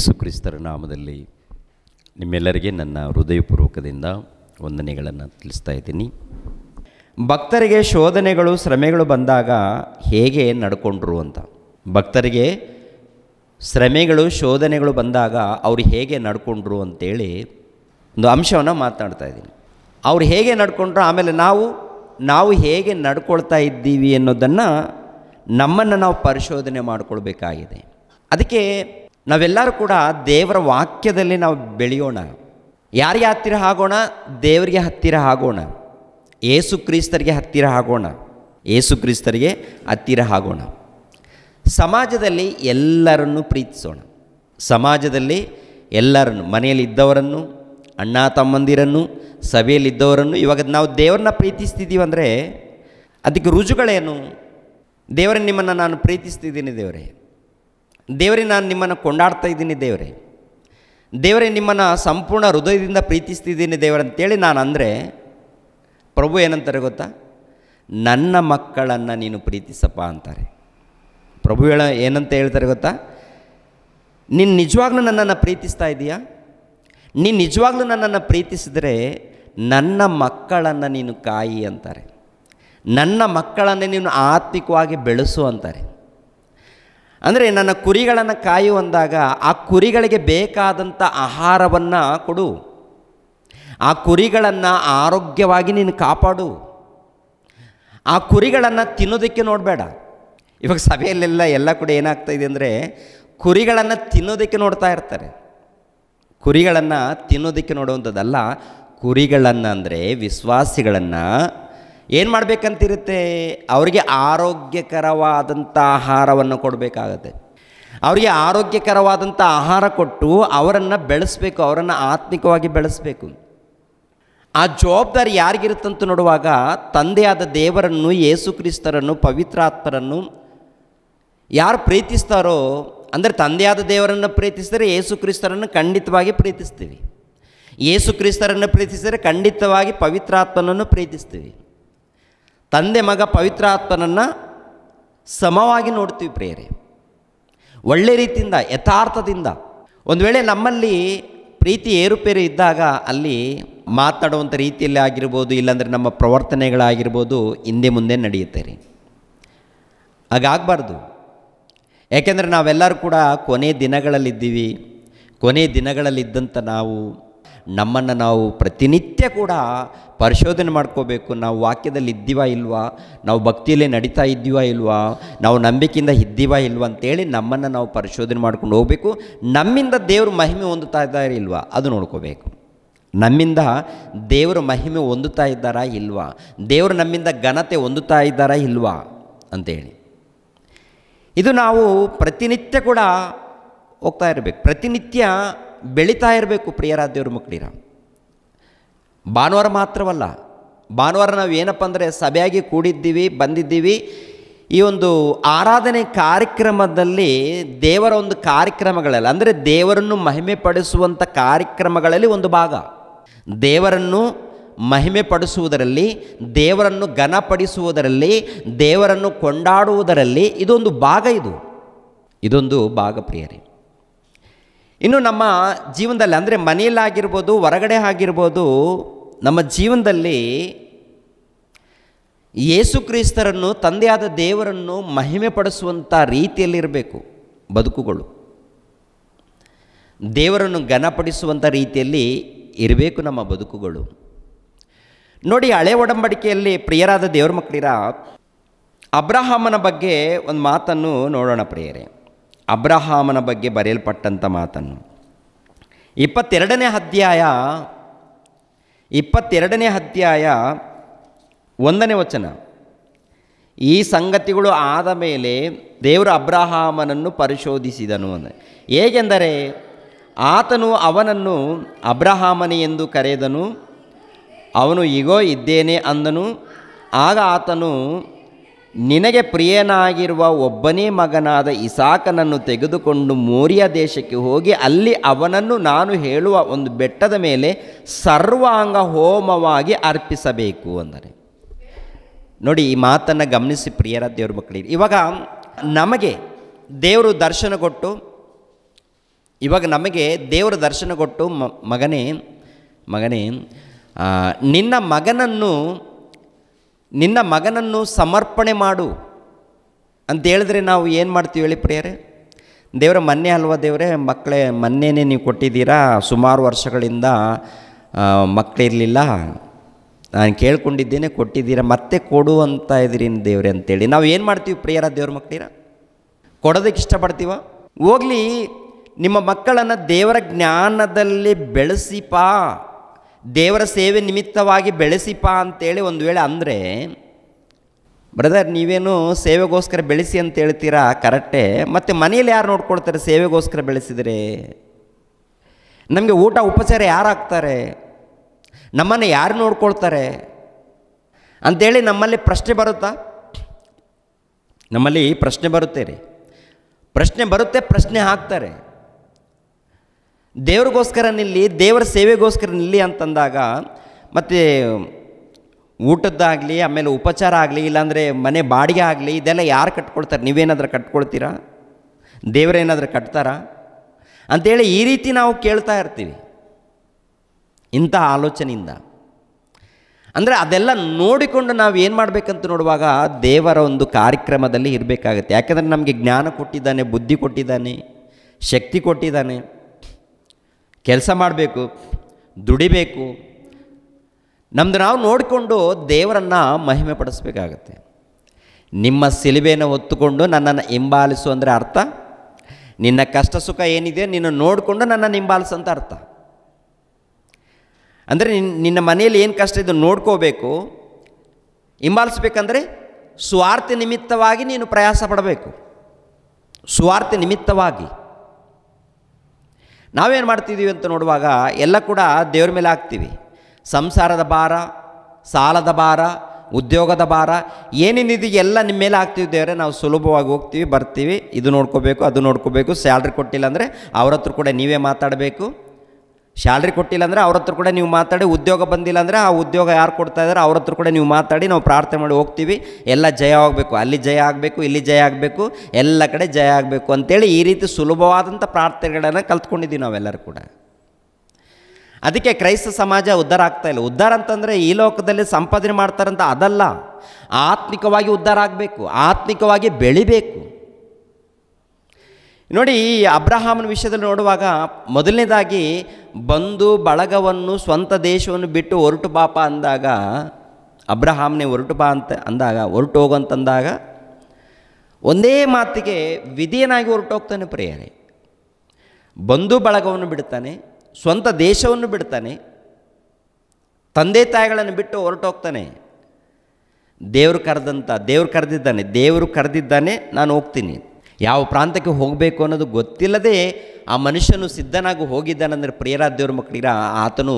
ಯೇಸು ಕ್ರಿಸ್ತರ ನಾಮದಲ್ಲಿ ನಿಮ್ಮೆಲ್ಲರಿಗೆ ನನ್ನ ಹೃದಯಪೂರ್ವಕದಿಂದ ವಂದನೆಗಳನ್ನು ತಿಳಿಸ್ತಾ ಇದ್ದೀನಿ ಭಕ್ತರಿಗೆ ಶೋಧನೆಗಳು ಶ್ರಮೆಗಳು ಬಂದಾಗ ಹೇಗೆ ನಡ್ಕೊಂಡ್ರು ಅಂತ ಭಕ್ತರಿಗೆ ಶ್ರಮೆಗಳು ಶೋಧನೆಗಳು ಬಂದಾಗ ಅವ್ರು ಹೇಗೆ ನಡ್ಕೊಂಡ್ರು ಅಂತೇಳಿ ಒಂದು ಅಂಶವನ್ನು ಮಾತನಾಡ್ತಾ ಇದ್ದೀನಿ ಅವ್ರು ಹೇಗೆ ನಡ್ಕೊಂಡ್ರು ಆಮೇಲೆ ನಾವು ನಾವು ಹೇಗೆ ನಡ್ಕೊಳ್ತಾ ಇದ್ದೀವಿ ಅನ್ನೋದನ್ನು ನಮ್ಮನ್ನು ನಾವು ಪರಿಶೋಧನೆ ಮಾಡಿಕೊಳ್ಬೇಕಾಗಿದೆ ಅದಕ್ಕೆ ನಾವೆಲ್ಲರೂ ಕೂಡ ದೇವರ ವಾಕ್ಯದಲ್ಲಿ ನಾವು ಬೆಳೆಯೋಣ ಯಾರಿಗೆ ಹತ್ತಿರ ಆಗೋಣ ದೇವರಿಗೆ ಹತ್ತಿರ ಆಗೋಣ ಏಸು ಕ್ರಿಸ್ತರಿಗೆ ಹತ್ತಿರ ಆಗೋಣ ಏಸು ಕ್ರಿಸ್ತರಿಗೆ ಹತ್ತಿರ ಆಗೋಣ ಸಮಾಜದಲ್ಲಿ ಎಲ್ಲರನ್ನು ಪ್ರೀತಿಸೋಣ ಸಮಾಜದಲ್ಲಿ ಎಲ್ಲರನ್ನು ಮನೆಯಲ್ಲಿದ್ದವರನ್ನು ಅಣ್ಣ ತಮ್ಮಂದಿರನ್ನು ಸಭೆಯಲ್ಲಿದ್ದವರನ್ನು ಇವಾಗ ನಾವು ದೇವರನ್ನ ಅಂದರೆ ಅದಕ್ಕೆ ರುಜುಗಳೇನು ದೇವರನ್ನು ನಿಮ್ಮನ್ನು ನಾನು ಪ್ರೀತಿಸ್ತಿದ್ದೀನಿ ದೇವರೇ ದೇವರೇ ನಾನು ನಿಮ್ಮನ್ನು ಕೊಂಡಾಡ್ತಾ ಇದ್ದೀನಿ ದೇವರೇ ದೇವರೇ ನಿಮ್ಮನ್ನು ಸಂಪೂರ್ಣ ಹೃದಯದಿಂದ ಪ್ರೀತಿಸ್ತಿದ್ದೀನಿ ದೇವರಂತೇಳಿ ನಾನು ಅಂದರೆ ಪ್ರಭು ಏನಂತಾರೆ ಗೊತ್ತಾ ನನ್ನ ಮಕ್ಕಳನ್ನು ನೀನು ಪ್ರೀತಿಸಪ್ಪ ಅಂತಾರೆ ಪ್ರಭು ಹೇಳ ಏನಂತ ಹೇಳ್ತಾರೆ ಗೊತ್ತಾ ನೀನು ನಿಜವಾಗ್ಲೂ ನನ್ನನ್ನು ಪ್ರೀತಿಸ್ತಾ ಇದ್ದೀಯಾ ನೀನು ನಿಜವಾಗ್ಲೂ ನನ್ನನ್ನು ಪ್ರೀತಿಸಿದರೆ ನನ್ನ ಮಕ್ಕಳನ್ನು ನೀನು ಕಾಯಿ ಅಂತಾರೆ ನನ್ನ ಮಕ್ಕಳನ್ನು ನೀನು ಆರ್ಥಿಕವಾಗಿ ಬೆಳೆಸು ಅಂತಾರೆ ಅಂದರೆ ನನ್ನ ಕುರಿಗಳನ್ನು ಕಾಯು ಅಂದಾಗ ಆ ಕುರಿಗಳಿಗೆ ಬೇಕಾದಂಥ ಆಹಾರವನ್ನು ಕೊಡು ಆ ಕುರಿಗಳನ್ನು ಆರೋಗ್ಯವಾಗಿ ನೀನು ಕಾಪಾಡು ಆ ಕುರಿಗಳನ್ನು ತಿನ್ನೋದಕ್ಕೆ ನೋಡಬೇಡ ಇವಾಗ ಸಭೆಯಲ್ಲೆಲ್ಲ ಎಲ್ಲ ಕೂಡ ಇದೆ ಅಂದರೆ ಕುರಿಗಳನ್ನು ತಿನ್ನೋದಕ್ಕೆ ನೋಡ್ತಾ ಇರ್ತಾರೆ ಕುರಿಗಳನ್ನು ತಿನ್ನೋದಕ್ಕೆ ನೋಡುವಂಥದ್ದಲ್ಲ ಕುರಿಗಳನ್ನು ಅಂದರೆ ವಿಶ್ವಾಸಿಗಳನ್ನು ಏನು ಮಾಡಬೇಕಂತಿರುತ್ತೆ ಅವರಿಗೆ ಆರೋಗ್ಯಕರವಾದಂಥ ಆಹಾರವನ್ನು ಕೊಡಬೇಕಾಗತ್ತೆ ಅವರಿಗೆ ಆರೋಗ್ಯಕರವಾದಂಥ ಆಹಾರ ಕೊಟ್ಟು ಅವರನ್ನು ಬೆಳೆಸಬೇಕು ಅವರನ್ನು ಆತ್ಮಿಕವಾಗಿ ಬೆಳೆಸಬೇಕು ಆ ಜವಾಬ್ದಾರಿ ಯಾರಿಗಿರುತ್ತಂತ ನೋಡುವಾಗ ತಂದೆಯಾದ ದೇವರನ್ನು ಯೇಸುಕ್ರಿಸ್ತರನ್ನು ಪವಿತ್ರಾತ್ಮರನ್ನು ಯಾರು ಪ್ರೀತಿಸ್ತಾರೋ ಅಂದರೆ ತಂದೆಯಾದ ದೇವರನ್ನು ಪ್ರೀತಿಸಿದರೆ ಕ್ರಿಸ್ತರನ್ನು ಖಂಡಿತವಾಗಿ ಪ್ರೀತಿಸ್ತೀವಿ ಕ್ರಿಸ್ತರನ್ನು ಪ್ರೀತಿಸಿದರೆ ಖಂಡಿತವಾಗಿ ಪವಿತ್ರಾತ್ಮನನ್ನು ಪ್ರೀತಿಸ್ತೀವಿ ತಂದೆ ಮಗ ಪವಿತ್ರಾತ್ಮನನ್ನು ಸಮವಾಗಿ ನೋಡ್ತೀವಿ ಪ್ರೇರೇ ಒಳ್ಳೆ ರೀತಿಯಿಂದ ಯಥಾರ್ಥದಿಂದ ಒಂದು ವೇಳೆ ನಮ್ಮಲ್ಲಿ ಪ್ರೀತಿ ಏರುಪೇರು ಇದ್ದಾಗ ಅಲ್ಲಿ ಮಾತಾಡುವಂಥ ರೀತಿಯಲ್ಲಿ ಆಗಿರ್ಬೋದು ಇಲ್ಲಾಂದರೆ ನಮ್ಮ ಪ್ರವರ್ತನೆಗಳಾಗಿರ್ಬೋದು ಹಿಂದೆ ಮುಂದೆ ನಡೆಯುತ್ತೆ ರೀ ಹಾಗಾಗಬಾರ್ದು ಯಾಕೆಂದರೆ ನಾವೆಲ್ಲರೂ ಕೂಡ ಕೊನೆ ದಿನಗಳಲ್ಲಿದ್ದೀವಿ ಕೊನೆ ದಿನಗಳಲ್ಲಿದ್ದಂಥ ನಾವು ನಮ್ಮನ್ನು ನಾವು ಪ್ರತಿನಿತ್ಯ ಕೂಡ ಪರಿಶೋಧನೆ ಮಾಡ್ಕೋಬೇಕು ನಾವು ವಾಕ್ಯದಲ್ಲಿ ಇದ್ದೀವಾ ಇಲ್ವಾ ನಾವು ಭಕ್ತಿಯಲ್ಲಿ ನಡೀತಾ ಇದ್ದೀವಾ ಇಲ್ವಾ ನಾವು ನಂಬಿಕೆಯಿಂದ ಇದ್ದೀವಾ ಇಲ್ವಾ ಅಂತೇಳಿ ನಮ್ಮನ್ನು ನಾವು ಪರಿಶೋಧನೆ ಮಾಡ್ಕೊಂಡು ಹೋಗಬೇಕು ನಮ್ಮಿಂದ ದೇವರು ಮಹಿಮೆ ಹೊಂದುತ್ತಾ ಇದ್ದಾರೆ ಇಲ್ವಾ ಅದು ನೋಡ್ಕೋಬೇಕು ನಮ್ಮಿಂದ ದೇವರ ಮಹಿಮೆ ಹೊಂದುತ್ತಾ ಇದ್ದಾರಾ ಇಲ್ವಾ ದೇವರು ನಮ್ಮಿಂದ ಘನತೆ ಹೊಂದುತ್ತಾ ಇದ್ದಾರಾ ಇಲ್ವಾ ಅಂತೇಳಿ ಇದು ನಾವು ಪ್ರತಿನಿತ್ಯ ಕೂಡ ಹೋಗ್ತಾ ಇರಬೇಕು ಪ್ರತಿನಿತ್ಯ ಬೆಳೀತಾ ಇರಬೇಕು ಪ್ರಿಯರಾದೇವ್ರ ಮಕ್ಕಳೀರ ಭಾನುವಾರ ಮಾತ್ರವಲ್ಲ ಭಾನುವಾರ ನಾವು ಏನಪ್ಪ ಅಂದರೆ ಸಭೆಯಾಗಿ ಕೂಡಿದ್ದೀವಿ ಬಂದಿದ್ದೀವಿ ಈ ಒಂದು ಆರಾಧನೆ ಕಾರ್ಯಕ್ರಮದಲ್ಲಿ ದೇವರ ಒಂದು ಕಾರ್ಯಕ್ರಮಗಳಲ್ಲಿ ಅಂದರೆ ದೇವರನ್ನು ಮಹಿಮೆ ಪಡಿಸುವಂಥ ಕಾರ್ಯಕ್ರಮಗಳಲ್ಲಿ ಒಂದು ಭಾಗ ದೇವರನ್ನು ಮಹಿಮೆ ಪಡಿಸುವುದರಲ್ಲಿ ದೇವರನ್ನು ಘನಪಡಿಸುವುದರಲ್ಲಿ ದೇವರನ್ನು ಕೊಂಡಾಡುವುದರಲ್ಲಿ ಇದೊಂದು ಭಾಗ ಇದು ಇದೊಂದು ಭಾಗ ಪ್ರಿಯರಿ ಇನ್ನು ನಮ್ಮ ಜೀವನದಲ್ಲಿ ಅಂದರೆ ಮನೆಯಲ್ಲಾಗಿರ್ಬೋದು ಹೊರಗಡೆ ಆಗಿರ್ಬೋದು ನಮ್ಮ ಜೀವನದಲ್ಲಿ ಯೇಸು ಕ್ರಿಸ್ತರನ್ನು ತಂದೆಯಾದ ದೇವರನ್ನು ಮಹಿಮೆ ಪಡಿಸುವಂಥ ರೀತಿಯಲ್ಲಿರಬೇಕು ಬದುಕುಗಳು ದೇವರನ್ನು ಘನಪಡಿಸುವಂಥ ರೀತಿಯಲ್ಲಿ ಇರಬೇಕು ನಮ್ಮ ಬದುಕುಗಳು ನೋಡಿ ಹಳೆ ಒಡಂಬಡಿಕೆಯಲ್ಲಿ ಪ್ರಿಯರಾದ ದೇವರ ಮಕ್ಕಳಿರ ಅಬ್ರಹಾಮನ ಬಗ್ಗೆ ಒಂದು ಮಾತನ್ನು ನೋಡೋಣ ಪ್ರಿಯರೇ ಅಬ್ರಹಾಮನ ಬಗ್ಗೆ ಬರೆಯಲ್ಪಟ್ಟಂಥ ಮಾತನ್ನು ಇಪ್ಪತ್ತೆರಡನೇ ಅಧ್ಯಾಯ ಇಪ್ಪತ್ತೆರಡನೇ ಅಧ್ಯಾಯ ಒಂದನೇ ವಚನ ಈ ಸಂಗತಿಗಳು ಆದ ಮೇಲೆ ದೇವರು ಅಬ್ರಹಾಮನನ್ನು ಪರಿಶೋಧಿಸಿದನು ಅಂದರೆ ಹೇಗೆಂದರೆ ಆತನು ಅವನನ್ನು ಅಬ್ರಹಾಮನೆ ಎಂದು ಕರೆದನು ಅವನು ಈಗೋ ಇದ್ದೇನೆ ಅಂದನು ಆಗ ಆತನು ನಿನಗೆ ಪ್ರಿಯನಾಗಿರುವ ಒಬ್ಬನೇ ಮಗನಾದ ಇಸಾಕನನ್ನು ತೆಗೆದುಕೊಂಡು ಮೋರಿಯ ದೇಶಕ್ಕೆ ಹೋಗಿ ಅಲ್ಲಿ ಅವನನ್ನು ನಾನು ಹೇಳುವ ಒಂದು ಬೆಟ್ಟದ ಮೇಲೆ ಸರ್ವಾಂಗ ಹೋಮವಾಗಿ ಅರ್ಪಿಸಬೇಕು ಅಂದರೆ ನೋಡಿ ಈ ಮಾತನ್ನು ಗಮನಿಸಿ ಪ್ರಿಯರ ದೇವ್ರ ಮಕ್ಕಳಿಗೆ ಇವಾಗ ನಮಗೆ ದೇವರು ದರ್ಶನ ಕೊಟ್ಟು ಇವಾಗ ನಮಗೆ ದೇವರ ದರ್ಶನ ಕೊಟ್ಟು ಮಗನೇ ಮಗನೇ ನಿನ್ನ ಮಗನನ್ನು ನಿನ್ನ ಮಗನನ್ನು ಸಮರ್ಪಣೆ ಮಾಡು ಅಂತ ಹೇಳಿದ್ರೆ ನಾವು ಏನು ಮಾಡ್ತೀವಿ ಹೇಳಿ ಪ್ರಿಯರೇ ದೇವರ ಮೊನ್ನೆ ಅಲ್ವಾ ದೇವರೇ ಮಕ್ಕಳೇ ಮೊನ್ನೆನೇ ನೀವು ಕೊಟ್ಟಿದ್ದೀರಾ ಸುಮಾರು ವರ್ಷಗಳಿಂದ ಮಕ್ಕಳಿರಲಿಲ್ಲ ನಾನು ಕೇಳ್ಕೊಂಡಿದ್ದೇನೆ ಕೊಟ್ಟಿದ್ದೀರಾ ಮತ್ತೆ ಕೊಡು ಅಂತ ಇದ್ದೀರಿ ದೇವ್ರೆ ಅಂತೇಳಿ ನಾವು ಏನು ಮಾಡ್ತೀವಿ ಪ್ರಿಯರ ದೇವ್ರ ಮಕ್ಕಳಿರ ಕೊಡೋದಕ್ಕೆ ಇಷ್ಟಪಡ್ತೀವ ಹೋಗ್ಲಿ ನಿಮ್ಮ ಮಕ್ಕಳನ್ನು ದೇವರ ಜ್ಞಾನದಲ್ಲಿ ಬೆಳೆಸಿಪಾ ದೇವರ ಸೇವೆ ನಿಮಿತ್ತವಾಗಿ ಬೆಳೆಸಿಪ ಅಂತೇಳಿ ಒಂದು ವೇಳೆ ಅಂದರೆ ಬ್ರದರ್ ನೀವೇನು ಸೇವೆಗೋಸ್ಕರ ಬೆಳೆಸಿ ಅಂತ ಹೇಳ್ತೀರಾ ಕರೆಕ್ಟೇ ಮತ್ತು ಮನೆಯಲ್ಲಿ ಯಾರು ನೋಡ್ಕೊಳ್ತಾರೆ ಸೇವೆಗೋಸ್ಕರ ಬೆಳೆಸಿದರೆ ನಮಗೆ ಊಟ ಉಪಚಾರ ಯಾರು ಹಾಕ್ತಾರೆ ನಮ್ಮನ್ನು ಯಾರು ನೋಡ್ಕೊಳ್ತಾರೆ ಅಂಥೇಳಿ ನಮ್ಮಲ್ಲಿ ಪ್ರಶ್ನೆ ಬರುತ್ತಾ ನಮ್ಮಲ್ಲಿ ಪ್ರಶ್ನೆ ಬರುತ್ತೆ ರೀ ಪ್ರಶ್ನೆ ಬರುತ್ತೆ ಪ್ರಶ್ನೆ ಹಾಕ್ತಾರೆ ದೇವ್ರಿಗೋಸ್ಕರ ನಿಲ್ಲಿ ದೇವರ ಸೇವೆಗೋಸ್ಕರ ನಿಲ್ಲಿ ಅಂತಂದಾಗ ಮತ್ತು ಊಟದ್ದಾಗಲಿ ಆಮೇಲೆ ಉಪಚಾರ ಆಗಲಿ ಇಲ್ಲಾಂದರೆ ಮನೆ ಬಾಡಿಗೆ ಆಗಲಿ ಇದೆಲ್ಲ ಯಾರು ಕಟ್ಕೊಳ್ತಾರೆ ನೀವೇನಾದರೂ ಕಟ್ಕೊಳ್ತೀರಾ ದೇವರೇನಾದರೂ ಕಟ್ತಾರಾ ಅಂಥೇಳಿ ಈ ರೀತಿ ನಾವು ಕೇಳ್ತಾ ಇರ್ತೀವಿ ಇಂಥ ಆಲೋಚನೆಯಿಂದ ಅಂದರೆ ಅದೆಲ್ಲ ನೋಡಿಕೊಂಡು ನಾವು ಏನು ಮಾಡಬೇಕಂತ ನೋಡುವಾಗ ದೇವರ ಒಂದು ಕಾರ್ಯಕ್ರಮದಲ್ಲಿ ಇರಬೇಕಾಗತ್ತೆ ಯಾಕೆಂದರೆ ನಮಗೆ ಜ್ಞಾನ ಕೊಟ್ಟಿದ್ದಾನೆ ಬುದ್ಧಿ ಕೊಟ್ಟಿದ್ದಾನೆ ಶಕ್ತಿ ಕೊಟ್ಟಿದ್ದಾನೆ ಕೆಲಸ ಮಾಡಬೇಕು ದುಡಿಬೇಕು ನಮ್ದು ನಾವು ನೋಡಿಕೊಂಡು ದೇವರನ್ನು ಮಹಿಮೆ ಪಡಿಸ್ಬೇಕಾಗತ್ತೆ ನಿಮ್ಮ ಸಿಲುಬೆಯನ್ನು ಹೊತ್ತುಕೊಂಡು ನನ್ನನ್ನು ಹಿಂಬಾಲಿಸು ಅಂದರೆ ಅರ್ಥ ನಿನ್ನ ಕಷ್ಟ ಸುಖ ಏನಿದೆ ನಿನ್ನ ನೋಡಿಕೊಂಡು ನನ್ನನ್ನು ಹಿಂಬಾಲಿಸು ಅಂತ ಅರ್ಥ ಅಂದರೆ ನಿನ್ನ ಮನೆಯಲ್ಲಿ ಏನು ಕಷ್ಟ ಇದು ನೋಡ್ಕೋಬೇಕು ಹಿಂಬಾಲಿಸ್ಬೇಕಂದ್ರೆ ಸ್ವಾರ್ಥ ನಿಮಿತ್ತವಾಗಿ ನೀನು ಪ್ರಯಾಸ ಪಡಬೇಕು ಸ್ವಾರ್ಥ ನಿಮಿತ್ತವಾಗಿ ನಾವೇನು ಮಾಡ್ತಿದ್ದೀವಿ ಅಂತ ನೋಡುವಾಗ ಎಲ್ಲ ಕೂಡ ದೇವ್ರ ಮೇಲೆ ಹಾಕ್ತೀವಿ ಸಂಸಾರದ ಭಾರ ಸಾಲದ ಭಾರ ಉದ್ಯೋಗದ ಭಾರ ಏನೇನಿದೆ ಎಲ್ಲ ನಿಮ್ಮ ಮೇಲೆ ದೇವರೇ ನಾವು ಸುಲಭವಾಗಿ ಹೋಗ್ತೀವಿ ಬರ್ತೀವಿ ಇದು ನೋಡ್ಕೋಬೇಕು ಅದು ನೋಡ್ಕೋಬೇಕು ಸ್ಯಾಲ್ರಿ ಕೊಟ್ಟಿಲ್ಲ ಅಂದರೆ ಅವ್ರ ಹತ್ರ ಕೂಡ ನೀವೇ ಮಾತಾಡಬೇಕು ಸ್ಯಾಲ್ರಿ ಕೊಟ್ಟಿಲ್ಲ ಅಂದರೆ ಅವ್ರ ಹತ್ರ ಕೂಡ ನೀವು ಮಾತಾಡಿ ಉದ್ಯೋಗ ಬಂದಿಲ್ಲ ಅಂದರೆ ಆ ಉದ್ಯೋಗ ಯಾರು ಕೊಡ್ತಾ ಇದ್ದಾರೆ ಅವ್ರ ಹತ್ರ ಕೂಡ ನೀವು ಮಾತಾಡಿ ನಾವು ಪ್ರಾರ್ಥನೆ ಮಾಡಿ ಹೋಗ್ತೀವಿ ಎಲ್ಲ ಜಯ ಆಗಬೇಕು ಅಲ್ಲಿ ಜಯ ಆಗಬೇಕು ಇಲ್ಲಿ ಜಯ ಆಗಬೇಕು ಎಲ್ಲ ಕಡೆ ಜಯ ಆಗಬೇಕು ಅಂತೇಳಿ ಈ ರೀತಿ ಸುಲಭವಾದಂಥ ಪ್ರಾರ್ಥನೆಗಳನ್ನು ಕಲ್ತ್ಕೊಂಡಿದ್ದೀವಿ ನಾವೆಲ್ಲರೂ ಕೂಡ ಅದಕ್ಕೆ ಕ್ರೈಸ್ತ ಸಮಾಜ ಉದ್ಧಾರ ಆಗ್ತಾ ಇಲ್ಲ ಉದ್ಧಾರ ಅಂತಂದರೆ ಈ ಲೋಕದಲ್ಲಿ ಸಂಪಾದನೆ ಮಾಡ್ತಾರಂತ ಅದಲ್ಲ ಆತ್ಮಿಕವಾಗಿ ಉದ್ಧಾರ ಆಗಬೇಕು ಆತ್ಮಿಕವಾಗಿ ಬೆಳಿಬೇಕು ನೋಡಿ ಈ ಅಬ್ರಹಾಮನ ವಿಷಯದಲ್ಲಿ ನೋಡುವಾಗ ಮೊದಲನೇದಾಗಿ ಬಂಧು ಬಳಗವನ್ನು ಸ್ವಂತ ದೇಶವನ್ನು ಬಿಟ್ಟು ಹೊರಟು ಬಾಪ ಅಂದಾಗ ಅಬ್ರಹಾಮ್ನೇ ಹೊರಟು ಬಾ ಅಂತ ಅಂದಾಗ ಹೊರಟು ಹೋಗಂತಂದಾಗ ಒಂದೇ ಮಾತಿಗೆ ವಿಧಿಯನಾಗಿ ಹೊರಟೋಗ್ತಾನೆ ಪ್ರೇಯರೆ ಬಂಧು ಬಳಗವನ್ನು ಬಿಡ್ತಾನೆ ಸ್ವಂತ ದೇಶವನ್ನು ಬಿಡ್ತಾನೆ ತಂದೆ ತಾಯಿಗಳನ್ನು ಬಿಟ್ಟು ಹೋಗ್ತಾನೆ ದೇವರು ಕರೆದಂಥ ದೇವರು ಕರೆದಿದ್ದಾನೆ ದೇವರು ಕರೆದಿದ್ದಾನೆ ನಾನು ಹೋಗ್ತೀನಿ ಯಾವ ಪ್ರಾಂತಕ್ಕೆ ಹೋಗಬೇಕು ಅನ್ನೋದು ಗೊತ್ತಿಲ್ಲದೆ ಆ ಮನುಷ್ಯನು ಸಿದ್ಧನಾಗಿ ಹೋಗಿದ್ದಾನಂದ್ರೆ ಪ್ರಿಯರ ದೇವ್ರ ಮಕ್ಕಳಿರ ಆತನು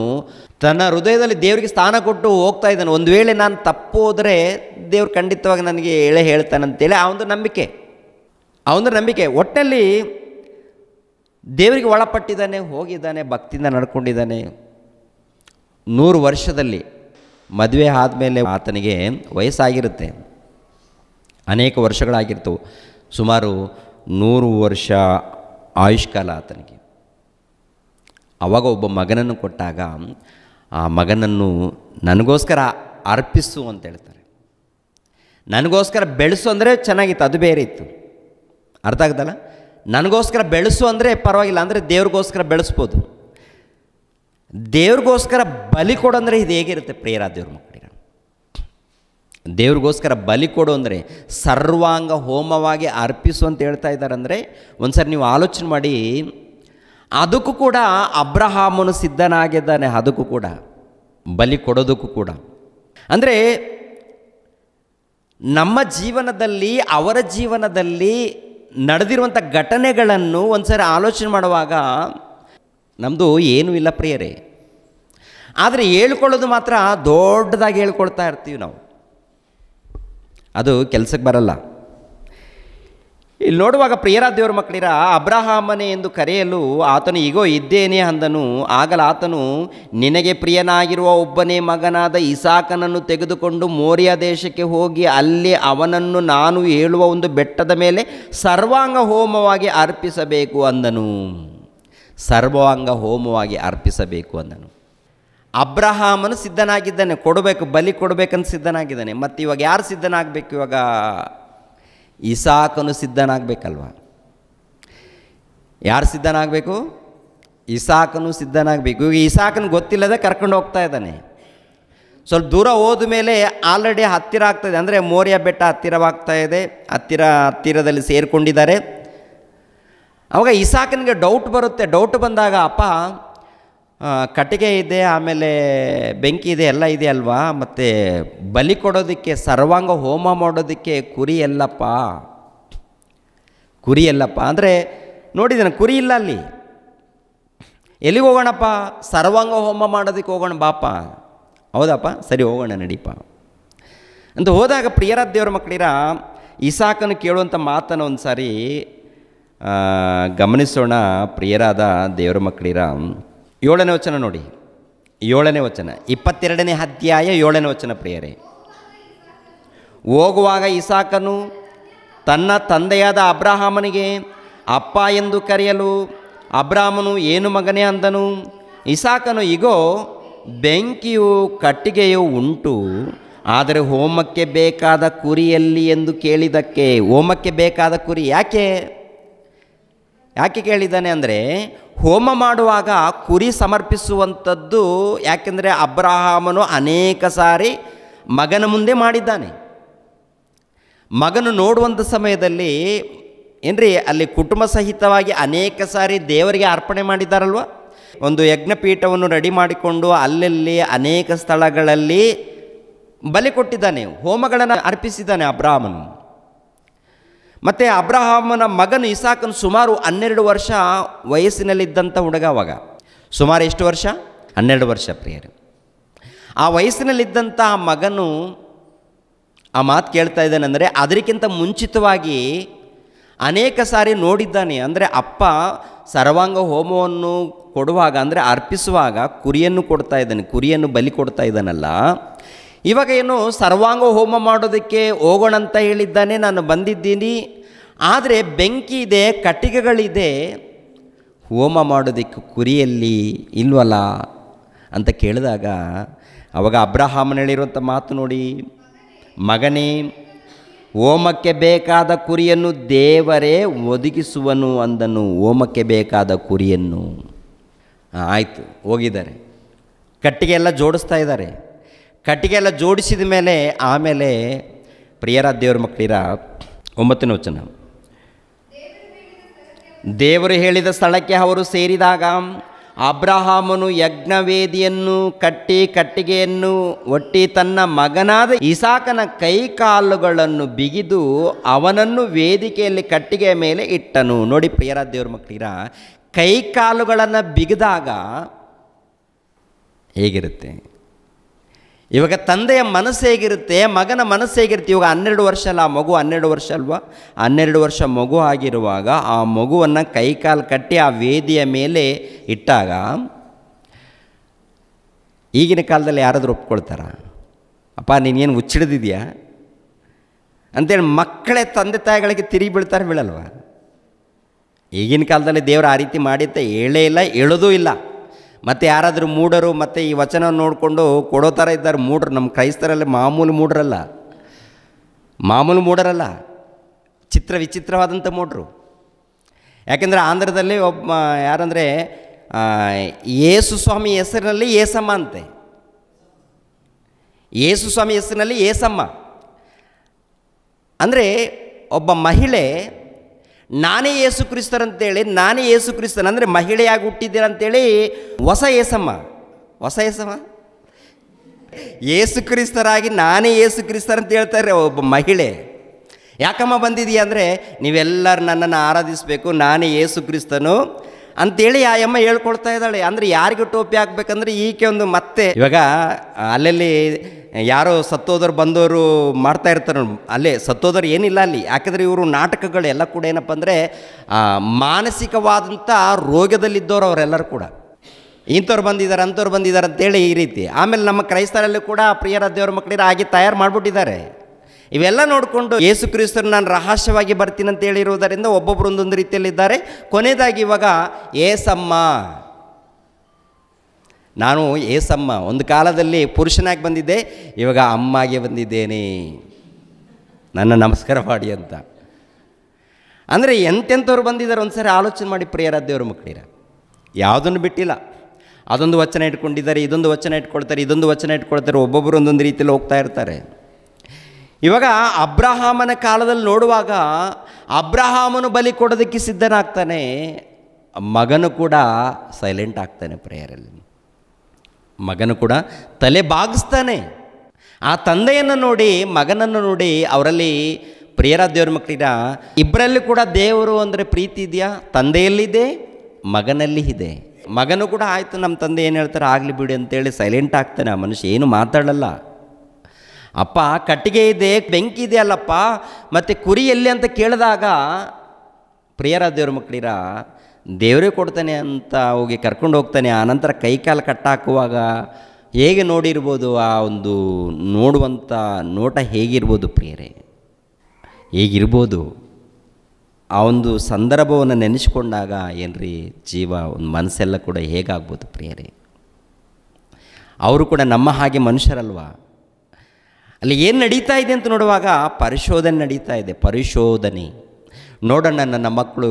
ತನ್ನ ಹೃದಯದಲ್ಲಿ ದೇವರಿಗೆ ಸ್ಥಾನ ಕೊಟ್ಟು ಹೋಗ್ತಾ ಇದ್ದಾನೆ ಒಂದು ವೇಳೆ ನಾನು ತಪ್ಪು ಹೋದರೆ ದೇವ್ರು ಖಂಡಿತವಾಗಿ ನನಗೆ ಎಳೆ ಹೇಳ್ತಾನಂತೇಳಿ ಆ ಒಂದು ನಂಬಿಕೆ ಆ ಒಂದು ನಂಬಿಕೆ ಒಟ್ಟಲ್ಲಿ ದೇವರಿಗೆ ಒಳಪಟ್ಟಿದ್ದಾನೆ ಹೋಗಿದ್ದಾನೆ ಭಕ್ತಿಯಿಂದ ನಡ್ಕೊಂಡಿದ್ದಾನೆ ನೂರು ವರ್ಷದಲ್ಲಿ ಮದುವೆ ಆದಮೇಲೆ ಆತನಿಗೆ ವಯಸ್ಸಾಗಿರುತ್ತೆ ಅನೇಕ ವರ್ಷಗಳಾಗಿರ್ತವೆ ಸುಮಾರು ನೂರು ವರ್ಷ ಆಯುಷ್ಕಾಲ ಆತನಿಗೆ ಆವಾಗ ಒಬ್ಬ ಮಗನನ್ನು ಕೊಟ್ಟಾಗ ಆ ಮಗನನ್ನು ನನಗೋಸ್ಕರ ಅರ್ಪಿಸು ಅಂತ ಹೇಳ್ತಾರೆ ನನಗೋಸ್ಕರ ಬೆಳೆಸು ಅಂದರೆ ಚೆನ್ನಾಗಿತ್ತು ಅದು ಬೇರೆ ಇತ್ತು ಅರ್ಥ ಆಗ್ತಲ್ಲ ನನಗೋಸ್ಕರ ಬೆಳೆಸು ಅಂದರೆ ಪರವಾಗಿಲ್ಲ ಅಂದರೆ ದೇವ್ರಿಗೋಸ್ಕರ ಬೆಳೆಸ್ಬೋದು ದೇವ್ರಿಗೋಸ್ಕರ ಬಲಿ ಕೊಡಂದರೆ ಇದು ಹೇಗಿರುತ್ತೆ ಪ್ರೇಯರ ದೇವ್ರ ಮಕ್ಕಳು ದೇವ್ರಿಗೋಸ್ಕರ ಬಲಿ ಕೊಡು ಅಂದರೆ ಸರ್ವಾಂಗ ಹೋಮವಾಗಿ ಅರ್ಪಿಸು ಅಂತ ಹೇಳ್ತಾ ಇದ್ದಾರೆ ಅಂದರೆ ಒಂದು ಸರಿ ನೀವು ಆಲೋಚನೆ ಮಾಡಿ ಅದಕ್ಕೂ ಕೂಡ ಅಬ್ರಹಾಮನು ಸಿದ್ಧನಾಗಿದ್ದಾನೆ ಅದಕ್ಕೂ ಕೂಡ ಬಲಿ ಕೊಡೋದಕ್ಕೂ ಕೂಡ ಅಂದರೆ ನಮ್ಮ ಜೀವನದಲ್ಲಿ ಅವರ ಜೀವನದಲ್ಲಿ ನಡೆದಿರುವಂಥ ಘಟನೆಗಳನ್ನು ಒಂದು ಸರಿ ಆಲೋಚನೆ ಮಾಡುವಾಗ ನಮ್ಮದು ಏನೂ ಇಲ್ಲ ಪ್ರಿಯರೇ ಆದರೆ ಹೇಳ್ಕೊಳ್ಳೋದು ಮಾತ್ರ ದೊಡ್ಡದಾಗಿ ಹೇಳ್ಕೊಳ್ತಾ ಇರ್ತೀವಿ ನಾವು ಅದು ಕೆಲಸಕ್ಕೆ ಬರಲ್ಲ ಇಲ್ಲಿ ನೋಡುವಾಗ ಪ್ರಿಯರ ದೇವರ ಮಕ್ಕಳಿರ ಅಬ್ರಹಾಮನೆ ಎಂದು ಕರೆಯಲು ಆತನು ಈಗೋ ಇದ್ದೇನೆ ಅಂದನು ಆತನು ನಿನಗೆ ಪ್ರಿಯನಾಗಿರುವ ಒಬ್ಬನೇ ಮಗನಾದ ಇಸಾಕನನ್ನು ತೆಗೆದುಕೊಂಡು ಮೋರಿಯ ದೇಶಕ್ಕೆ ಹೋಗಿ ಅಲ್ಲಿ ಅವನನ್ನು ನಾನು ಹೇಳುವ ಒಂದು ಬೆಟ್ಟದ ಮೇಲೆ ಸರ್ವಾಂಗ ಹೋಮವಾಗಿ ಅರ್ಪಿಸಬೇಕು ಅಂದನು ಸರ್ವಾಂಗ ಹೋಮವಾಗಿ ಅರ್ಪಿಸಬೇಕು ಅಂದನು ಅಬ್ರಹಾಮನು ಸಿದ್ಧನಾಗಿದ್ದಾನೆ ಕೊಡಬೇಕು ಬಲಿ ಕೊಡಬೇಕಂತ ಸಿದ್ಧನಾಗಿದ್ದಾನೆ ಮತ್ತು ಇವಾಗ ಯಾರು ಸಿದ್ಧನಾಗಬೇಕು ಇವಾಗ ಇಸಾಕನು ಸಿದ್ಧನಾಗಬೇಕಲ್ವ ಯಾರು ಸಿದ್ಧನಾಗಬೇಕು ಇಸಾಕನು ಸಿದ್ಧನಾಗಬೇಕು ಈಗ ಇಸಾಕನ ಗೊತ್ತಿಲ್ಲದೆ ಕರ್ಕೊಂಡು ಹೋಗ್ತಾ ಇದ್ದಾನೆ ಸ್ವಲ್ಪ ದೂರ ಹೋದ ಮೇಲೆ ಆಲ್ರೆಡಿ ಹತ್ತಿರ ಆಗ್ತಾಯಿದೆ ಅಂದರೆ ಮೋರಿಯ ಬೆಟ್ಟ ಹತ್ತಿರವಾಗ್ತಾ ಇದೆ ಹತ್ತಿರ ಹತ್ತಿರದಲ್ಲಿ ಸೇರಿಕೊಂಡಿದ್ದಾರೆ ಅವಾಗ ಇಸಾಕನಿಗೆ ಡೌಟ್ ಬರುತ್ತೆ ಡೌಟ್ ಬಂದಾಗ ಅಪ್ಪ ಕಟ್ಟಿಗೆ ಇದೆ ಆಮೇಲೆ ಬೆಂಕಿ ಇದೆ ಎಲ್ಲ ಇದೆ ಅಲ್ವಾ ಮತ್ತು ಬಲಿ ಕೊಡೋದಕ್ಕೆ ಸರ್ವಾಂಗ ಹೋಮ ಮಾಡೋದಕ್ಕೆ ಕುರಿ ಎಲ್ಲಪ್ಪ ಕುರಿ ಎಲ್ಲಪ್ಪ ಅಂದರೆ ನೋಡಿದ್ದಾನೆ ಕುರಿ ಇಲ್ಲ ಅಲ್ಲಿ ಎಲ್ಲಿಗೆ ಹೋಗೋಣಪ್ಪ ಸರ್ವಾಂಗ ಹೋಮ ಮಾಡೋದಕ್ಕೆ ಹೋಗೋಣ ಬಾಪ ಹೌದಪ್ಪ ಸರಿ ಹೋಗೋಣ ನಡೀಪ ಅಂತ ಹೋದಾಗ ಪ್ರಿಯರ ದೇವ್ರ ಮಕ್ಕಳಿರ ಇಸಾಕನ್ನು ಕೇಳುವಂಥ ಮಾತನ್ನು ಒಂದು ಸಾರಿ ಗಮನಿಸೋಣ ಪ್ರಿಯರಾದ ದೇವರ ಮಕ್ಕಳಿರ ಏಳನೇ ವಚನ ನೋಡಿ ಏಳನೇ ವಚನ ಇಪ್ಪತ್ತೆರಡನೇ ಅಧ್ಯಾಯ ಏಳನೇ ವಚನ ಪ್ರಿಯರೇ ಹೋಗುವಾಗ ಇಸಾಕನು ತನ್ನ ತಂದೆಯಾದ ಅಬ್ರಾಹಮನಿಗೆ ಅಪ್ಪ ಎಂದು ಕರೆಯಲು ಅಬ್ರಾಹ್ಮನು ಏನು ಮಗನೇ ಅಂದನು ಇಸಾಕನು ಈಗೋ ಬೆಂಕಿಯು ಕಟ್ಟಿಗೆಯು ಉಂಟು ಆದರೆ ಹೋಮಕ್ಕೆ ಬೇಕಾದ ಕುರಿಯಲ್ಲಿ ಎಂದು ಕೇಳಿದಕ್ಕೆ ಹೋಮಕ್ಕೆ ಬೇಕಾದ ಕುರಿ ಯಾಕೆ ಯಾಕೆ ಕೇಳಿದ್ದಾನೆ ಅಂದರೆ ಹೋಮ ಮಾಡುವಾಗ ಕುರಿ ಸಮರ್ಪಿಸುವಂಥದ್ದು ಯಾಕೆಂದರೆ ಅಬ್ರಹಾಮನು ಅನೇಕ ಸಾರಿ ಮಗನ ಮುಂದೆ ಮಾಡಿದ್ದಾನೆ ಮಗನು ನೋಡುವಂಥ ಸಮಯದಲ್ಲಿ ಏನ್ರಿ ಅಲ್ಲಿ ಕುಟುಂಬ ಸಹಿತವಾಗಿ ಅನೇಕ ಸಾರಿ ದೇವರಿಗೆ ಅರ್ಪಣೆ ಮಾಡಿದ್ದಾರಲ್ವ ಒಂದು ಯಜ್ಞಪೀಠವನ್ನು ರೆಡಿ ಮಾಡಿಕೊಂಡು ಅಲ್ಲಲ್ಲಿ ಅನೇಕ ಸ್ಥಳಗಳಲ್ಲಿ ಬಲಿ ಕೊಟ್ಟಿದ್ದಾನೆ ಹೋಮಗಳನ್ನು ಅರ್ಪಿಸಿದ್ದಾನೆ ಅಬ್ರಾಹ್ಮನು ಮತ್ತು ಅಬ್ರಹಾಮನ ಮಗನ ಇಸಾಕನ ಸುಮಾರು ಹನ್ನೆರಡು ವರ್ಷ ವಯಸ್ಸಿನಲ್ಲಿದ್ದಂಥ ಹುಡುಗ ಅವಾಗ ಸುಮಾರು ಎಷ್ಟು ವರ್ಷ ಹನ್ನೆರಡು ವರ್ಷ ಪ್ರಿಯರು ಆ ವಯಸ್ಸಿನಲ್ಲಿದ್ದಂಥ ಆ ಮಗನು ಆ ಮಾತು ಕೇಳ್ತಾ ಇದ್ದಾನೆಂದರೆ ಅದಕ್ಕಿಂತ ಮುಂಚಿತವಾಗಿ ಅನೇಕ ಸಾರಿ ನೋಡಿದ್ದಾನೆ ಅಂದರೆ ಅಪ್ಪ ಸರ್ವಾಂಗ ಹೋಮವನ್ನು ಕೊಡುವಾಗ ಅಂದರೆ ಅರ್ಪಿಸುವಾಗ ಕುರಿಯನ್ನು ಕೊಡ್ತಾ ಇದ್ದಾನೆ ಕುರಿಯನ್ನು ಬಲಿ ಕೊಡ್ತಾ ಇದ್ದಾನಲ್ಲ ಇವಾಗ ಏನು ಸರ್ವಾಂಗ ಹೋಮ ಮಾಡೋದಕ್ಕೆ ಹೋಗೋಣ ಅಂತ ಹೇಳಿದ್ದಾನೆ ನಾನು ಬಂದಿದ್ದೀನಿ ಆದರೆ ಬೆಂಕಿ ಇದೆ ಕಟ್ಟಿಗೆಗಳಿದೆ ಹೋಮ ಮಾಡೋದಕ್ಕೆ ಕುರಿಯಲ್ಲಿ ಇಲ್ವಲ್ಲ ಅಂತ ಕೇಳಿದಾಗ ಅವಾಗ ಅಬ್ರಹಾಮನ ಹೇಳಿರುವಂಥ ಮಾತು ನೋಡಿ ಮಗನೇ ಹೋಮಕ್ಕೆ ಬೇಕಾದ ಕುರಿಯನ್ನು ದೇವರೇ ಒದಗಿಸುವನು ಅಂದನು ಹೋಮಕ್ಕೆ ಬೇಕಾದ ಕುರಿಯನ್ನು ಆಯಿತು ಹೋಗಿದ್ದಾರೆ ಕಟ್ಟಿಗೆ ಎಲ್ಲ ಜೋಡಿಸ್ತಾ ಇದ್ದಾರೆ ಕಟ್ಟಿಗೆ ಎಲ್ಲ ಜೋಡಿಸಿದ ಮೇಲೆ ಆಮೇಲೆ ಪ್ರಿಯರ ದೇವ್ರ ಮಕ್ಕಳಿರ ಒಂಬತ್ತನೇ ವಚನ ದೇವರು ಹೇಳಿದ ಸ್ಥಳಕ್ಕೆ ಅವರು ಸೇರಿದಾಗ ಅಬ್ರಹಾಮನು ಯಜ್ಞವೇದಿಯನ್ನು ಕಟ್ಟಿ ಕಟ್ಟಿಗೆಯನ್ನು ಒಟ್ಟಿ ತನ್ನ ಮಗನಾದ ಇಸಾಕನ ಕೈಕಾಲುಗಳನ್ನು ಬಿಗಿದು ಅವನನ್ನು ವೇದಿಕೆಯಲ್ಲಿ ಕಟ್ಟಿಗೆಯ ಮೇಲೆ ಇಟ್ಟನು ನೋಡಿ ಪ್ರಿಯರ ದೇವ್ರ ಮಕ್ಕಳಿರ ಕೈಕಾಲುಗಳನ್ನು ಬಿಗಿದಾಗ ಹೇಗಿರುತ್ತೆ ಇವಾಗ ತಂದೆಯ ಮನಸ್ಸು ಹೇಗಿರುತ್ತೆ ಮಗನ ಮನಸ್ಸು ಹೇಗಿರುತ್ತೆ ಇವಾಗ ಹನ್ನೆರಡು ವರ್ಷ ಅಲ್ಲ ಆ ಮಗು ಹನ್ನೆರಡು ವರ್ಷ ಅಲ್ವಾ ಹನ್ನೆರಡು ವರ್ಷ ಮಗು ಆಗಿರುವಾಗ ಆ ಮಗುವನ್ನು ಕೈಕಾಲು ಕಟ್ಟಿ ಆ ವೇದಿಯ ಮೇಲೆ ಇಟ್ಟಾಗ ಈಗಿನ ಕಾಲದಲ್ಲಿ ಯಾರಾದರೂ ಒಪ್ಕೊಳ್ತಾರ ಅಪ್ಪ ನೀನೇನು ಹುಚ್ಚಿಡ್ದಿದ್ಯಾ ಅಂತೇಳಿ ಮಕ್ಕಳೇ ತಂದೆ ತಾಯಿಗಳಿಗೆ ತಿರುಗಿ ಬೀಳ್ತಾರೆ ಬೀಳಲ್ವ ಈಗಿನ ಕಾಲದಲ್ಲಿ ದೇವರು ಆ ರೀತಿ ಮಾಡಿದ್ದೆ ಹೇಳೇ ಇಲ್ಲ ಹೇಳೋದೂ ಇಲ್ಲ ಮತ್ತು ಯಾರಾದರೂ ಮೂಡರು ಮತ್ತು ಈ ವಚನ ನೋಡಿಕೊಂಡು ಕೊಡೋ ಥರ ಇದ್ದಾರೆ ಮೂಡ್ರು ನಮ್ಮ ಕ್ರೈಸ್ತರಲ್ಲಿ ಮಾಮೂಲು ಮೂಡ್ರಲ್ಲ ಮಾಮೂಲು ಮೂಡರಲ್ಲ ಚಿತ್ರ ವಿಚಿತ್ರವಾದಂಥ ಮೂಡ್ರು ಯಾಕೆಂದರೆ ಆಂಧ್ರದಲ್ಲಿ ಒಬ್ಬ ಯಾರಂದರೆ ಯೇಸು ಸ್ವಾಮಿ ಹೆಸರಿನಲ್ಲಿ ಏಸಮ್ಮ ಅಂತೆ ಯೇಸು ಸ್ವಾಮಿ ಹೆಸರಿನಲ್ಲಿ ಏಸಮ್ಮ ಅಂದರೆ ಒಬ್ಬ ಮಹಿಳೆ ನಾನೇ ಏಸು ಕ್ರಿಸ್ತರಂತೇಳಿ ನಾನೇ ಏಸು ಕ್ರಿಸ್ತನ ಅಂದರೆ ಮಹಿಳೆಯಾಗಿ ಹುಟ್ಟಿದ್ದೀರ ಹೊಸ ಏಸಮ್ಮ ಹೊಸ ಏಸಮ್ಮ ಏಸು ಕ್ರಿಸ್ತರಾಗಿ ನಾನೇ ಏಸು ಕ್ರಿಸ್ತರಂತ ಅಂತ ಹೇಳ್ತಾರೆ ಒಬ್ಬ ಮಹಿಳೆ ಯಾಕಮ್ಮ ಬಂದಿದೆಯಾ ಅಂದರೆ ನೀವೆಲ್ಲರೂ ನನ್ನನ್ನು ಆರಾಧಿಸಬೇಕು ನಾನೇ ಏಸು ಕ್ರಿಸ್ತನು ಅಂತೇಳಿ ಆ ಅಮ್ಮ ಹೇಳ್ಕೊಳ್ತಾ ಇದ್ದಾಳೆ ಅಂದರೆ ಯಾರಿಗೆ ಟೋಪಿ ಹಾಕ್ಬೇಕಂದ್ರೆ ಈಕೆ ಒಂದು ಮತ್ತೆ ಇವಾಗ ಅಲ್ಲಲ್ಲಿ ಯಾರೋ ಸತ್ತೋದರು ಬಂದವರು ಮಾಡ್ತಾ ಇರ್ತಾರೆ ಅಲ್ಲೇ ಸತ್ತೋದರು ಏನಿಲ್ಲ ಅಲ್ಲಿ ಯಾಕಂದರೆ ಇವರು ನಾಟಕಗಳು ಎಲ್ಲ ಕೂಡ ಏನಪ್ಪ ಅಂದರೆ ಮಾನಸಿಕವಾದಂಥ ರೋಗದಲ್ಲಿದ್ದವರು ಅವರೆಲ್ಲರೂ ಕೂಡ ಇಂಥವ್ರು ಬಂದಿದ್ದಾರೆ ಅಂಥವ್ರು ಬಂದಿದ್ದಾರೆ ಅಂತೇಳಿ ಈ ರೀತಿ ಆಮೇಲೆ ನಮ್ಮ ಕ್ರೈಸ್ತರಲ್ಲಿ ಕೂಡ ಪ್ರಿಯರ ದೇವರ ಮಕ್ಕಳಿರ ಆಗಿ ತಯಾರು ಮಾಡಿಬಿಟ್ಟಿದ್ದಾರೆ ಇವೆಲ್ಲ ನೋಡಿಕೊಂಡು ಯೇಸು ಕ್ರಿಸ್ತರು ನಾನು ರಹಸ್ಯವಾಗಿ ಬರ್ತೀನಿ ಅಂತ ಹೇಳಿರುವುದರಿಂದ ಒಬ್ಬೊಬ್ಬರು ಒಂದೊಂದು ರೀತಿಯಲ್ಲಿದ್ದಾರೆ ಕೊನೆಯದಾಗಿ ಇವಾಗ ಏಸಮ್ಮ ನಾನು ಏಸಮ್ಮ ಒಂದು ಕಾಲದಲ್ಲಿ ಪುರುಷನಾಗಿ ಬಂದಿದ್ದೆ ಇವಾಗ ಅಮ್ಮಾಗೆ ಬಂದಿದ್ದೇನೆ ನನ್ನ ನಮಸ್ಕಾರ ಮಾಡಿ ಅಂತ ಅಂದರೆ ಎಂತೆಂಥವ್ರು ಬಂದಿದ್ದಾರೆ ಒಂದು ಸಾರಿ ಆಲೋಚನೆ ಮಾಡಿ ಪ್ರಿಯರ ದೇವ್ರ ಮಕ್ಕಳಿರ ಯಾವುದನ್ನು ಬಿಟ್ಟಿಲ್ಲ ಅದೊಂದು ವಚನ ಇಟ್ಕೊಂಡಿದ್ದಾರೆ ಇದೊಂದು ವಚನ ಇಟ್ಕೊಳ್ತಾರೆ ಇದೊಂದು ವಚನ ಇಟ್ಕೊಳ್ತಾರೆ ಒಬ್ಬೊಬ್ಬರು ಒಂದೊಂದು ರೀತಿಯಲ್ಲಿ ಹೋಗ್ತಾ ಇರ್ತಾರೆ ಇವಾಗ ಅಬ್ರಹಾಮನ ಕಾಲದಲ್ಲಿ ನೋಡುವಾಗ ಅಬ್ರಹಾಮನು ಬಲಿ ಕೊಡೋದಕ್ಕೆ ಸಿದ್ಧನಾಗ್ತಾನೆ ಮಗನು ಕೂಡ ಸೈಲೆಂಟ್ ಆಗ್ತಾನೆ ಪ್ರೇಯರಲ್ಲಿ ಮಗನು ಕೂಡ ತಲೆ ಬಾಗಿಸ್ತಾನೆ ಆ ತಂದೆಯನ್ನು ನೋಡಿ ಮಗನನ್ನು ನೋಡಿ ಅವರಲ್ಲಿ ಪ್ರಿಯರ ದೇವ್ರ ಮಕ್ಕಳಿನ ಇಬ್ಬರಲ್ಲಿ ಕೂಡ ದೇವರು ಅಂದರೆ ಪ್ರೀತಿ ಇದೆಯಾ ತಂದೆಯಲ್ಲಿದೆ ಮಗನಲ್ಲಿ ಇದೆ ಮಗನು ಕೂಡ ಆಯಿತು ನಮ್ಮ ತಂದೆ ಏನು ಹೇಳ್ತಾರೆ ಆಗಲಿ ಬಿಡಿ ಅಂತೇಳಿ ಸೈಲೆಂಟ್ ಆಗ್ತಾನೆ ಆ ಮನುಷ್ಯ ಏನು ಮಾತಾಡಲ್ಲ ಅಪ್ಪ ಕಟ್ಟಿಗೆ ಇದೆ ಬೆಂಕಿ ಇದೆ ಅಲ್ಲಪ್ಪ ಮತ್ತು ಕುರಿ ಎಲ್ಲಿ ಅಂತ ಕೇಳಿದಾಗ ಪ್ರಿಯರ ದೇವ್ರ ಮಕ್ಕಳಿರ ದೇವರೇ ಕೊಡ್ತಾನೆ ಅಂತ ಹೋಗಿ ಕರ್ಕೊಂಡು ಹೋಗ್ತಾನೆ ಆನಂತರ ಕೈಕಾಲು ಕಟ್ಟಾಕುವಾಗ ಹೇಗೆ ನೋಡಿರ್ಬೋದು ಆ ಒಂದು ನೋಡುವಂಥ ನೋಟ ಹೇಗಿರ್ಬೋದು ಪ್ರಿಯರೇ ಹೇಗಿರ್ಬೋದು ಆ ಒಂದು ಸಂದರ್ಭವನ್ನು ನೆನೆಸ್ಕೊಂಡಾಗ ಏನ್ರಿ ಜೀವ ಒಂದು ಮನಸ್ಸೆಲ್ಲ ಕೂಡ ಹೇಗಾಗ್ಬೋದು ಪ್ರಿಯರೇ ಅವರು ಕೂಡ ನಮ್ಮ ಹಾಗೆ ಮನುಷ್ಯರಲ್ವಾ ಅಲ್ಲಿ ಏನು ನಡೀತಾ ಇದೆ ಅಂತ ನೋಡುವಾಗ ಪರಿಶೋಧನೆ ನಡೀತಾ ಇದೆ ಪರಿಶೋಧನೆ ನೋಡೋಣ ನನ್ನ ಮಕ್ಕಳು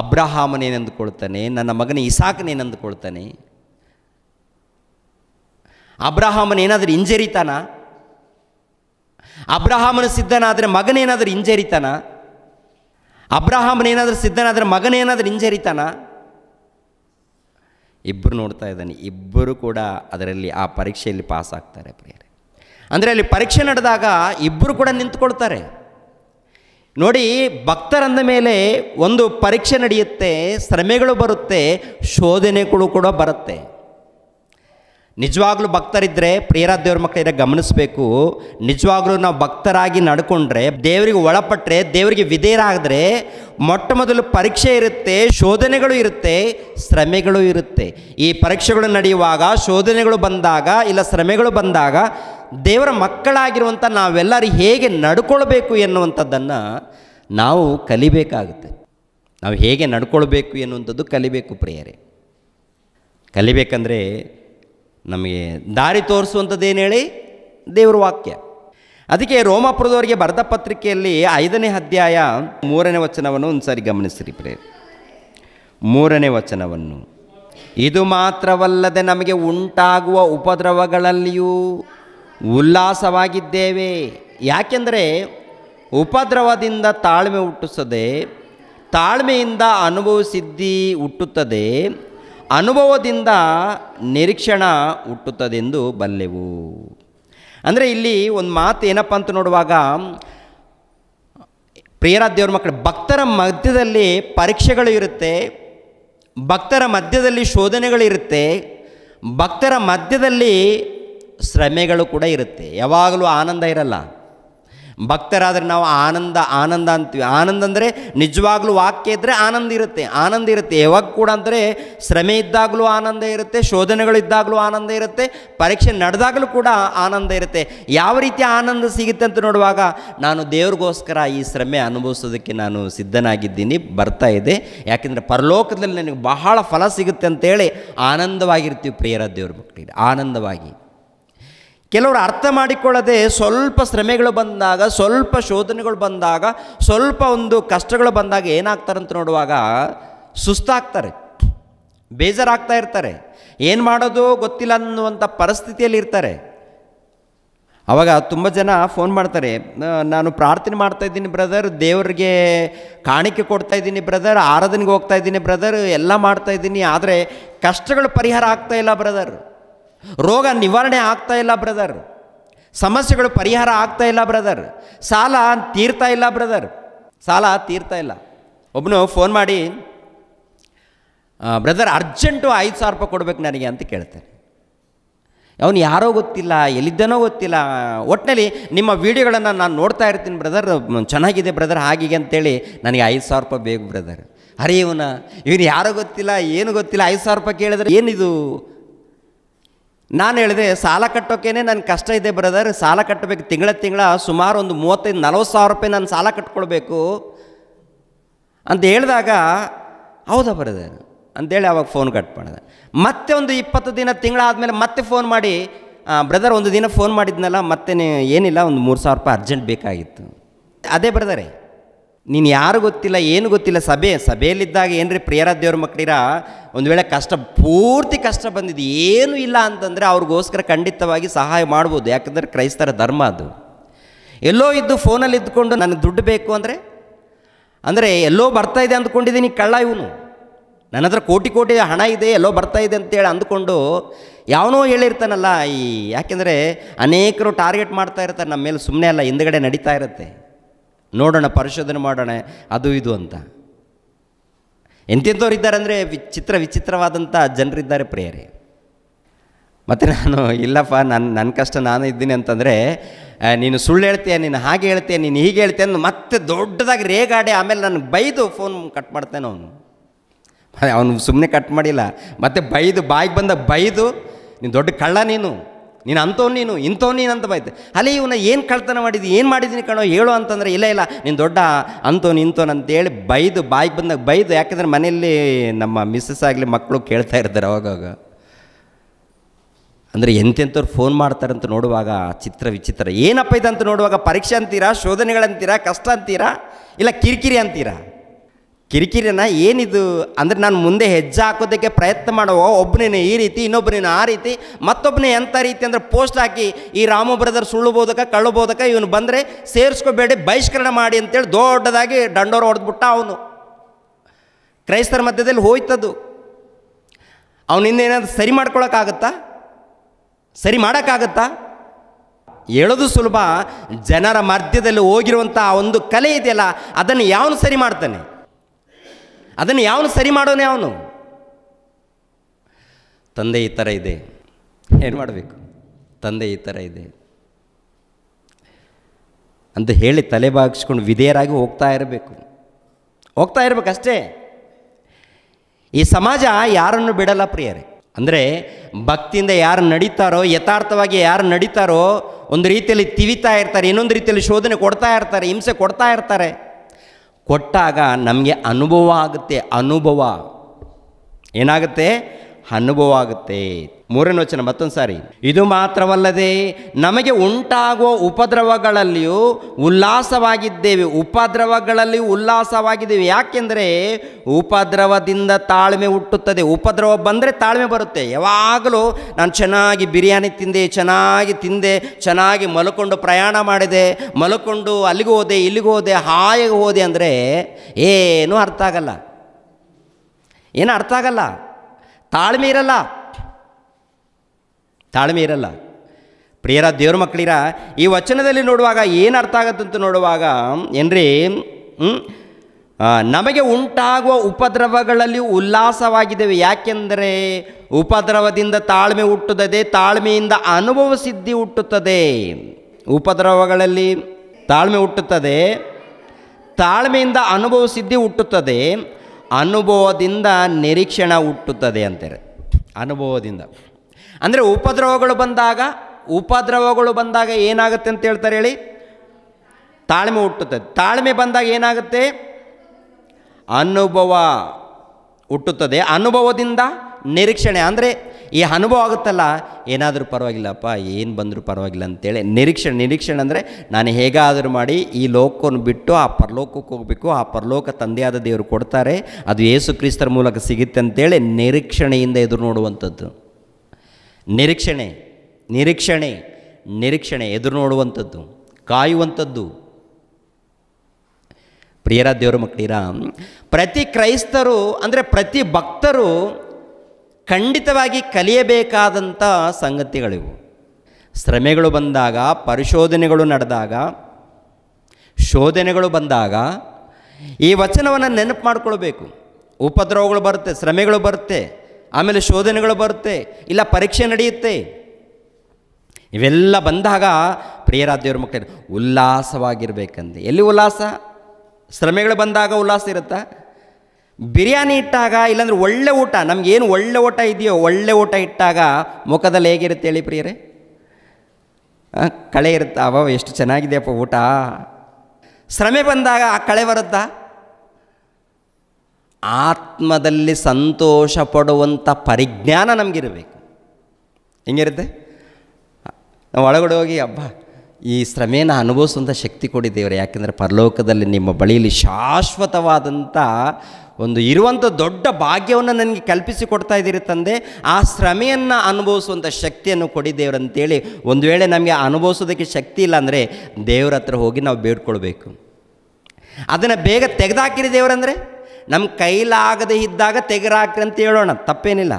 ಅಬ್ರಹಾಮನೇನೆಂದುಕೊಳ್ತಾನೆ ನನ್ನ ಮಗನ ಇಸಾಕನೇನೆಂದುಕೊಳ್ತಾನೆ ಅಬ್ರಹಾಮನ ಏನಾದರೂ ಇಂಜರಿತಾನ ಅಬ್ರಹಾಮನ ಸಿದ್ಧನಾದರೆ ಮಗನೇನಾದರೂ ಇಂಜರಿತಾನ ಅಬ್ರಹಾಮನೇನಾದರೂ ಸಿದ್ಧನಾದರೆ ಮಗನೇನಾದರೂ ಇಂಜರಿತಾನ ಇಬ್ಬರು ನೋಡ್ತಾ ಇದ್ದಾನೆ ಇಬ್ಬರು ಕೂಡ ಅದರಲ್ಲಿ ಆ ಪರೀಕ್ಷೆಯಲ್ಲಿ ಪಾಸ್ ಆಗ್ತಾರೆ ಪ್ರಿಯ ಅಂದರೆ ಅಲ್ಲಿ ಪರೀಕ್ಷೆ ನಡೆದಾಗ ಇಬ್ಬರು ಕೂಡ ನಿಂತ್ಕೊಳ್ತಾರೆ ನೋಡಿ ಭಕ್ತರಂದ ಮೇಲೆ ಒಂದು ಪರೀಕ್ಷೆ ನಡೆಯುತ್ತೆ ಶ್ರಮೆಗಳು ಬರುತ್ತೆ ಶೋಧನೆಗಳು ಕೂಡ ಬರುತ್ತೆ ನಿಜವಾಗ್ಲೂ ಭಕ್ತರಿದ್ದರೆ ಪ್ರಿಯರ ದೇವ್ರ ಮಕ್ಕಳಿದ್ರೆ ಗಮನಿಸಬೇಕು ನಿಜವಾಗ್ಲೂ ನಾವು ಭಕ್ತರಾಗಿ ನಡ್ಕೊಂಡ್ರೆ ದೇವರಿಗೆ ಒಳಪಟ್ಟರೆ ದೇವರಿಗೆ ವಿಧೇಯರಾದರೆ ಮೊಟ್ಟ ಮೊದಲು ಪರೀಕ್ಷೆ ಇರುತ್ತೆ ಶೋಧನೆಗಳು ಇರುತ್ತೆ ಶ್ರಮೆಗಳು ಇರುತ್ತೆ ಈ ಪರೀಕ್ಷೆಗಳು ನಡೆಯುವಾಗ ಶೋಧನೆಗಳು ಬಂದಾಗ ಇಲ್ಲ ಶ್ರಮೆಗಳು ಬಂದಾಗ ದೇವರ ಮಕ್ಕಳಾಗಿರುವಂಥ ನಾವೆಲ್ಲರೂ ಹೇಗೆ ನಡ್ಕೊಳ್ಬೇಕು ಎನ್ನುವಂಥದ್ದನ್ನು ನಾವು ಕಲಿಬೇಕಾಗುತ್ತೆ ನಾವು ಹೇಗೆ ನಡ್ಕೊಳ್ಬೇಕು ಎನ್ನುವಂಥದ್ದು ಕಲಿಬೇಕು ಪ್ರಿಯರೇ ಕಲಿಬೇಕಂದ್ರೆ ನಮಗೆ ದಾರಿ ತೋರಿಸುವಂಥದ್ದೇನು ಹೇಳಿ ದೇವರ ವಾಕ್ಯ ಅದಕ್ಕೆ ರೋಮಾಪುರದವರಿಗೆ ಬರೆದ ಪತ್ರಿಕೆಯಲ್ಲಿ ಐದನೇ ಅಧ್ಯಾಯ ಮೂರನೇ ವಚನವನ್ನು ಒಂದು ಸಾರಿ ಗಮನಿಸಿರಿ ಪ್ರೇ ಮೂರನೇ ವಚನವನ್ನು ಇದು ಮಾತ್ರವಲ್ಲದೆ ನಮಗೆ ಉಂಟಾಗುವ ಉಪದ್ರವಗಳಲ್ಲಿಯೂ ಉಲ್ಲಾಸವಾಗಿದ್ದೇವೆ ಯಾಕೆಂದರೆ ಉಪದ್ರವದಿಂದ ತಾಳ್ಮೆ ಹುಟ್ಟಿಸದೆ ತಾಳ್ಮೆಯಿಂದ ಅನುಭವಿಸಿದ್ದಿ ಹುಟ್ಟುತ್ತದೆ ಅನುಭವದಿಂದ ನಿರೀಕ್ಷಣ ಹುಟ್ಟುತ್ತದೆಂದು ಬಲ್ಲೆವು ಅಂದರೆ ಇಲ್ಲಿ ಒಂದು ಮಾತು ಏನಪ್ಪ ಅಂತ ನೋಡುವಾಗ ಪ್ರಿಯರ ದೇವ್ರ ಮಕ್ಕಳು ಭಕ್ತರ ಮಧ್ಯದಲ್ಲಿ ಪರೀಕ್ಷೆಗಳು ಇರುತ್ತೆ ಭಕ್ತರ ಮಧ್ಯದಲ್ಲಿ ಶೋಧನೆಗಳಿರುತ್ತೆ ಭಕ್ತರ ಮಧ್ಯದಲ್ಲಿ ಶ್ರಮೆಗಳು ಕೂಡ ಇರುತ್ತೆ ಯಾವಾಗಲೂ ಆನಂದ ಇರಲ್ಲ ಭಕ್ತರಾದರೆ ನಾವು ಆನಂದ ಆನಂದ ಅಂತೀವಿ ಆನಂದ ಅಂದರೆ ನಿಜವಾಗ್ಲೂ ವಾಕ್ಯ ಇದ್ದರೆ ಆನಂದ ಇರುತ್ತೆ ಆನಂದ ಇರುತ್ತೆ ಯಾವಾಗ ಕೂಡ ಅಂದರೆ ಶ್ರಮೆ ಇದ್ದಾಗಲೂ ಆನಂದ ಇರುತ್ತೆ ಶೋಧನೆಗಳಿದ್ದಾಗಲೂ ಆನಂದ ಇರುತ್ತೆ ಪರೀಕ್ಷೆ ನಡೆದಾಗಲೂ ಕೂಡ ಆನಂದ ಇರುತ್ತೆ ಯಾವ ರೀತಿ ಆನಂದ ಸಿಗುತ್ತೆ ಅಂತ ನೋಡುವಾಗ ನಾನು ದೇವ್ರಿಗೋಸ್ಕರ ಈ ಶ್ರಮೆ ಅನುಭವಿಸೋದಕ್ಕೆ ನಾನು ಸಿದ್ಧನಾಗಿದ್ದೀನಿ ಬರ್ತಾ ಇದೆ ಯಾಕೆಂದರೆ ಪರಲೋಕದಲ್ಲಿ ನನಗೆ ಬಹಳ ಫಲ ಸಿಗುತ್ತೆ ಅಂತೇಳಿ ಆನಂದವಾಗಿರ್ತೀವಿ ಪ್ರಿಯರ ದೇವ್ರ ಮಕ್ಕಳಿಗೆ ಆನಂದವಾಗಿ ಕೆಲವರು ಅರ್ಥ ಮಾಡಿಕೊಳ್ಳದೆ ಸ್ವಲ್ಪ ಶ್ರಮೆಗಳು ಬಂದಾಗ ಸ್ವಲ್ಪ ಶೋಧನೆಗಳು ಬಂದಾಗ ಸ್ವಲ್ಪ ಒಂದು ಕಷ್ಟಗಳು ಬಂದಾಗ ಏನಾಗ್ತಾರಂತ ನೋಡುವಾಗ ಸುಸ್ತಾಗ್ತಾರೆ ಬೇಜಾರಾಗ್ತಾ ಇರ್ತಾರೆ ಏನು ಮಾಡೋದು ಗೊತ್ತಿಲ್ಲ ಅನ್ನುವಂಥ ಪರಿಸ್ಥಿತಿಯಲ್ಲಿ ಇರ್ತಾರೆ ಆವಾಗ ತುಂಬ ಜನ ಫೋನ್ ಮಾಡ್ತಾರೆ ನಾನು ಪ್ರಾರ್ಥನೆ ಮಾಡ್ತಾ ಇದ್ದೀನಿ ಬ್ರದರ್ ದೇವರಿಗೆ ಕಾಣಿಕೆ ಕೊಡ್ತಾ ಇದ್ದೀನಿ ಬ್ರದರ್ ಆರಾಧನೆಗೆ ಹೋಗ್ತಾ ಇದ್ದೀನಿ ಬ್ರದರ್ ಎಲ್ಲ ಮಾಡ್ತಾ ಇದ್ದೀನಿ ಆದರೆ ಕಷ್ಟಗಳು ಪರಿಹಾರ ಆಗ್ತಾ ಇಲ್ಲ ಬ್ರದರ್ ರೋಗ ನಿವಾರಣೆ ಆಗ್ತಾ ಇಲ್ಲ ಬ್ರದರ್ ಸಮಸ್ಯೆಗಳು ಪರಿಹಾರ ಆಗ್ತಾ ಇಲ್ಲ ಬ್ರದರ್ ಸಾಲ ತೀರ್ತಾ ಇಲ್ಲ ಬ್ರದರ್ ಸಾಲ ತೀರ್ತಾ ಇಲ್ಲ ಒಬ್ಬನು ಫೋನ್ ಮಾಡಿ ಬ್ರದರ್ ಅರ್ಜೆಂಟು ಐದು ಸಾವಿರ ರೂಪಾಯಿ ಕೊಡ್ಬೇಕು ನನಗೆ ಅಂತ ಕೇಳ್ತಾರೆ ಅವನು ಯಾರೋ ಗೊತ್ತಿಲ್ಲ ಎಲ್ಲಿದ್ದನೋ ಗೊತ್ತಿಲ್ಲ ಒಟ್ಟಿನಲ್ಲಿ ನಿಮ್ಮ ವೀಡಿಯೋಗಳನ್ನು ನಾನು ನೋಡ್ತಾ ಇರ್ತೀನಿ ಬ್ರದರ್ ಚೆನ್ನಾಗಿದೆ ಬ್ರದರ್ ಹಾಗೆ ಅಂತೇಳಿ ನನಗೆ ಐದು ಸಾವಿರ ರೂಪಾಯಿ ಬೇಕು ಬ್ರದರ್ ಅರೆ ಇವನ ಇವನು ಯಾರೋ ಗೊತ್ತಿಲ್ಲ ಏನು ಗೊತ್ತಿಲ್ಲ ಐದು ಸಾವಿರ ರೂಪಾಯಿ ಕೇಳಿದ್ರೆ ಏನಿದು ನಾನು ಹೇಳಿದೆ ಸಾಲ ಕಟ್ಟೋಕ್ಕೇನೆ ನನ್ನ ಕಷ್ಟ ಇದೆ ಬ್ರದರ್ ಸಾಲ ಕಟ್ಟಬೇಕು ತಿಂಗಳ ತಿಂಗಳ ಸುಮಾರು ಒಂದು ಮೂವತ್ತೈದು ನಲವತ್ತು ಸಾವಿರ ರೂಪಾಯಿ ನಾನು ಸಾಲ ಕಟ್ಕೊಳ್ಬೇಕು ಅಂತ ಹೇಳಿದಾಗ ಹೌದಾ ಬ್ರದರ್ ಅಂತೇಳಿ ಅವಾಗ ಫೋನ್ ಕಟ್ ಮಾಡಿದೆ ಮತ್ತೆ ಒಂದು ಇಪ್ಪತ್ತು ದಿನ ತಿಂಗಳಾದಮೇಲೆ ಮತ್ತೆ ಫೋನ್ ಮಾಡಿ ಬ್ರದರ್ ಒಂದು ದಿನ ಫೋನ್ ಮಾಡಿದ್ನಲ್ಲ ಮತ್ತೆ ಏನಿಲ್ಲ ಒಂದು ಮೂರು ಸಾವಿರ ರೂಪಾಯಿ ಅರ್ಜೆಂಟ್ ಬೇಕಾಗಿತ್ತು ಅದೇ ಬ್ರದರೇ ನೀನು ಯಾರು ಗೊತ್ತಿಲ್ಲ ಏನು ಗೊತ್ತಿಲ್ಲ ಸಭೆ ಸಭೆಯಲ್ಲಿದ್ದಾಗ ಏನು ರೀ ಪ್ರಿಯರ ದೇವ್ರ ಮಕ್ಕಳಿರ ಒಂದು ವೇಳೆ ಕಷ್ಟ ಪೂರ್ತಿ ಕಷ್ಟ ಬಂದಿದ್ದು ಏನೂ ಇಲ್ಲ ಅಂತಂದರೆ ಅವ್ರಿಗೋಸ್ಕರ ಖಂಡಿತವಾಗಿ ಸಹಾಯ ಮಾಡ್ಬೋದು ಯಾಕಂದರೆ ಕ್ರೈಸ್ತರ ಧರ್ಮ ಅದು ಎಲ್ಲೋ ಇದ್ದು ಫೋನಲ್ಲಿ ಇದ್ದುಕೊಂಡು ನನಗೆ ದುಡ್ಡು ಬೇಕು ಅಂದರೆ ಅಂದರೆ ಎಲ್ಲೋ ಬರ್ತಾ ಇದೆ ಅಂದ್ಕೊಂಡಿದ್ದೀನಿ ಕಳ್ಳ ಇವನು ನನ್ನ ಹತ್ರ ಕೋಟಿ ಕೋಟಿ ಹಣ ಇದೆ ಎಲ್ಲೋ ಬರ್ತಾ ಇದೆ ಅಂತೇಳಿ ಅಂದ್ಕೊಂಡು ಯಾವನೋ ಹೇಳಿರ್ತಾನಲ್ಲ ಈ ಯಾಕೆಂದರೆ ಅನೇಕರು ಟಾರ್ಗೆಟ್ ಮಾಡ್ತಾ ಇರ್ತಾರೆ ನಮ್ಮ ಮೇಲೆ ಸುಮ್ಮನೆ ಅಲ್ಲ ಹಿಂದ್ಗಡೆ ನಡೀತಾ ಇರುತ್ತೆ ನೋಡೋಣ ಪರಿಶೋಧನೆ ಮಾಡೋಣ ಅದು ಇದು ಅಂತ ಎಂತೆಂಥವ್ರು ಇದ್ದಾರೆ ಅಂದರೆ ವಿಚಿತ್ರ ವಿಚಿತ್ರವಾದಂಥ ಜನರಿದ್ದಾರೆ ಪ್ರಿಯರಿ ಮತ್ತು ನಾನು ಇಲ್ಲಪ್ಪ ನನ್ನ ನನ್ನ ಕಷ್ಟ ನಾನು ಇದ್ದೀನಿ ಅಂತಂದರೆ ನೀನು ಸುಳ್ಳು ಹೇಳ್ತೀಯ ನೀನು ಹಾಗೆ ಹೇಳ್ತೀಯ ನೀನು ಹೀಗೆ ಹೇಳ್ತೀಯ ಅಂತ ಮತ್ತೆ ದೊಡ್ಡದಾಗಿ ರೇಗಾಡಿ ಆಮೇಲೆ ನನಗೆ ಬೈದು ಫೋನ್ ಕಟ್ ಮಾಡ್ತೇನೆ ಅವನು ಅವನು ಸುಮ್ಮನೆ ಕಟ್ ಮಾಡಿಲ್ಲ ಮತ್ತೆ ಬೈದು ಬಾಯಿಗೆ ಬಂದ ಬೈದು ನೀನು ದೊಡ್ಡ ಕಳ್ಳ ನೀನು ನೀನು ಅಂಥವ್ ನೀನು ಇಂಥವ್ ನೀನು ಅಂತ ಬಾಯ್ತು ಅಲ್ಲಿ ಇವನ್ನ ಏನು ಕಳ್ತನ ಮಾಡಿದ್ದು ಏನು ಮಾಡಿದ್ದೀನಿ ಕಣೋ ಹೇಳು ಅಂತಂದರೆ ಇಲ್ಲ ಇಲ್ಲ ನೀನು ದೊಡ್ಡ ಅಂಥವ್ನು ಇಂಥವ್ನು ಅಂತೇಳಿ ಬೈದು ಬಾಯಿಗೆ ಬಂದಾಗ ಬೈದು ಯಾಕಂದ್ರೆ ಮನೆಯಲ್ಲಿ ನಮ್ಮ ಮಿಸ್ಸಸ್ ಆಗಲಿ ಮಕ್ಕಳು ಕೇಳ್ತಾ ಇರ್ತಾರೆ ಅವಾಗವಾಗ ಅಂದರೆ ಎಂತೆಂಥವ್ರು ಫೋನ್ ಮಾಡ್ತಾರಂತ ನೋಡುವಾಗ ಚಿತ್ರ ವಿಚಿತ್ರ ಏನಪ್ಪ ಇದಂತ ನೋಡುವಾಗ ಪರೀಕ್ಷೆ ಅಂತೀರಾ ಶೋಧನೆಗಳಂತೀರಾ ಕಷ್ಟ ಅಂತೀರಾ ಇಲ್ಲ ಕಿರಿಕಿರಿ ಅಂತೀರಾ ಕಿರಿಕಿರಿನ ಏನಿದು ಅಂದರೆ ನಾನು ಮುಂದೆ ಹೆಜ್ಜೆ ಹಾಕೋದಕ್ಕೆ ಪ್ರಯತ್ನ ಮಾಡುವ ಒಬ್ಬನೇನು ಈ ರೀತಿ ಇನ್ನೊಬ್ಬನೇನು ಆ ರೀತಿ ಮತ್ತೊಬ್ಬನೇ ಎಂಥ ರೀತಿ ಅಂದರೆ ಪೋಸ್ಟ್ ಹಾಕಿ ಈ ರಾಮ ಬ್ರದರ್ ಸುಳ್ಳು ಬೋದಕ ಕಳ್ಳು ಬೋದಕ ಇವನು ಬಂದರೆ ಸೇರಿಸ್ಕೋಬೇಡಿ ಬಹಿಷ್ಕರಣ ಮಾಡಿ ಅಂತೇಳಿ ದೊಡ್ಡದಾಗಿ ದಂಡೋರು ಹೊಡೆದ್ಬಿಟ್ಟ ಅವನು ಕ್ರೈಸ್ತರ ಮಧ್ಯದಲ್ಲಿ ಹೋಯ್ತದು ಅವನಿಂದ ಏನಾದರೂ ಸರಿ ಮಾಡ್ಕೊಳಕ್ಕಾಗತ್ತಾ ಸರಿ ಮಾಡೋಕ್ಕಾಗತ್ತಾ ಹೇಳೋದು ಸುಲಭ ಜನರ ಮಧ್ಯದಲ್ಲಿ ಹೋಗಿರುವಂಥ ಒಂದು ಕಲೆ ಇದೆಯಲ್ಲ ಅದನ್ನು ಯಾವನು ಸರಿ ಮಾಡ್ತಾನೆ ಅದನ್ನು ಯಾವನು ಸರಿ ಮಾಡೋನೇ ಅವನು ತಂದೆ ಈ ಥರ ಇದೆ ಏನು ಮಾಡಬೇಕು ತಂದೆ ಈ ಥರ ಇದೆ ಅಂತ ಹೇಳಿ ತಲೆ ಬಾಗಿಸ್ಕೊಂಡು ವಿಧೇಯರಾಗಿ ಹೋಗ್ತಾ ಇರಬೇಕು ಹೋಗ್ತಾ ಇರಬೇಕಷ್ಟೇ ಈ ಸಮಾಜ ಯಾರನ್ನು ಬಿಡಲ್ಲ ಪ್ರಿಯರೇ ಅಂದರೆ ಭಕ್ತಿಯಿಂದ ಯಾರು ನಡೀತಾರೋ ಯಥಾರ್ಥವಾಗಿ ಯಾರು ನಡೀತಾರೋ ಒಂದು ರೀತಿಯಲ್ಲಿ ತಿವಿತಾ ಇರ್ತಾರೆ ಇನ್ನೊಂದು ರೀತಿಯಲ್ಲಿ ಶೋಧನೆ ಕೊಡ್ತಾ ಇರ್ತಾರೆ ಹಿಂಸೆ ಕೊಡ್ತಾ ಇರ್ತಾರೆ ಕೊಟ್ಟಾಗ ನಮಗೆ ಅನುಭವ ಆಗುತ್ತೆ ಅನುಭವ ಏನಾಗುತ್ತೆ ಅನುಭವವಾಗುತ್ತೆ ಮೂರನೇ ವಚನ ಮತ್ತೊಂದು ಸಾರಿ ಇದು ಮಾತ್ರವಲ್ಲದೆ ನಮಗೆ ಉಂಟಾಗುವ ಉಪದ್ರವಗಳಲ್ಲಿಯೂ ಉಲ್ಲಾಸವಾಗಿದ್ದೇವೆ ಉಪದ್ರವಗಳಲ್ಲಿಯೂ ಉಲ್ಲಾಸವಾಗಿದ್ದೇವೆ ಯಾಕೆಂದರೆ ಉಪದ್ರವದಿಂದ ತಾಳ್ಮೆ ಹುಟ್ಟುತ್ತದೆ ಉಪದ್ರವ ಬಂದರೆ ತಾಳ್ಮೆ ಬರುತ್ತೆ ಯಾವಾಗಲೂ ನಾನು ಚೆನ್ನಾಗಿ ಬಿರಿಯಾನಿ ತಿಂದೆ ಚೆನ್ನಾಗಿ ತಿಂದೆ ಚೆನ್ನಾಗಿ ಮಲ್ಕೊಂಡು ಪ್ರಯಾಣ ಮಾಡಿದೆ ಮಲಕೊಂಡು ಅಲ್ಲಿಗೆ ಹೋದೆ ಇಲ್ಲಿಗೆ ಹೋದೆ ಹಾಯಿಗೆ ಹೋದೆ ಅಂದರೆ ಏನೂ ಅರ್ಥ ಆಗಲ್ಲ ಏನೂ ಅರ್ಥ ಆಗಲ್ಲ ತಾಳ್ಮೆ ಇರಲ್ಲ ತಾಳ್ಮೆ ಇರಲ್ಲ ಪ್ರಿಯರ ದೇವ್ರ ಮಕ್ಕಳಿರ ಈ ವಚನದಲ್ಲಿ ನೋಡುವಾಗ ಏನು ಅರ್ಥ ಆಗತ್ತಂತ ನೋಡುವಾಗ ಏನ್ರಿ ನಮಗೆ ಉಂಟಾಗುವ ಉಪದ್ರವಗಳಲ್ಲಿ ಉಲ್ಲಾಸವಾಗಿದ್ದೇವೆ ಯಾಕೆಂದರೆ ಉಪದ್ರವದಿಂದ ತಾಳ್ಮೆ ಹುಟ್ಟುತ್ತದೆ ತಾಳ್ಮೆಯಿಂದ ಅನುಭವ ಸಿದ್ಧಿ ಹುಟ್ಟುತ್ತದೆ ಉಪದ್ರವಗಳಲ್ಲಿ ತಾಳ್ಮೆ ಹುಟ್ಟುತ್ತದೆ ತಾಳ್ಮೆಯಿಂದ ಅನುಭವ ಸಿದ್ಧಿ ಹುಟ್ಟುತ್ತದೆ ಅನುಭವದಿಂದ ನಿರೀಕ್ಷಣ ಹುಟ್ಟುತ್ತದೆ ಅಂತಾರೆ ಅನುಭವದಿಂದ ಅಂದರೆ ಉಪದ್ರವಗಳು ಬಂದಾಗ ಉಪದ್ರವಗಳು ಬಂದಾಗ ಏನಾಗುತ್ತೆ ಅಂತ ಹೇಳ್ತಾರೆ ಹೇಳಿ ತಾಳ್ಮೆ ಹುಟ್ಟುತ್ತದೆ ತಾಳ್ಮೆ ಬಂದಾಗ ಏನಾಗುತ್ತೆ ಅನುಭವ ಹುಟ್ಟುತ್ತದೆ ಅನುಭವದಿಂದ ನಿರೀಕ್ಷಣೆ ಅಂದರೆ ಈ ಅನುಭವ ಆಗುತ್ತಲ್ಲ ಏನಾದರೂ ಪರವಾಗಿಲ್ಲಪ್ಪ ಏನು ಬಂದರೂ ಪರವಾಗಿಲ್ಲ ಅಂತೇಳಿ ನಿರೀಕ್ಷಣೆ ನಿರೀಕ್ಷಣೆ ಅಂದರೆ ನಾನು ಹೇಗಾದರೂ ಮಾಡಿ ಈ ಲೋಕವನ್ನು ಬಿಟ್ಟು ಆ ಪರಲೋಕಕ್ಕೆ ಹೋಗಬೇಕು ಆ ಪರಲೋಕ ತಂದೆಯಾದ ದೇವರು ಕೊಡ್ತಾರೆ ಅದು ಯೇಸು ಕ್ರಿಸ್ತರ ಮೂಲಕ ಸಿಗುತ್ತೆ ಅಂತೇಳಿ ನಿರೀಕ್ಷಣೆಯಿಂದ ಎದುರು ನೋಡುವಂಥದ್ದು ನಿರೀಕ್ಷಣೆ ನಿರೀಕ್ಷಣೆ ನಿರೀಕ್ಷಣೆ ಎದುರು ನೋಡುವಂಥದ್ದು ಕಾಯುವಂಥದ್ದು ಪ್ರಿಯರ ದೇವರ ಮಕ್ಕಳಿರ ಪ್ರತಿ ಕ್ರೈಸ್ತರು ಅಂದರೆ ಪ್ರತಿ ಭಕ್ತರು ಖಂಡಿತವಾಗಿ ಕಲಿಯಬೇಕಾದಂಥ ಸಂಗತಿಗಳಿವು ಶ್ರಮೆಗಳು ಬಂದಾಗ ಪರಿಶೋಧನೆಗಳು ನಡೆದಾಗ ಶೋಧನೆಗಳು ಬಂದಾಗ ಈ ವಚನವನ್ನು ನೆನಪು ಮಾಡ್ಕೊಳ್ಬೇಕು ಉಪದ್ರವಗಳು ಬರುತ್ತೆ ಶ್ರಮೆಗಳು ಬರುತ್ತೆ ಆಮೇಲೆ ಶೋಧನೆಗಳು ಬರುತ್ತೆ ಇಲ್ಲ ಪರೀಕ್ಷೆ ನಡೆಯುತ್ತೆ ಇವೆಲ್ಲ ಬಂದಾಗ ಪ್ರಿಯರಾದೇವ್ರ ಮಕ್ಕಳಿಗೆ ಉಲ್ಲಾಸವಾಗಿರ್ಬೇಕಂತೆ ಎಲ್ಲಿ ಉಲ್ಲಾಸ ಶ್ರಮೆಗಳು ಬಂದಾಗ ಉಲ್ಲಾಸ ಇರುತ್ತಾ ಬಿರಿಯಾನಿ ಇಟ್ಟಾಗ ಇಲ್ಲಾಂದ್ರೆ ಒಳ್ಳೆ ಊಟ ನಮಗೇನು ಒಳ್ಳೆ ಊಟ ಇದೆಯೋ ಒಳ್ಳೆ ಊಟ ಇಟ್ಟಾಗ ಮುಖದಲ್ಲಿ ಹೇಗಿರುತ್ತೆ ಹೇಳಿ ಪ್ರಿಯರೇ ಕಳೆ ಇರುತ್ತೆ ಅವ ಎಷ್ಟು ಚೆನ್ನಾಗಿದೆಯಪ್ಪ ಊಟ ಶ್ರಮೆ ಬಂದಾಗ ಆ ಕಳೆ ಬರುತ್ತಾ ಆತ್ಮದಲ್ಲಿ ಸಂತೋಷ ಪಡುವಂಥ ಪರಿಜ್ಞಾನ ನಮಗಿರಬೇಕು ಹೆಂಗಿರುತ್ತೆ ನಾವು ಒಳಗಡೆ ಹೋಗಿ ಹಬ್ಬ ಈ ಶ್ರಮೇನ ಅನುಭವಿಸುವಂಥ ಶಕ್ತಿ ಕೊಡಿ ದೇವರೇ ಯಾಕೆಂದರೆ ಪರಲೋಕದಲ್ಲಿ ನಿಮ್ಮ ಬಳಿಯಲ್ಲಿ ಶಾಶ್ವತವಾದಂಥ ಒಂದು ಇರುವಂಥ ದೊಡ್ಡ ಭಾಗ್ಯವನ್ನು ನನಗೆ ಕಲ್ಪಿಸಿ ಕೊಡ್ತಾ ಇದ್ದೀರಿ ತಂದೆ ಆ ಶ್ರಮೆಯನ್ನು ಅನುಭವಿಸುವಂಥ ಶಕ್ತಿಯನ್ನು ಕೊಡಿ ದೇವ್ರಂತೇಳಿ ಒಂದು ವೇಳೆ ನಮಗೆ ಅನುಭವಿಸೋದಕ್ಕೆ ಶಕ್ತಿ ಇಲ್ಲ ಅಂದರೆ ದೇವ್ರ ಹತ್ರ ಹೋಗಿ ನಾವು ಬೇಡ್ಕೊಳ್ಬೇಕು ಅದನ್ನು ಬೇಗ ತೆಗೆದಾಕಿರಿ ದೇವರಂದರೆ ನಮ್ಮ ಕೈಲಾಗದೇ ಇದ್ದಾಗ ತೆಗೆರಾಕ್ರಿ ಅಂತ ಹೇಳೋಣ ತಪ್ಪೇನಿಲ್ಲ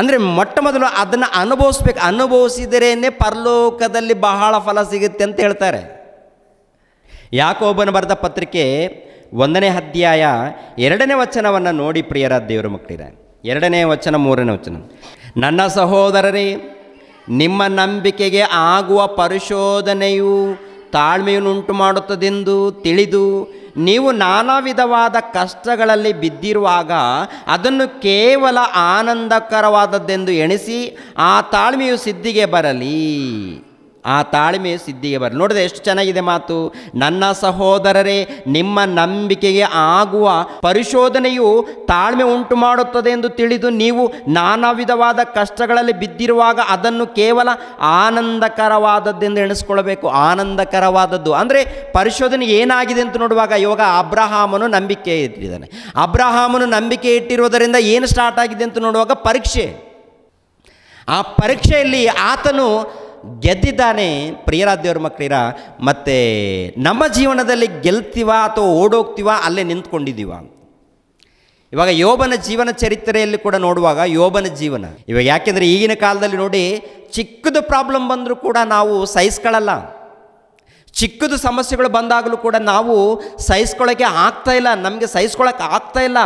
ಅಂದರೆ ಮೊಟ್ಟ ಮೊದಲು ಅದನ್ನು ಅನುಭವಿಸ್ಬೇಕು ಅನುಭವಿಸಿದರೇನೆ ಪರಲೋಕದಲ್ಲಿ ಬಹಳ ಫಲ ಸಿಗುತ್ತೆ ಅಂತ ಹೇಳ್ತಾರೆ ಯಾಕೋಬನ ಬರೆದ ಪತ್ರಿಕೆ ಒಂದನೇ ಅಧ್ಯಾಯ ಎರಡನೇ ವಚನವನ್ನು ನೋಡಿ ಪ್ರಿಯರ ದೇವರ ಮಕ್ಕಳಿದೆ ಎರಡನೇ ವಚನ ಮೂರನೇ ವಚನ ನನ್ನ ಸಹೋದರರೇ ನಿಮ್ಮ ನಂಬಿಕೆಗೆ ಆಗುವ ಪರಿಶೋಧನೆಯು ತಾಳ್ಮೆಯನ್ನುಂಟು ಮಾಡುತ್ತದೆಂದು ತಿಳಿದು ನೀವು ನಾನಾ ವಿಧವಾದ ಕಷ್ಟಗಳಲ್ಲಿ ಬಿದ್ದಿರುವಾಗ ಅದನ್ನು ಕೇವಲ ಆನಂದಕರವಾದದ್ದೆಂದು ಎಣಿಸಿ ಆ ತಾಳ್ಮೆಯು ಸಿದ್ಧಿಗೆ ಬರಲಿ ಆ ತಾಳ್ಮೆ ಸಿದ್ಧಿಗೆ ಬರಲಿ ನೋಡಿದ್ರೆ ಎಷ್ಟು ಚೆನ್ನಾಗಿದೆ ಮಾತು ನನ್ನ ಸಹೋದರರೇ ನಿಮ್ಮ ನಂಬಿಕೆಗೆ ಆಗುವ ಪರಿಶೋಧನೆಯು ತಾಳ್ಮೆ ಉಂಟು ಮಾಡುತ್ತದೆ ಎಂದು ತಿಳಿದು ನೀವು ನಾನಾ ವಿಧವಾದ ಕಷ್ಟಗಳಲ್ಲಿ ಬಿದ್ದಿರುವಾಗ ಅದನ್ನು ಕೇವಲ ಆನಂದಕರವಾದದ್ದೆಂದು ಎಣಿಸ್ಕೊಳ್ಬೇಕು ಆನಂದಕರವಾದದ್ದು ಅಂದರೆ ಪರಿಶೋಧನೆ ಏನಾಗಿದೆ ಅಂತ ನೋಡುವಾಗ ಇವಾಗ ಅಬ್ರಹಾಮನು ನಂಬಿಕೆ ಇಟ್ಟಿದ್ದಾನೆ ಅಬ್ರಹಾಮನು ನಂಬಿಕೆ ಇಟ್ಟಿರುವುದರಿಂದ ಏನು ಸ್ಟಾರ್ಟ್ ಆಗಿದೆ ಅಂತ ನೋಡುವಾಗ ಪರೀಕ್ಷೆ ಆ ಪರೀಕ್ಷೆಯಲ್ಲಿ ಆತನು ಗೆದ್ದಿದ್ದಾನೆ ಪ್ರಿಯರ ದೇವ್ರ ಮಕ್ಕಳಿರ ಮತ್ತು ನಮ್ಮ ಜೀವನದಲ್ಲಿ ಗೆಲ್ತೀವ ಅಥವಾ ಓಡೋಗ್ತೀವ ಅಲ್ಲೇ ನಿಂತ್ಕೊಂಡಿದ್ದೀವ ಇವಾಗ ಯೋಬನ ಜೀವನ ಚರಿತ್ರೆಯಲ್ಲಿ ಕೂಡ ನೋಡುವಾಗ ಯೋಬನ ಜೀವನ ಇವಾಗ ಯಾಕೆಂದರೆ ಈಗಿನ ಕಾಲದಲ್ಲಿ ನೋಡಿ ಚಿಕ್ಕದು ಪ್ರಾಬ್ಲಮ್ ಬಂದರೂ ಕೂಡ ನಾವು ಸಹಿಸ್ಕೊಳ್ಳಲ್ಲ ಚಿಕ್ಕದು ಸಮಸ್ಯೆಗಳು ಬಂದಾಗಲೂ ಕೂಡ ನಾವು ಸಹಿಸ್ಕೊಳ್ಳೋಕ್ಕೆ ಆಗ್ತಾ ಇಲ್ಲ ನಮಗೆ ಸಹಿಸ್ಕೊಳ್ಳೋಕೆ ಆಗ್ತಾ ಇಲ್ಲ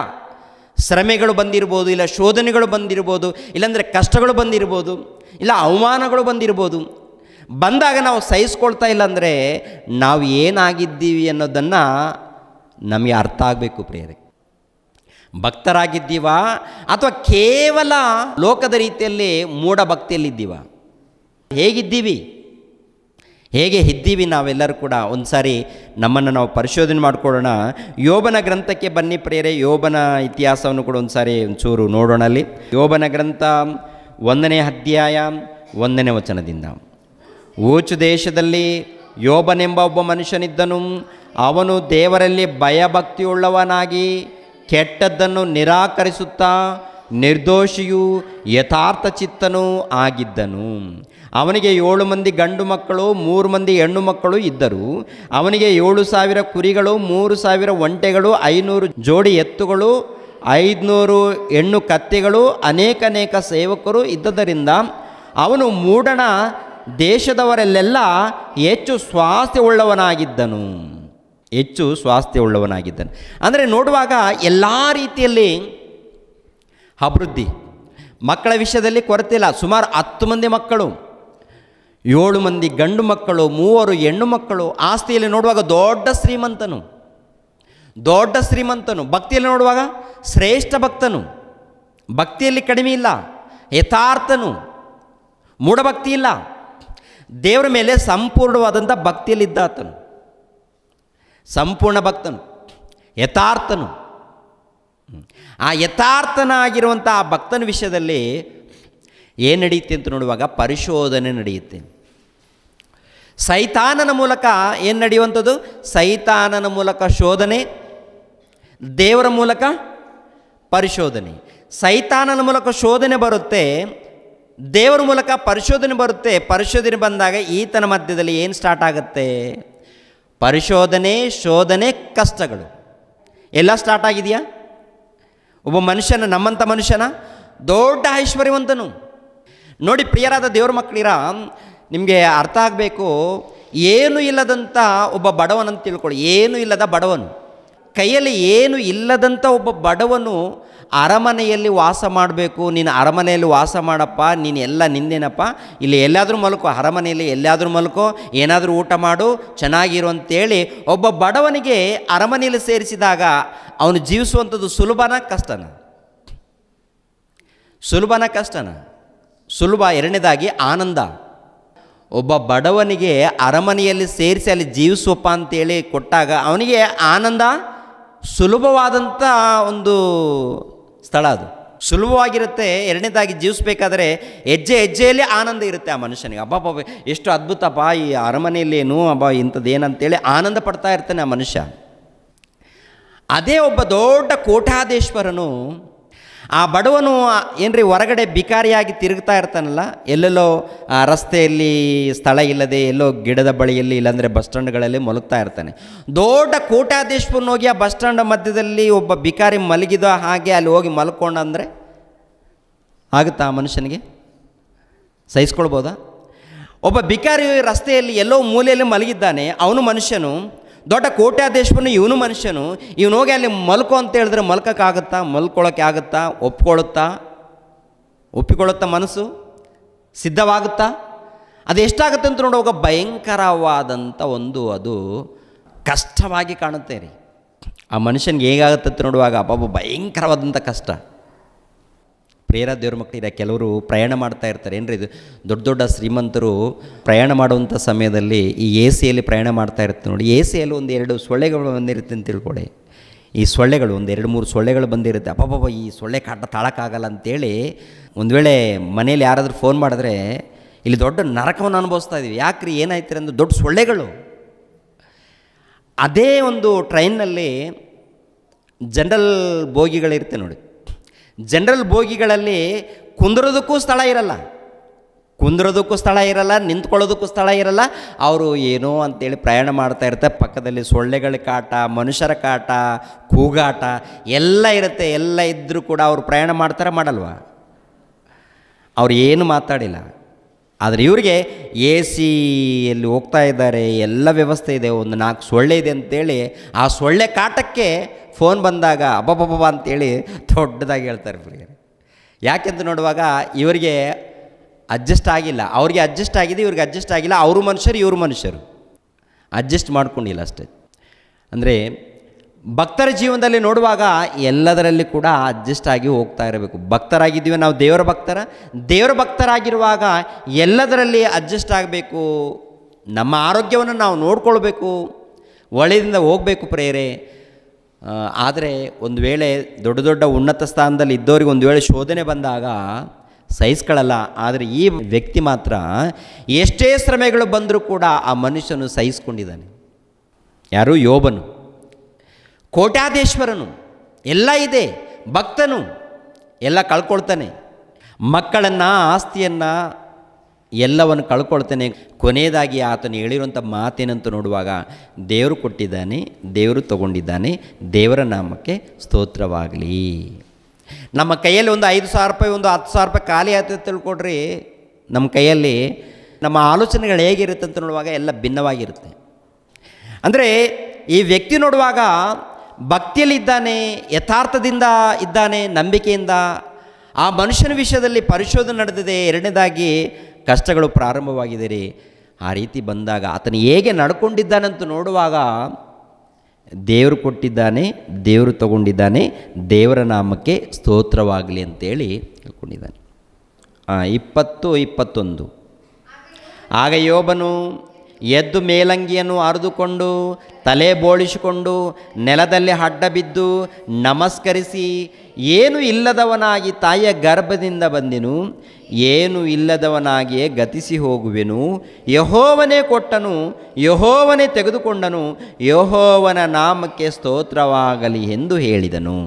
ಶ್ರಮೆಗಳು ಬಂದಿರ್ಬೋದು ಇಲ್ಲ ಶೋಧನೆಗಳು ಬಂದಿರ್ಬೋದು ಇಲ್ಲಾಂದರೆ ಕಷ್ಟಗಳು ಬಂದಿರ್ಬೋದು ಇಲ್ಲ ಅವಮಾನಗಳು ಬಂದಿರ್ಬೋದು ಬಂದಾಗ ನಾವು ಸಹಿಸ್ಕೊಳ್ತಾ ಇಲ್ಲಾಂದರೆ ನಾವು ಏನಾಗಿದ್ದೀವಿ ಅನ್ನೋದನ್ನು ನಮಗೆ ಅರ್ಥ ಆಗಬೇಕು ಪ್ರೇರೆ ಭಕ್ತರಾಗಿದ್ದೀವ ಅಥವಾ ಕೇವಲ ಲೋಕದ ರೀತಿಯಲ್ಲಿ ಮೂಢಭಕ್ತಿಯಲ್ಲಿದ್ದೀವ ಹೇಗಿದ್ದೀವಿ ಹೇಗೆ ಇದ್ದೀವಿ ನಾವೆಲ್ಲರೂ ಕೂಡ ಒಂದು ಸಾರಿ ನಮ್ಮನ್ನು ನಾವು ಪರಿಶೋಧನೆ ಮಾಡಿಕೊಳ್ಳೋಣ ಯೋಬನ ಗ್ರಂಥಕ್ಕೆ ಬನ್ನಿ ಪ್ರೇರೆ ಯೋಬನ ಇತಿಹಾಸವನ್ನು ಕೂಡ ಒಂದು ಸಾರಿ ಒಂಚೂರು ನೋಡೋಣ ಅಲ್ಲಿ ಯೋಬನ ಗ್ರಂಥ ಒಂದನೇ ಅಧ್ಯಾಯ ಒಂದನೇ ವಚನದಿಂದ ಊಚು ದೇಶದಲ್ಲಿ ಯೋಬನೆಂಬ ಒಬ್ಬ ಮನುಷ್ಯನಿದ್ದನು ಅವನು ದೇವರಲ್ಲಿ ಭಯಭಕ್ತಿಯುಳ್ಳವನಾಗಿ ಕೆಟ್ಟದ್ದನ್ನು ನಿರಾಕರಿಸುತ್ತಾ ನಿರ್ದೋಷಿಯೂ ಚಿತ್ತನೂ ಆಗಿದ್ದನು ಅವನಿಗೆ ಏಳು ಮಂದಿ ಗಂಡು ಮಕ್ಕಳು ಮೂರು ಮಂದಿ ಹೆಣ್ಣು ಮಕ್ಕಳು ಇದ್ದರು ಅವನಿಗೆ ಏಳು ಸಾವಿರ ಕುರಿಗಳು ಮೂರು ಸಾವಿರ ಒಂಟೆಗಳು ಐನೂರು ಜೋಡಿ ಎತ್ತುಗಳು ಐದುನೂರು ಹೆಣ್ಣು ಕತ್ತೆಗಳು ಅನೇಕ ಅನೇಕ ಸೇವಕರು ಇದ್ದದರಿಂದ ಅವನು ಮೂಡಣ ದೇಶದವರಲ್ಲೆಲ್ಲ ಹೆಚ್ಚು ಸ್ವಾಸ್ಥ್ಯವುಳ್ಳವನಾಗಿದ್ದನು ಹೆಚ್ಚು ಸ್ವಾಸ್ಥ್ಯವುಳ್ಳವನಾಗಿದ್ದನು ಅಂದರೆ ನೋಡುವಾಗ ಎಲ್ಲ ರೀತಿಯಲ್ಲಿ ಅಭಿವೃದ್ಧಿ ಮಕ್ಕಳ ವಿಷಯದಲ್ಲಿ ಕೊರತೆ ಇಲ್ಲ ಸುಮಾರು ಹತ್ತು ಮಂದಿ ಮಕ್ಕಳು ಏಳು ಮಂದಿ ಗಂಡು ಮಕ್ಕಳು ಮೂವರು ಹೆಣ್ಣು ಮಕ್ಕಳು ಆಸ್ತಿಯಲ್ಲಿ ನೋಡುವಾಗ ದೊಡ್ಡ ಶ್ರೀಮಂತನು ದೊಡ್ಡ ಶ್ರೀಮಂತನು ಭಕ್ತಿಯಲ್ಲಿ ನೋಡುವಾಗ ಶ್ರೇಷ್ಠ ಭಕ್ತನು ಭಕ್ತಿಯಲ್ಲಿ ಕಡಿಮೆ ಇಲ್ಲ ಯಥಾರ್ಥನು ಮೂಢಭಕ್ತಿ ಇಲ್ಲ ದೇವರ ಮೇಲೆ ಸಂಪೂರ್ಣವಾದಂಥ ಭಕ್ತಿಯಲ್ಲಿದ್ದ ಆತನು ಸಂಪೂರ್ಣ ಭಕ್ತನು ಯಥಾರ್ಥನು ಆ ಯಥಾರ್ಥನಾಗಿರುವಂಥ ಆ ಭಕ್ತನ ವಿಷಯದಲ್ಲಿ ಏನು ನಡೆಯುತ್ತೆ ಅಂತ ನೋಡುವಾಗ ಪರಿಶೋಧನೆ ನಡೆಯುತ್ತೆ ಸೈತಾನನ ಮೂಲಕ ಏನು ನಡೆಯುವಂಥದ್ದು ಸೈತಾನನ ಮೂಲಕ ಶೋಧನೆ ದೇವರ ಮೂಲಕ ಪರಿಶೋಧನೆ ಸೈತಾನನ ಮೂಲಕ ಶೋಧನೆ ಬರುತ್ತೆ ದೇವರ ಮೂಲಕ ಪರಿಶೋಧನೆ ಬರುತ್ತೆ ಪರಿಶೋಧನೆ ಬಂದಾಗ ಈತನ ಮಧ್ಯದಲ್ಲಿ ಏನು ಸ್ಟಾರ್ಟ್ ಆಗುತ್ತೆ ಪರಿಶೋಧನೆ ಶೋಧನೆ ಕಷ್ಟಗಳು ಎಲ್ಲ ಸ್ಟಾರ್ಟ್ ಆಗಿದೆಯಾ ಒಬ್ಬ ಮನುಷ್ಯನ ನಮ್ಮಂಥ ಮನುಷ್ಯನ ದೊಡ್ಡ ಐಶ್ವರ್ಯವಂತನು ನೋಡಿ ಪ್ರಿಯರಾದ ದೇವ್ರ ಮಕ್ಕಳಿರ ನಿಮಗೆ ಅರ್ಥ ಆಗಬೇಕು ಏನೂ ಇಲ್ಲದಂಥ ಒಬ್ಬ ಬಡವನಂತ ತಿಳ್ಕೊಳ್ಳಿ ಏನೂ ಇಲ್ಲದ ಬಡವನು ಕೈಯಲ್ಲಿ ಏನು ಇಲ್ಲದಂಥ ಒಬ್ಬ ಬಡವನು ಅರಮನೆಯಲ್ಲಿ ವಾಸ ಮಾಡಬೇಕು ನೀನು ಅರಮನೆಯಲ್ಲಿ ವಾಸ ಮಾಡಪ್ಪ ನೀನು ಎಲ್ಲ ನಿಂದೇನಪ್ಪ ಇಲ್ಲಿ ಎಲ್ಲಾದರೂ ಮಲ್ಕೋ ಅರಮನೆಯಲ್ಲಿ ಎಲ್ಲಾದರೂ ಮಲ್ಕೋ ಏನಾದರೂ ಊಟ ಮಾಡು ಚೆನ್ನಾಗಿರು ಅಂತೇಳಿ ಒಬ್ಬ ಬಡವನಿಗೆ ಅರಮನೆಯಲ್ಲಿ ಸೇರಿಸಿದಾಗ ಅವನು ಜೀವಿಸುವಂಥದ್ದು ಸುಲಭನ ಕಷ್ಟನ ಸುಲಭನ ಕಷ್ಟನ ಸುಲಭ ಎರಡನೇದಾಗಿ ಆನಂದ ಒಬ್ಬ ಬಡವನಿಗೆ ಅರಮನೆಯಲ್ಲಿ ಸೇರಿಸಿ ಅಲ್ಲಿ ಜೀವಿಸುವಪ್ಪ ಅಂತೇಳಿ ಕೊಟ್ಟಾಗ ಅವನಿಗೆ ಆನಂದ ಸುಲಭವಾದಂಥ ಒಂದು ಸ್ಥಳ ಅದು ಸುಲಭವಾಗಿರುತ್ತೆ ಎರಡನೇದಾಗಿ ಜೀವಿಸಬೇಕಾದ್ರೆ ಹೆಜ್ಜೆ ಹೆಜ್ಜೆಯಲ್ಲಿ ಆನಂದ ಇರುತ್ತೆ ಆ ಮನುಷ್ಯನಿಗೆ ಅಬ್ಬಬ್ಬ ಎಷ್ಟು ಅದ್ಭುತ ಬಾ ಈ ಅರಮನೆಯಲ್ಲಿ ಏನು ಅಬ್ಬ ಇಂಥದ್ದು ಏನಂತೇಳಿ ಆನಂದ ಪಡ್ತಾ ಇರ್ತಾನೆ ಆ ಮನುಷ್ಯ ಅದೇ ಒಬ್ಬ ದೊಡ್ಡ ಕೋಟಾದೇಶ್ವರನು ಆ ಬಡವನು ಏನ್ರಿ ಹೊರಗಡೆ ಬಿಕಾರಿಯಾಗಿ ತಿರುಗ್ತಾ ಇರ್ತಾನಲ್ಲ ಎಲ್ಲೆಲ್ಲೋ ರಸ್ತೆಯಲ್ಲಿ ಸ್ಥಳ ಇಲ್ಲದೆ ಎಲ್ಲೋ ಗಿಡದ ಬಳಿಯಲ್ಲಿ ಇಲ್ಲಾಂದರೆ ಬಸ್ ಸ್ಟ್ಯಾಂಡ್ಗಳಲ್ಲಿ ಮಲಗ್ತಾ ಇರ್ತಾನೆ ದೊಡ್ಡ ಕೋಟಾಧೀಶ್ವರನ ಹೋಗಿ ಆ ಬಸ್ ಸ್ಟ್ಯಾಂಡ್ ಮಧ್ಯದಲ್ಲಿ ಒಬ್ಬ ಬಿಕಾರಿ ಮಲಗಿದ ಹಾಗೆ ಅಲ್ಲಿ ಹೋಗಿ ಮಲ್ಕೊಂಡ ಅಂದರೆ ಆಗುತ್ತಾ ಆ ಮನುಷ್ಯನಿಗೆ ಸಹಿಸ್ಕೊಳ್ಬೋದಾ ಒಬ್ಬ ಬಿಕಾರಿ ರಸ್ತೆಯಲ್ಲಿ ಎಲ್ಲೋ ಮೂಲೆಯಲ್ಲಿ ಮಲಗಿದ್ದಾನೆ ಅವನು ಮನುಷ್ಯನು ದೊಡ್ಡ ದೇಶವನ್ನು ಇವನು ಮನುಷ್ಯನು ಇವನು ಹೋಗಿ ಅಲ್ಲಿ ಮಲ್ಕೋ ಅಂತ ಹೇಳಿದ್ರೆ ಮಲ್ಕೋಕ್ಕಾಗುತ್ತಾ ಮಲ್ಕೊಳ್ಳೋಕೆ ಆಗುತ್ತಾ ಒಪ್ಕೊಳ್ಳುತ್ತಾ ಒಪ್ಪಿಕೊಳ್ಳುತ್ತಾ ಮನಸ್ಸು ಸಿದ್ಧವಾಗುತ್ತಾ ಅದು ಎಷ್ಟಾಗುತ್ತೆ ಅಂತ ನೋಡುವಾಗ ಭಯಂಕರವಾದಂಥ ಒಂದು ಅದು ಕಷ್ಟವಾಗಿ ಕಾಣುತ್ತೆ ರೀ ಆ ಮನುಷ್ಯನಿಗೆ ಹೇಗಾಗುತ್ತೆ ಅಂತ ನೋಡುವಾಗ ಪಾಪ ಭಯಂಕರವಾದಂಥ ಕಷ್ಟ ಬೇರೆ ದೇವ್ರ ಮಕ್ಕಳಿರ ಕೆಲವರು ಪ್ರಯಾಣ ಮಾಡ್ತಾ ಇರ್ತಾರೆ ಏನ್ರಿ ಇದು ದೊಡ್ಡ ದೊಡ್ಡ ಶ್ರೀಮಂತರು ಪ್ರಯಾಣ ಮಾಡುವಂಥ ಸಮಯದಲ್ಲಿ ಈ ಎ ಸಿಯಲ್ಲಿ ಪ್ರಯಾಣ ಮಾಡ್ತಾ ಇರ್ತಾರೆ ನೋಡಿ ಎ ಸಿಯಲ್ಲಿ ಒಂದು ಎರಡು ಸೊಳ್ಳೆಗಳು ಬಂದಿರುತ್ತೆ ಅಂತ ತಿಳ್ಕೊಳ್ಳಿ ಈ ಸೊಳ್ಳೆಗಳು ಒಂದು ಎರಡು ಮೂರು ಸೊಳ್ಳೆಗಳು ಬಂದಿರುತ್ತೆ ಅಪ್ಪ ಈ ಸೊಳ್ಳೆ ಕಾಟ ತಾಳಕ್ಕಾಗಲ್ಲ ಅಂತೇಳಿ ಒಂದು ವೇಳೆ ಮನೇಲಿ ಯಾರಾದರೂ ಫೋನ್ ಮಾಡಿದ್ರೆ ಇಲ್ಲಿ ದೊಡ್ಡ ನರಕವನ್ನು ಅನುಭವಿಸ್ತಾ ಇದ್ದೀವಿ ಯಾಕ್ರಿ ಏನಾಯ್ತಿರ ಅಂದ್ರೆ ದೊಡ್ಡ ಸೊಳ್ಳೆಗಳು ಅದೇ ಒಂದು ಟ್ರೈನ್ನಲ್ಲಿ ಜನರಲ್ ಬೋಗಿಗಳಿರುತ್ತೆ ನೋಡಿ ಜನರಲ್ ಬೋಗಿಗಳಲ್ಲಿ ಕುಂದ್ರೋದಕ್ಕೂ ಸ್ಥಳ ಇರಲ್ಲ ಕುಂದ್ರೋದಕ್ಕೂ ಸ್ಥಳ ಇರಲ್ಲ ನಿಂತ್ಕೊಳ್ಳೋದಕ್ಕೂ ಸ್ಥಳ ಇರಲ್ಲ ಅವರು ಏನೋ ಅಂತೇಳಿ ಪ್ರಯಾಣ ಮಾಡ್ತಾ ಇರ್ತಾರೆ ಪಕ್ಕದಲ್ಲಿ ಸೊಳ್ಳೆಗಳ ಕಾಟ ಮನುಷ್ಯರ ಕಾಟ ಕೂಗಾಟ ಎಲ್ಲ ಇರುತ್ತೆ ಎಲ್ಲ ಇದ್ದರೂ ಕೂಡ ಅವರು ಪ್ರಯಾಣ ಮಾಡ್ತಾರೆ ಮಾಡಲ್ವಾ ಅವ್ರು ಏನು ಮಾತಾಡಿಲ್ಲ ಆದರೆ ಇವರಿಗೆ ಎ ಸಿಯಲ್ಲಿ ಹೋಗ್ತಾ ಇದ್ದಾರೆ ಎಲ್ಲ ವ್ಯವಸ್ಥೆ ಇದೆ ಒಂದು ನಾಲ್ಕು ಸೊಳ್ಳೆ ಇದೆ ಅಂತೇಳಿ ಆ ಸೊಳ್ಳೆ ಕಾಟಕ್ಕೆ ಫೋನ್ ಬಂದಾಗ ಅಬ್ಬಬ್ಬಬ್ಬ ಅಂತೇಳಿ ದೊಡ್ಡದಾಗಿ ಹೇಳ್ತಾರೆ ಪ್ರಿಯರು ಯಾಕೆಂತ ನೋಡುವಾಗ ಇವರಿಗೆ ಅಡ್ಜಸ್ಟ್ ಆಗಿಲ್ಲ ಅವ್ರಿಗೆ ಅಡ್ಜಸ್ಟ್ ಆಗಿದೆ ಇವ್ರಿಗೆ ಅಡ್ಜಸ್ಟ್ ಆಗಿಲ್ಲ ಅವರು ಮನುಷ್ಯರು ಇವರು ಮನುಷ್ಯರು ಅಡ್ಜಸ್ಟ್ ಮಾಡ್ಕೊಂಡಿಲ್ಲ ಅಷ್ಟೇ ಅಂದರೆ ಭಕ್ತರ ಜೀವನದಲ್ಲಿ ನೋಡುವಾಗ ಎಲ್ಲದರಲ್ಲಿ ಕೂಡ ಅಡ್ಜಸ್ಟ್ ಆಗಿ ಹೋಗ್ತಾ ಇರಬೇಕು ಭಕ್ತರಾಗಿದ್ದೀವಿ ನಾವು ದೇವರ ಭಕ್ತರ ದೇವರ ಭಕ್ತರಾಗಿರುವಾಗ ಎಲ್ಲದರಲ್ಲಿ ಅಡ್ಜಸ್ಟ್ ಆಗಬೇಕು ನಮ್ಮ ಆರೋಗ್ಯವನ್ನು ನಾವು ನೋಡ್ಕೊಳ್ಬೇಕು ಒಳ್ಳೆಯದಿಂದ ಹೋಗಬೇಕು ಪ್ರೇರೆ ಆದರೆ ಒಂದು ವೇಳೆ ದೊಡ್ಡ ದೊಡ್ಡ ಉನ್ನತ ಸ್ಥಾನದಲ್ಲಿ ಇದ್ದವ್ರಿಗೆ ಒಂದು ವೇಳೆ ಶೋಧನೆ ಬಂದಾಗ ಸಹಿಸ್ಕೊಳ್ಳಲ್ಲ ಆದರೆ ಈ ವ್ಯಕ್ತಿ ಮಾತ್ರ ಎಷ್ಟೇ ಶ್ರಮೆಗಳು ಬಂದರೂ ಕೂಡ ಆ ಮನುಷ್ಯನು ಸಹಿಸ್ಕೊಂಡಿದ್ದಾನೆ ಯಾರು ಯೋಬನು ಕೋಟ್ಯಾಧೇಶ್ವರನು ಎಲ್ಲ ಇದೆ ಭಕ್ತನು ಎಲ್ಲ ಕಳ್ಕೊಳ್ತಾನೆ ಮಕ್ಕಳನ್ನು ಆಸ್ತಿಯನ್ನು ಎಲ್ಲವನ್ನು ಕಳ್ಕೊಳ್ತೇನೆ ಕೊನೆಯದಾಗಿ ಆತನು ಹೇಳಿರುವಂಥ ಮಾತೇನಂತ ನೋಡುವಾಗ ದೇವರು ಕೊಟ್ಟಿದ್ದಾನೆ ದೇವರು ತಗೊಂಡಿದ್ದಾನೆ ದೇವರ ನಾಮಕ್ಕೆ ಸ್ತೋತ್ರವಾಗಲಿ ನಮ್ಮ ಕೈಯಲ್ಲಿ ಒಂದು ಐದು ಸಾವಿರ ರೂಪಾಯಿ ಒಂದು ಹತ್ತು ಸಾವಿರ ರೂಪಾಯಿ ಖಾಲಿ ಆಯ್ತು ತಿಳ್ಕೊಡ್ರಿ ನಮ್ಮ ಕೈಯಲ್ಲಿ ನಮ್ಮ ಆಲೋಚನೆಗಳು ಹೇಗಿರುತ್ತೆ ಅಂತ ನೋಡುವಾಗ ಎಲ್ಲ ಭಿನ್ನವಾಗಿರುತ್ತೆ ಅಂದರೆ ಈ ವ್ಯಕ್ತಿ ನೋಡುವಾಗ ಭಕ್ತಿಯಲ್ಲಿದ್ದಾನೆ ಯಥಾರ್ಥದಿಂದ ಇದ್ದಾನೆ ನಂಬಿಕೆಯಿಂದ ಆ ಮನುಷ್ಯನ ವಿಷಯದಲ್ಲಿ ಪರಿಶೋಧನೆ ನಡೆದಿದೆ ಎರಡನೇದಾಗಿ ಕಷ್ಟಗಳು ಪ್ರಾರಂಭವಾಗಿದೆ ರೀ ಆ ರೀತಿ ಬಂದಾಗ ಆತನು ಹೇಗೆ ನಡ್ಕೊಂಡಿದ್ದಾನಂತ ನೋಡುವಾಗ ದೇವರು ಕೊಟ್ಟಿದ್ದಾನೆ ದೇವರು ತಗೊಂಡಿದ್ದಾನೆ ದೇವರ ನಾಮಕ್ಕೆ ಸ್ತೋತ್ರವಾಗಲಿ ಅಂತೇಳಿ ಹೇಳ್ಕೊಂಡಿದ್ದಾನೆ ಇಪ್ಪತ್ತು ಇಪ್ಪತ್ತೊಂದು ಆಗ ಯೋಬನು ಎದ್ದು ಮೇಲಂಗಿಯನ್ನು ಅರಿದುಕೊಂಡು ತಲೆ ಬೋಳಿಸಿಕೊಂಡು ನೆಲದಲ್ಲಿ ಹಡ್ಡ ಬಿದ್ದು ನಮಸ್ಕರಿಸಿ ಏನು ಇಲ್ಲದವನಾಗಿ ತಾಯಿಯ ಗರ್ಭದಿಂದ ಬಂದೆನು ಏನು ಇಲ್ಲದವನಾಗಿಯೇ ಗತಿಸಿ ಹೋಗುವೆನು ಯಹೋವನೇ ಕೊಟ್ಟನು ಯಹೋವನೇ ತೆಗೆದುಕೊಂಡನು ಯಹೋವನ ನಾಮಕ್ಕೆ ಸ್ತೋತ್ರವಾಗಲಿ ಎಂದು ಹೇಳಿದನು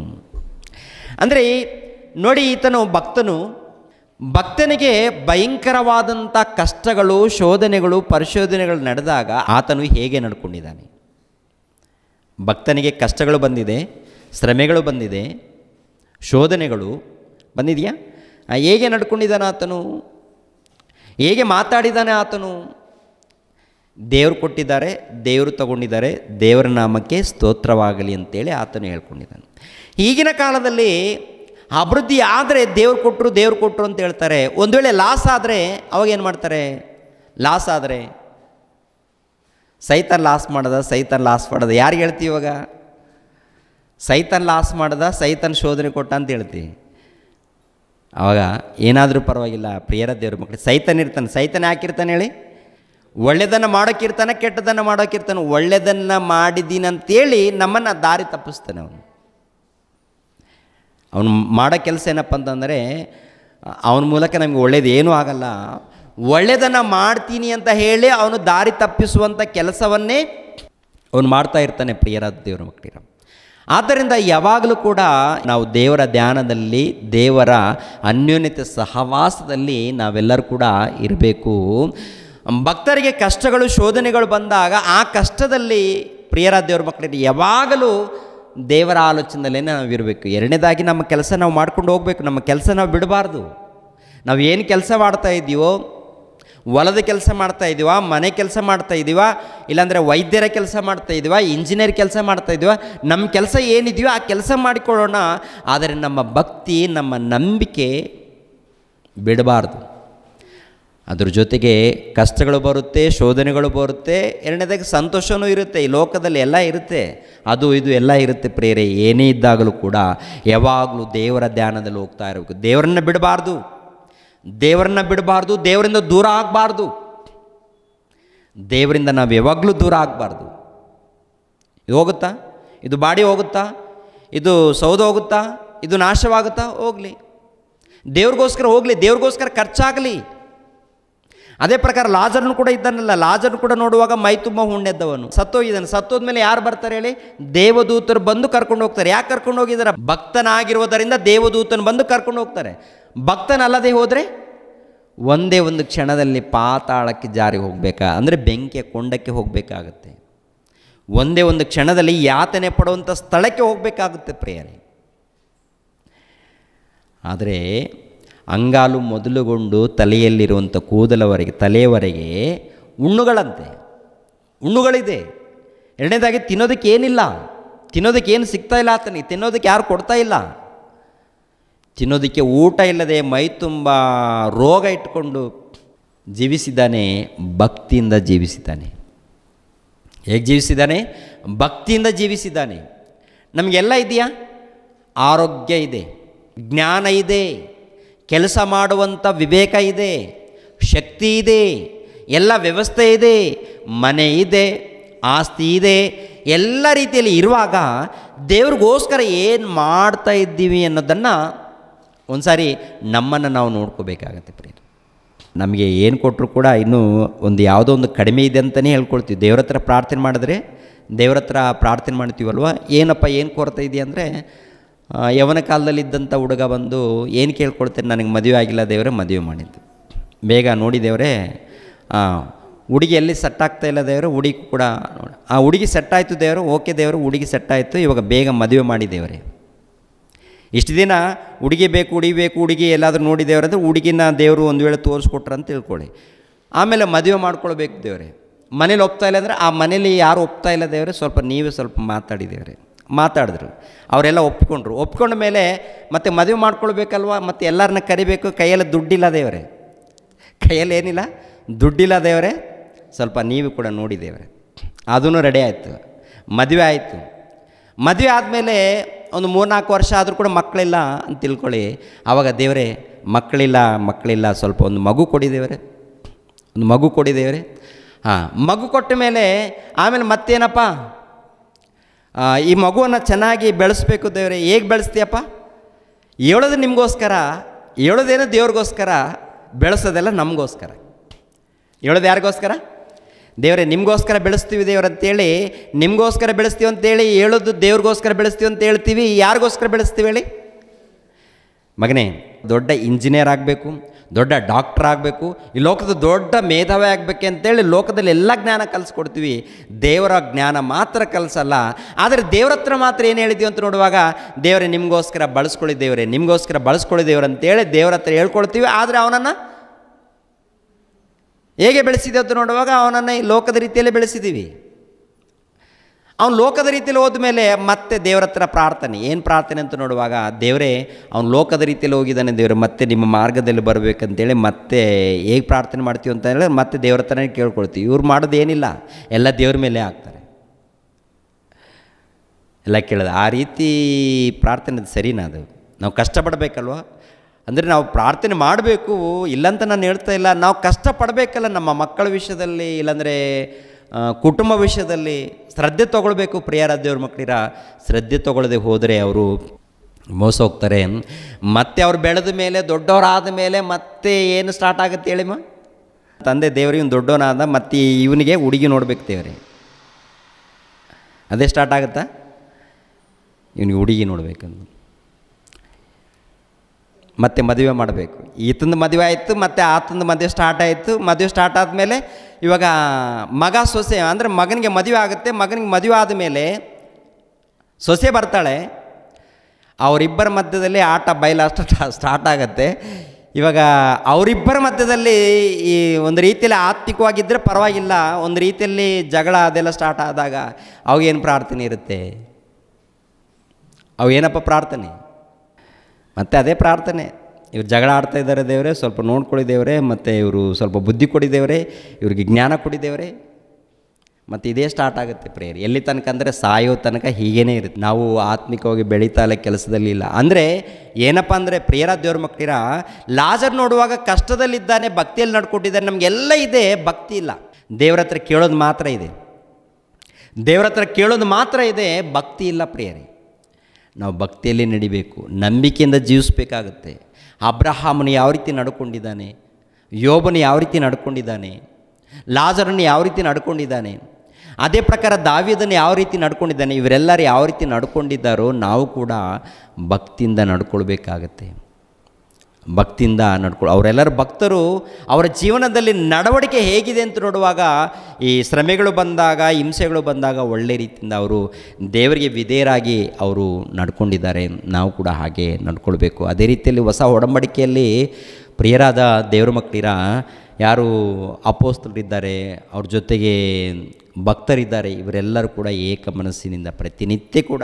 ಅಂದರೆ ನೋಡಿ ಈತನು ಭಕ್ತನು ಭಕ್ತನಿಗೆ ಭಯಂಕರವಾದಂಥ ಕಷ್ಟಗಳು ಶೋಧನೆಗಳು ಪರಿಶೋಧನೆಗಳು ನಡೆದಾಗ ಆತನು ಹೇಗೆ ನಡ್ಕೊಂಡಿದ್ದಾನೆ ಭಕ್ತನಿಗೆ ಕಷ್ಟಗಳು ಬಂದಿದೆ ಶ್ರಮೆಗಳು ಬಂದಿದೆ ಶೋಧನೆಗಳು ಬಂದಿದೆಯಾ ಹೇಗೆ ನಡ್ಕೊಂಡಿದ್ದಾನೆ ಆತನು ಹೇಗೆ ಮಾತಾಡಿದ್ದಾನೆ ಆತನು ದೇವರು ಕೊಟ್ಟಿದ್ದಾರೆ ದೇವರು ತಗೊಂಡಿದ್ದಾರೆ ದೇವರ ನಾಮಕ್ಕೆ ಸ್ತೋತ್ರವಾಗಲಿ ಅಂತೇಳಿ ಆತನು ಹೇಳ್ಕೊಂಡಿದ್ದಾನೆ ಈಗಿನ ಕಾಲದಲ್ಲಿ ಅಭಿವೃದ್ಧಿ ಆದರೆ ದೇವ್ರು ಕೊಟ್ಟರು ದೇವ್ರು ಕೊಟ್ಟರು ಅಂತ ಹೇಳ್ತಾರೆ ಒಂದು ವೇಳೆ ಲಾಸ್ ಆದರೆ ಅವಾಗ ಏನು ಮಾಡ್ತಾರೆ ಲಾಸ್ ಆದರೆ ಸೈತನ್ ಲಾಸ್ ಮಾಡೋದ ಸೈತನ್ ಲಾಸ್ ಮಾಡೋದ ಯಾರಿಗೆ ಹೇಳ್ತೀವಿ ಇವಾಗ ಸೈತನ್ ಲಾಸ್ ಮಾಡ್ದ ಸೈತನ್ ಶೋಧನೆ ಕೊಟ್ಟ ಅಂತ ಹೇಳ್ತಿ ಆವಾಗ ಏನಾದರೂ ಪರವಾಗಿಲ್ಲ ಪ್ರಿಯರ ದೇವ್ರ ಮಕ್ಕಳು ಸೈತನ್ ಇರ್ತಾನೆ ಸೈತನ್ ಹಾಕಿರ್ತಾನೆ ಹೇಳಿ ಒಳ್ಳೆಯದನ್ನು ಮಾಡೋಕ್ಕಿರ್ತಾನೆ ಕೆಟ್ಟದನ್ನು ಮಾಡೋಕ್ಕಿರ್ತಾನೆ ಒಳ್ಳೆಯದನ್ನು ಮಾಡಿದ್ದೀನಂತೇಳಿ ನಮ್ಮನ್ನು ದಾರಿ ತಪ್ಪಿಸ್ತಾನೆ ಅವನು ಅವನು ಮಾಡೋ ಕೆಲಸ ಏನಪ್ಪ ಅಂತಂದರೆ ಅವನ ಮೂಲಕ ನಮಗೆ ಒಳ್ಳೇದು ಏನೂ ಆಗಲ್ಲ ಒಳ್ಳೆಯದನ್ನು ಮಾಡ್ತೀನಿ ಅಂತ ಹೇಳಿ ಅವನು ದಾರಿ ತಪ್ಪಿಸುವಂಥ ಕೆಲಸವನ್ನೇ ಅವನು ಮಾಡ್ತಾ ಇರ್ತಾನೆ ಪ್ರಿಯರ ದೇವರ ಮಕ್ಕಳಿರ ಆದ್ದರಿಂದ ಯಾವಾಗಲೂ ಕೂಡ ನಾವು ದೇವರ ಧ್ಯಾನದಲ್ಲಿ ದೇವರ ಅನ್ಯೋನ್ಯತೆ ಸಹವಾಸದಲ್ಲಿ ನಾವೆಲ್ಲರೂ ಕೂಡ ಇರಬೇಕು ಭಕ್ತರಿಗೆ ಕಷ್ಟಗಳು ಶೋಧನೆಗಳು ಬಂದಾಗ ಆ ಕಷ್ಟದಲ್ಲಿ ಪ್ರಿಯರ ದೇವರ ಮಕ್ಕಳಿಗೆ ಯಾವಾಗಲೂ ದೇವರ ಆಲೋಚನೆಯಲ್ಲೇ ನಾವು ಇರಬೇಕು ಎರಡನೇದಾಗಿ ನಮ್ಮ ಕೆಲಸ ನಾವು ಮಾಡ್ಕೊಂಡು ಹೋಗಬೇಕು ನಮ್ಮ ಕೆಲಸ ನಾವು ಬಿಡಬಾರ್ದು ನಾವು ಏನು ಕೆಲಸ ಮಾಡ್ತಾ ಇದ್ದೀವೋ ಹೊಲದ ಕೆಲಸ ಮಾಡ್ತಾ ಇದ್ದೀವ ಮನೆ ಕೆಲಸ ಮಾಡ್ತಾ ಇದೀವ ಇಲ್ಲಾಂದರೆ ವೈದ್ಯರ ಕೆಲಸ ಮಾಡ್ತಾ ಇದೀವ ಇಂಜಿನಿಯರ್ ಕೆಲಸ ಮಾಡ್ತಾ ಇದೀವ ನಮ್ಮ ಕೆಲಸ ಏನಿದೆಯೋ ಆ ಕೆಲಸ ಮಾಡಿಕೊಳ್ಳೋಣ ಆದರೆ ನಮ್ಮ ಭಕ್ತಿ ನಮ್ಮ ನಂಬಿಕೆ ಬಿಡಬಾರ್ದು ಅದ್ರ ಜೊತೆಗೆ ಕಷ್ಟಗಳು ಬರುತ್ತೆ ಶೋಧನೆಗಳು ಬರುತ್ತೆ ಎರಡನೇದಾಗಿ ಸಂತೋಷವೂ ಇರುತ್ತೆ ಈ ಲೋಕದಲ್ಲಿ ಎಲ್ಲ ಇರುತ್ತೆ ಅದು ಇದು ಎಲ್ಲ ಇರುತ್ತೆ ಪ್ರೇರೆ ಏನೇ ಇದ್ದಾಗಲೂ ಕೂಡ ಯಾವಾಗಲೂ ದೇವರ ಧ್ಯಾನದಲ್ಲಿ ಹೋಗ್ತಾ ಇರಬೇಕು ದೇವರನ್ನು ಬಿಡಬಾರ್ದು ದೇವರನ್ನ ಬಿಡಬಾರ್ದು ದೇವರಿಂದ ದೂರ ಆಗಬಾರ್ದು ದೇವರಿಂದ ನಾವು ಯಾವಾಗಲೂ ದೂರ ಆಗಬಾರ್ದು ಹೋಗುತ್ತಾ ಇದು ಬಾಡಿ ಹೋಗುತ್ತಾ ಇದು ಸೌದೆ ಹೋಗುತ್ತಾ ಇದು ನಾಶವಾಗುತ್ತಾ ಹೋಗಲಿ ದೇವ್ರಿಗೋಸ್ಕರ ಹೋಗಲಿ ದೇವ್ರಿಗೋಸ್ಕರ ಖರ್ಚಾಗಲಿ ಅದೇ ಪ್ರಕಾರ ಲಾಜರ್ನು ಕೂಡ ಇದ್ದಾನಲ್ಲ ಲಾಜರ್ನು ಕೂಡ ನೋಡುವಾಗ ಮೈ ತುಂಬ ಹುಣ್ಣೆದ್ದವನು ಸತ್ತೋಗಿದ್ದಾನೆ ಸತ್ತೋದ ಮೇಲೆ ಯಾರು ಬರ್ತಾರೆ ಹೇಳಿ ದೇವದೂತರು ಬಂದು ಕರ್ಕೊಂಡು ಹೋಗ್ತಾರೆ ಯಾಕೆ ಕರ್ಕೊಂಡು ಹೋಗಿದ್ದಾರೆ ಭಕ್ತನಾಗಿರುವುದರಿಂದ ದೇವದೂತನ ಬಂದು ಕರ್ಕೊಂಡು ಹೋಗ್ತಾರೆ ಭಕ್ತನಲ್ಲದೆ ಹೋದರೆ ಒಂದೇ ಒಂದು ಕ್ಷಣದಲ್ಲಿ ಪಾತಾಳಕ್ಕೆ ಜಾರಿ ಹೋಗಬೇಕಾ ಅಂದರೆ ಬೆಂಕಿಯ ಕೊಂಡಕ್ಕೆ ಹೋಗಬೇಕಾಗುತ್ತೆ ಒಂದೇ ಒಂದು ಕ್ಷಣದಲ್ಲಿ ಯಾತನೆ ಪಡುವಂಥ ಸ್ಥಳಕ್ಕೆ ಹೋಗಬೇಕಾಗುತ್ತೆ ಪ್ರಿಯರಿ ಆದರೆ ಅಂಗಾಲು ಮೊದಲುಗೊಂಡು ತಲೆಯಲ್ಲಿರುವಂಥ ಕೂದಲವರೆಗೆ ತಲೆಯವರೆಗೆ ಉಣ್ಣುಗಳಂತೆ ಉಣ್ಣುಗಳಿದೆ ಎರಡನೇದಾಗಿ ತಿನ್ನೋದಕ್ಕೆ ಏನಿಲ್ಲ ತಿನ್ನೋದಕ್ಕೆ ಏನು ಸಿಗ್ತಾ ಇಲ್ಲ ಆತನಿಗೆ ತಿನ್ನೋದಕ್ಕೆ ಯಾರು ಕೊಡ್ತಾ ಇಲ್ಲ ತಿನ್ನೋದಕ್ಕೆ ಊಟ ಇಲ್ಲದೆ ಮೈ ತುಂಬ ರೋಗ ಇಟ್ಕೊಂಡು ಜೀವಿಸಿದ್ದಾನೆ ಭಕ್ತಿಯಿಂದ ಜೀವಿಸಿದ್ದಾನೆ ಹೇಗೆ ಜೀವಿಸಿದ್ದಾನೆ ಭಕ್ತಿಯಿಂದ ಜೀವಿಸಿದ್ದಾನೆ ನಮಗೆಲ್ಲ ಇದೆಯಾ ಆರೋಗ್ಯ ಇದೆ ಜ್ಞಾನ ಇದೆ ಕೆಲಸ ಮಾಡುವಂಥ ವಿವೇಕ ಇದೆ ಶಕ್ತಿ ಇದೆ ಎಲ್ಲ ವ್ಯವಸ್ಥೆ ಇದೆ ಮನೆ ಇದೆ ಆಸ್ತಿ ಇದೆ ಎಲ್ಲ ರೀತಿಯಲ್ಲಿ ಇರುವಾಗ ದೇವ್ರಿಗೋಸ್ಕರ ಏನು ಮಾಡ್ತಾ ಇದ್ದೀವಿ ಅನ್ನೋದನ್ನು ಒಂದು ಸಾರಿ ನಮ್ಮನ್ನು ನಾವು ನೋಡ್ಕೋಬೇಕಾಗತ್ತೆ ಪ್ರಿಯ ನಮಗೆ ಏನು ಕೊಟ್ಟರು ಕೂಡ ಇನ್ನೂ ಒಂದು ಯಾವುದೋ ಒಂದು ಕಡಿಮೆ ಇದೆ ಅಂತಲೇ ಹೇಳ್ಕೊಳ್ತೀವಿ ದೇವ್ರ ಹತ್ರ ಪ್ರಾರ್ಥನೆ ಮಾಡಿದ್ರೆ ದೇವ್ರ ಹತ್ರ ಪ್ರಾರ್ಥನೆ ಮಾಡ್ತೀವಲ್ವ ಏನಪ್ಪ ಏನು ಕೊರತೆ ಇದೆಯಂದರೆ ಯೌವನ ಕಾಲದಲ್ಲಿದ್ದಂಥ ಹುಡುಗ ಬಂದು ಏನು ಕೇಳ್ಕೊಳ್ತೇನೆ ನನಗೆ ಮದುವೆ ಆಗಿಲ್ಲ ದೇವರೇ ಮದುವೆ ಮಾಡಿದ್ದು ಬೇಗ ನೋಡಿ ದೇವರೇ ಹುಡುಗಿ ಎಲ್ಲಿ ಸೆಟ್ ಆಗ್ತಾ ಇಲ್ಲ ದೇವರು ಹುಡುಗಿ ಕೂಡ ಆ ಹುಡುಗಿ ಸೆಟ್ ಆಯಿತು ದೇವರು ಓಕೆ ದೇವರು ಹುಡುಗಿ ಸೆಟ್ ಆಯಿತು ಇವಾಗ ಬೇಗ ಮದುವೆ ಮಾಡಿ ದೇವರೇ ಇಷ್ಟು ದಿನ ಹುಡುಗಿ ಬೇಕು ಬೇಕು ಹುಡುಗಿ ಎಲ್ಲಾದರೂ ಅಂದರೆ ಹುಡುಗಿನ ದೇವರು ಒಂದು ವೇಳೆ ತೋರಿಸ್ಕೊಟ್ರೆ ಅಂತ ತಿಳ್ಕೊಳ್ಳಿ ಆಮೇಲೆ ಮದುವೆ ಮಾಡ್ಕೊಳ್ಬೇಕು ದೇವ್ರೆ ಮನೇಲಿ ಒಪ್ತಾ ಇಲ್ಲ ಅಂದರೆ ಆ ಮನೇಲಿ ಯಾರು ಒಪ್ತಾ ಇಲ್ಲ ದೇವ್ರೆ ಸ್ವಲ್ಪ ನೀವೇ ಸ್ವಲ್ಪ ಮಾತಾಡಿದೇವ್ರೆ ಮಾತಾಡಿದ್ರು ಅವರೆಲ್ಲ ಒಪ್ಪಿಕೊಂಡ್ರು ಒಪ್ಕೊಂಡ ಮೇಲೆ ಮತ್ತೆ ಮದುವೆ ಮಾಡ್ಕೊಳ್ಬೇಕಲ್ವ ಮತ್ತೆ ಎಲ್ಲರನ್ನ ಕರಿಬೇಕು ಕೈಯಲ್ಲಿ ದುಡ್ಡಿಲ್ಲ ದೇವರೇ ಕೈಯಲ್ಲಿ ಏನಿಲ್ಲ ದುಡ್ಡಿಲ್ಲ ದೇವರೇ ಸ್ವಲ್ಪ ನೀವು ಕೂಡ ನೋಡಿದೇವ್ರೆ ಅದೂ ರೆಡಿ ಆಯಿತು ಮದುವೆ ಆಯಿತು ಮದುವೆ ಆದಮೇಲೆ ಒಂದು ಮೂರ್ನಾಲ್ಕು ವರ್ಷ ಆದರೂ ಕೂಡ ಮಕ್ಕಳಿಲ್ಲ ಅಂತ ತಿಳ್ಕೊಳ್ಳಿ ಆವಾಗ ದೇವರೇ ಮಕ್ಕಳಿಲ್ಲ ಮಕ್ಕಳಿಲ್ಲ ಸ್ವಲ್ಪ ಒಂದು ಮಗು ಕೊಡಿದೇವ್ರೆ ಒಂದು ಮಗು ಕೊಡಿ ಹಾಂ ಮಗು ಕೊಟ್ಟ ಮೇಲೆ ಆಮೇಲೆ ಮತ್ತೇನಪ್ಪ ಈ ಮಗುವನ್ನು ಚೆನ್ನಾಗಿ ಬೆಳೆಸ್ಬೇಕು ದೇವರೇ ಹೇಗೆ ಬೆಳೆಸ್ತೀಯಪ್ಪ ಹೇಳೋದು ನಿಮಗೋಸ್ಕರ ಹೇಳೋದೇನೋ ದೇವ್ರಿಗೋಸ್ಕರ ಬೆಳೆಸೋದೆಲ್ಲ ನಮಗೋಸ್ಕರ ಹೇಳೋದು ಯಾರಿಗೋಸ್ಕರ ದೇವರೇ ನಿಮಗೋಸ್ಕರ ಬೆಳೆಸ್ತೀವಿ ದೇವ್ರ ಅಂತೇಳಿ ನಿಮಗೋಸ್ಕರ ಬೆಳೆಸ್ತೀವಿ ಅಂತೇಳಿ ಹೇಳೋದು ದೇವ್ರಿಗೋಸ್ಕರ ಬೆಳೆಸ್ತೀವಿ ಅಂತ ಹೇಳ್ತೀವಿ ಯಾರಿಗೋಸ್ಕರ ಬೆಳೆಸ್ತೀವಿ ಹೇಳಿ ಮಗನೇ ದೊಡ್ಡ ಇಂಜಿನಿಯರ್ ಆಗಬೇಕು ದೊಡ್ಡ ಡಾಕ್ಟ್ರ್ ಆಗಬೇಕು ಈ ಲೋಕದ ದೊಡ್ಡ ಮೇಧಾವೆ ಆಗಬೇಕು ಅಂತೇಳಿ ಲೋಕದಲ್ಲಿ ಎಲ್ಲ ಜ್ಞಾನ ಕಲಿಸ್ಕೊಡ್ತೀವಿ ದೇವರ ಜ್ಞಾನ ಮಾತ್ರ ಕಲಿಸಲ್ಲ ಆದರೆ ದೇವ್ರ ಹತ್ರ ಮಾತ್ರ ಏನು ಹೇಳಿದೀವಿ ಅಂತ ನೋಡುವಾಗ ದೇವರೇ ನಿಮಗೋಸ್ಕರ ಬಳಸ್ಕೊಳ್ಳಿ ದೇವರೇ ನಿಮಗೋಸ್ಕರ ಬಳಸ್ಕೊಳ್ಳಿ ದೇವ್ರ ಅಂತೇಳಿ ದೇವ್ರ ಹತ್ರ ಹೇಳ್ಕೊಳ್ತೀವಿ ಆದರೆ ಅವನನ್ನು ಹೇಗೆ ಬೆಳೆಸಿದೆ ಅಂತ ನೋಡುವಾಗ ಅವನನ್ನು ಈ ಲೋಕದ ರೀತಿಯಲ್ಲೇ ಬೆಳೆಸಿದ್ದೀವಿ ಅವನು ಲೋಕದ ರೀತಿಯಲ್ಲಿ ಹೋದ ಮೇಲೆ ಮತ್ತೆ ದೇವರ ಹತ್ರ ಪ್ರಾರ್ಥನೆ ಏನು ಪ್ರಾರ್ಥನೆ ಅಂತ ನೋಡುವಾಗ ದೇವರೇ ಅವನು ಲೋಕದ ರೀತಿಯಲ್ಲಿ ಹೋಗಿದ್ದಾನೆ ದೇವರು ಮತ್ತೆ ನಿಮ್ಮ ಮಾರ್ಗದಲ್ಲಿ ಬರಬೇಕಂತೇಳಿ ಮತ್ತೆ ಹೇಗೆ ಪ್ರಾರ್ಥನೆ ಮಾಡ್ತೀವಿ ಅಂತ ಹೇಳಿದ್ರೆ ಮತ್ತೆ ದೇವರ ಹತ್ರನೇ ಕೇಳ್ಕೊಳ್ತೀವಿ ಇವ್ರು ಮಾಡೋದು ಏನಿಲ್ಲ ಎಲ್ಲ ದೇವ್ರ ಮೇಲೆ ಆಗ್ತಾರೆ ಎಲ್ಲ ಕೇಳೋದು ಆ ರೀತಿ ಪ್ರಾರ್ಥನೆ ಸರಿನಾ ಅದು ನಾವು ಕಷ್ಟಪಡಬೇಕಲ್ವಾ ಅಂದರೆ ನಾವು ಪ್ರಾರ್ಥನೆ ಮಾಡಬೇಕು ಇಲ್ಲಂತ ನಾನು ಹೇಳ್ತಾ ಇಲ್ಲ ನಾವು ಕಷ್ಟಪಡಬೇಕಲ್ಲ ನಮ್ಮ ಮಕ್ಕಳ ವಿಷಯದಲ್ಲಿ ಇಲ್ಲಾಂದರೆ ಕುಟುಂಬ ವಿಷಯದಲ್ಲಿ ಶ್ರದ್ಧೆ ತೊಗೊಳ್ಬೇಕು ಪ್ರಿಯರ ದೇವ್ರ ಮಕ್ಕಳಿರ ಶ್ರದ್ಧೆ ತೊಗೊಳ್ಳದೆ ಹೋದರೆ ಅವರು ಮೋಸ ಹೋಗ್ತಾರೆ ಮತ್ತೆ ಅವ್ರು ಬೆಳೆದ ಮೇಲೆ ದೊಡ್ಡವರಾದ ಮೇಲೆ ಮತ್ತೆ ಏನು ಸ್ಟಾರ್ಟ್ ಆಗುತ್ತೆ ಹೇಳಿಮ್ಮ ತಂದೆ ದೇವ್ರಿಗೆ ಇವ್ನು ದೊಡ್ಡವನಾದ ಮತ್ತೆ ಇವನಿಗೆ ಹುಡುಗಿ ನೋಡ್ಬೇಕು ದೇವ್ರಿ ಅದೇ ಸ್ಟಾರ್ಟ್ ಆಗುತ್ತಾ ಇವನಿಗೆ ಹುಡುಗಿ ನೋಡಬೇಕಂದು ಮತ್ತೆ ಮದುವೆ ಮಾಡಬೇಕು ಈತಂದು ಮದುವೆ ಆಯಿತು ಮತ್ತು ಆತಂದು ಮದುವೆ ಸ್ಟಾರ್ಟ್ ಆಯಿತು ಮದುವೆ ಸ್ಟಾರ್ಟ್ ಆದಮೇಲೆ ಇವಾಗ ಮಗ ಸೊಸೆ ಅಂದರೆ ಮಗನಿಗೆ ಮದುವೆ ಆಗುತ್ತೆ ಮಗನಿಗೆ ಮದುವೆ ಆದಮೇಲೆ ಸೊಸೆ ಬರ್ತಾಳೆ ಅವರಿಬ್ಬರ ಮಧ್ಯದಲ್ಲಿ ಆಟ ಬಯಲಷ್ಟು ಸ್ಟಾರ್ಟ್ ಆಗುತ್ತೆ ಇವಾಗ ಅವರಿಬ್ಬರ ಮಧ್ಯದಲ್ಲಿ ಈ ಒಂದು ರೀತಿಯಲ್ಲಿ ಆರ್ಥಿಕವಾಗಿದ್ದರೆ ಪರವಾಗಿಲ್ಲ ಒಂದು ರೀತಿಯಲ್ಲಿ ಜಗಳ ಅದೆಲ್ಲ ಸ್ಟಾರ್ಟ್ ಆದಾಗ ಅವಾಗೇನು ಪ್ರಾರ್ಥನೆ ಇರುತ್ತೆ ಅವು ಏನಪ್ಪ ಪ್ರಾರ್ಥನೆ ಮತ್ತು ಅದೇ ಪ್ರಾರ್ಥನೆ ಇವ್ರು ಜಗಳ ಆಡ್ತಾ ಇದ್ದಾರೆ ದೇವರೇ ಸ್ವಲ್ಪ ದೇವರೇ ಮತ್ತು ಇವರು ಸ್ವಲ್ಪ ಬುದ್ಧಿ ದೇವರೇ ಇವ್ರಿಗೆ ಜ್ಞಾನ ಕೊಡಿ ದೇವರೇ ಮತ್ತು ಇದೇ ಸ್ಟಾರ್ಟ್ ಆಗುತ್ತೆ ಪ್ರೇಯರ್ ಎಲ್ಲಿ ತನಕ ಅಂದರೆ ಸಾಯೋ ತನಕ ಹೀಗೇನೇ ಇರುತ್ತೆ ನಾವು ಆತ್ಮಿಕವಾಗಿ ಬೆಳೀತಾ ಕೆಲಸದಲ್ಲಿ ಇಲ್ಲ ಅಂದರೆ ಏನಪ್ಪ ಅಂದರೆ ಪ್ರೇಯರ ದೇವ್ರ ಮಕ್ಕಳಿರ ಲಾಜರ್ ನೋಡುವಾಗ ಕಷ್ಟದಲ್ಲಿದ್ದಾನೆ ಭಕ್ತಿಯಲ್ಲಿ ನಡ್ಕೊಟ್ಟಿದ್ದಾನೆ ನಮಗೆಲ್ಲ ಇದೆ ಭಕ್ತಿ ಇಲ್ಲ ದೇವ್ರ ಹತ್ರ ಕೇಳೋದು ಮಾತ್ರ ಇದೆ ದೇವ್ರ ಹತ್ರ ಕೇಳೋದು ಮಾತ್ರ ಇದೆ ಭಕ್ತಿ ಇಲ್ಲ ಪ್ರೇಯರಿ ನಾವು ಭಕ್ತಿಯಲ್ಲಿ ನಡಿಬೇಕು ನಂಬಿಕೆಯಿಂದ ಜೀವಿಸಬೇಕಾಗತ್ತೆ ಅಬ್ರಹಾಮನು ಯಾವ ರೀತಿ ನಡ್ಕೊಂಡಿದ್ದಾನೆ ಯೋಬನು ಯಾವ ರೀತಿ ನಡ್ಕೊಂಡಿದ್ದಾನೆ ಲಾಜರನ್ನು ಯಾವ ರೀತಿ ನಡ್ಕೊಂಡಿದ್ದಾನೆ ಅದೇ ಪ್ರಕಾರ ದಾವ್ಯದನ್ನು ಯಾವ ರೀತಿ ನಡ್ಕೊಂಡಿದ್ದಾನೆ ಇವರೆಲ್ಲರೂ ಯಾವ ರೀತಿ ನಡ್ಕೊಂಡಿದ್ದಾರೋ ನಾವು ಕೂಡ ಭಕ್ತಿಯಿಂದ ನಡ್ಕೊಳ್ಬೇಕಾಗತ್ತೆ ಭಕ್ತಿಯಿಂದ ನಡ್ಕೊಳ್ಳಿ ಅವರೆಲ್ಲರ ಭಕ್ತರು ಅವರ ಜೀವನದಲ್ಲಿ ನಡವಳಿಕೆ ಹೇಗಿದೆ ಅಂತ ನೋಡುವಾಗ ಈ ಶ್ರಮೆಗಳು ಬಂದಾಗ ಹಿಂಸೆಗಳು ಬಂದಾಗ ಒಳ್ಳೆ ರೀತಿಯಿಂದ ಅವರು ದೇವರಿಗೆ ವಿಧೇಯರಾಗಿ ಅವರು ನಡ್ಕೊಂಡಿದ್ದಾರೆ ನಾವು ಕೂಡ ಹಾಗೆ ನಡ್ಕೊಳ್ಬೇಕು ಅದೇ ರೀತಿಯಲ್ಲಿ ಹೊಸ ಒಡಂಬಡಿಕೆಯಲ್ಲಿ ಪ್ರಿಯರಾದ ದೇವರ ಮಕ್ಕಳಿರ ಯಾರು ಅಪೋಸ್ತರಿದ್ದಾರೆ ಅವ್ರ ಜೊತೆಗೆ ಭಕ್ತರಿದ್ದಾರೆ ಇವರೆಲ್ಲರೂ ಕೂಡ ಏಕ ಮನಸ್ಸಿನಿಂದ ಪ್ರತಿನಿತ್ಯ ಕೂಡ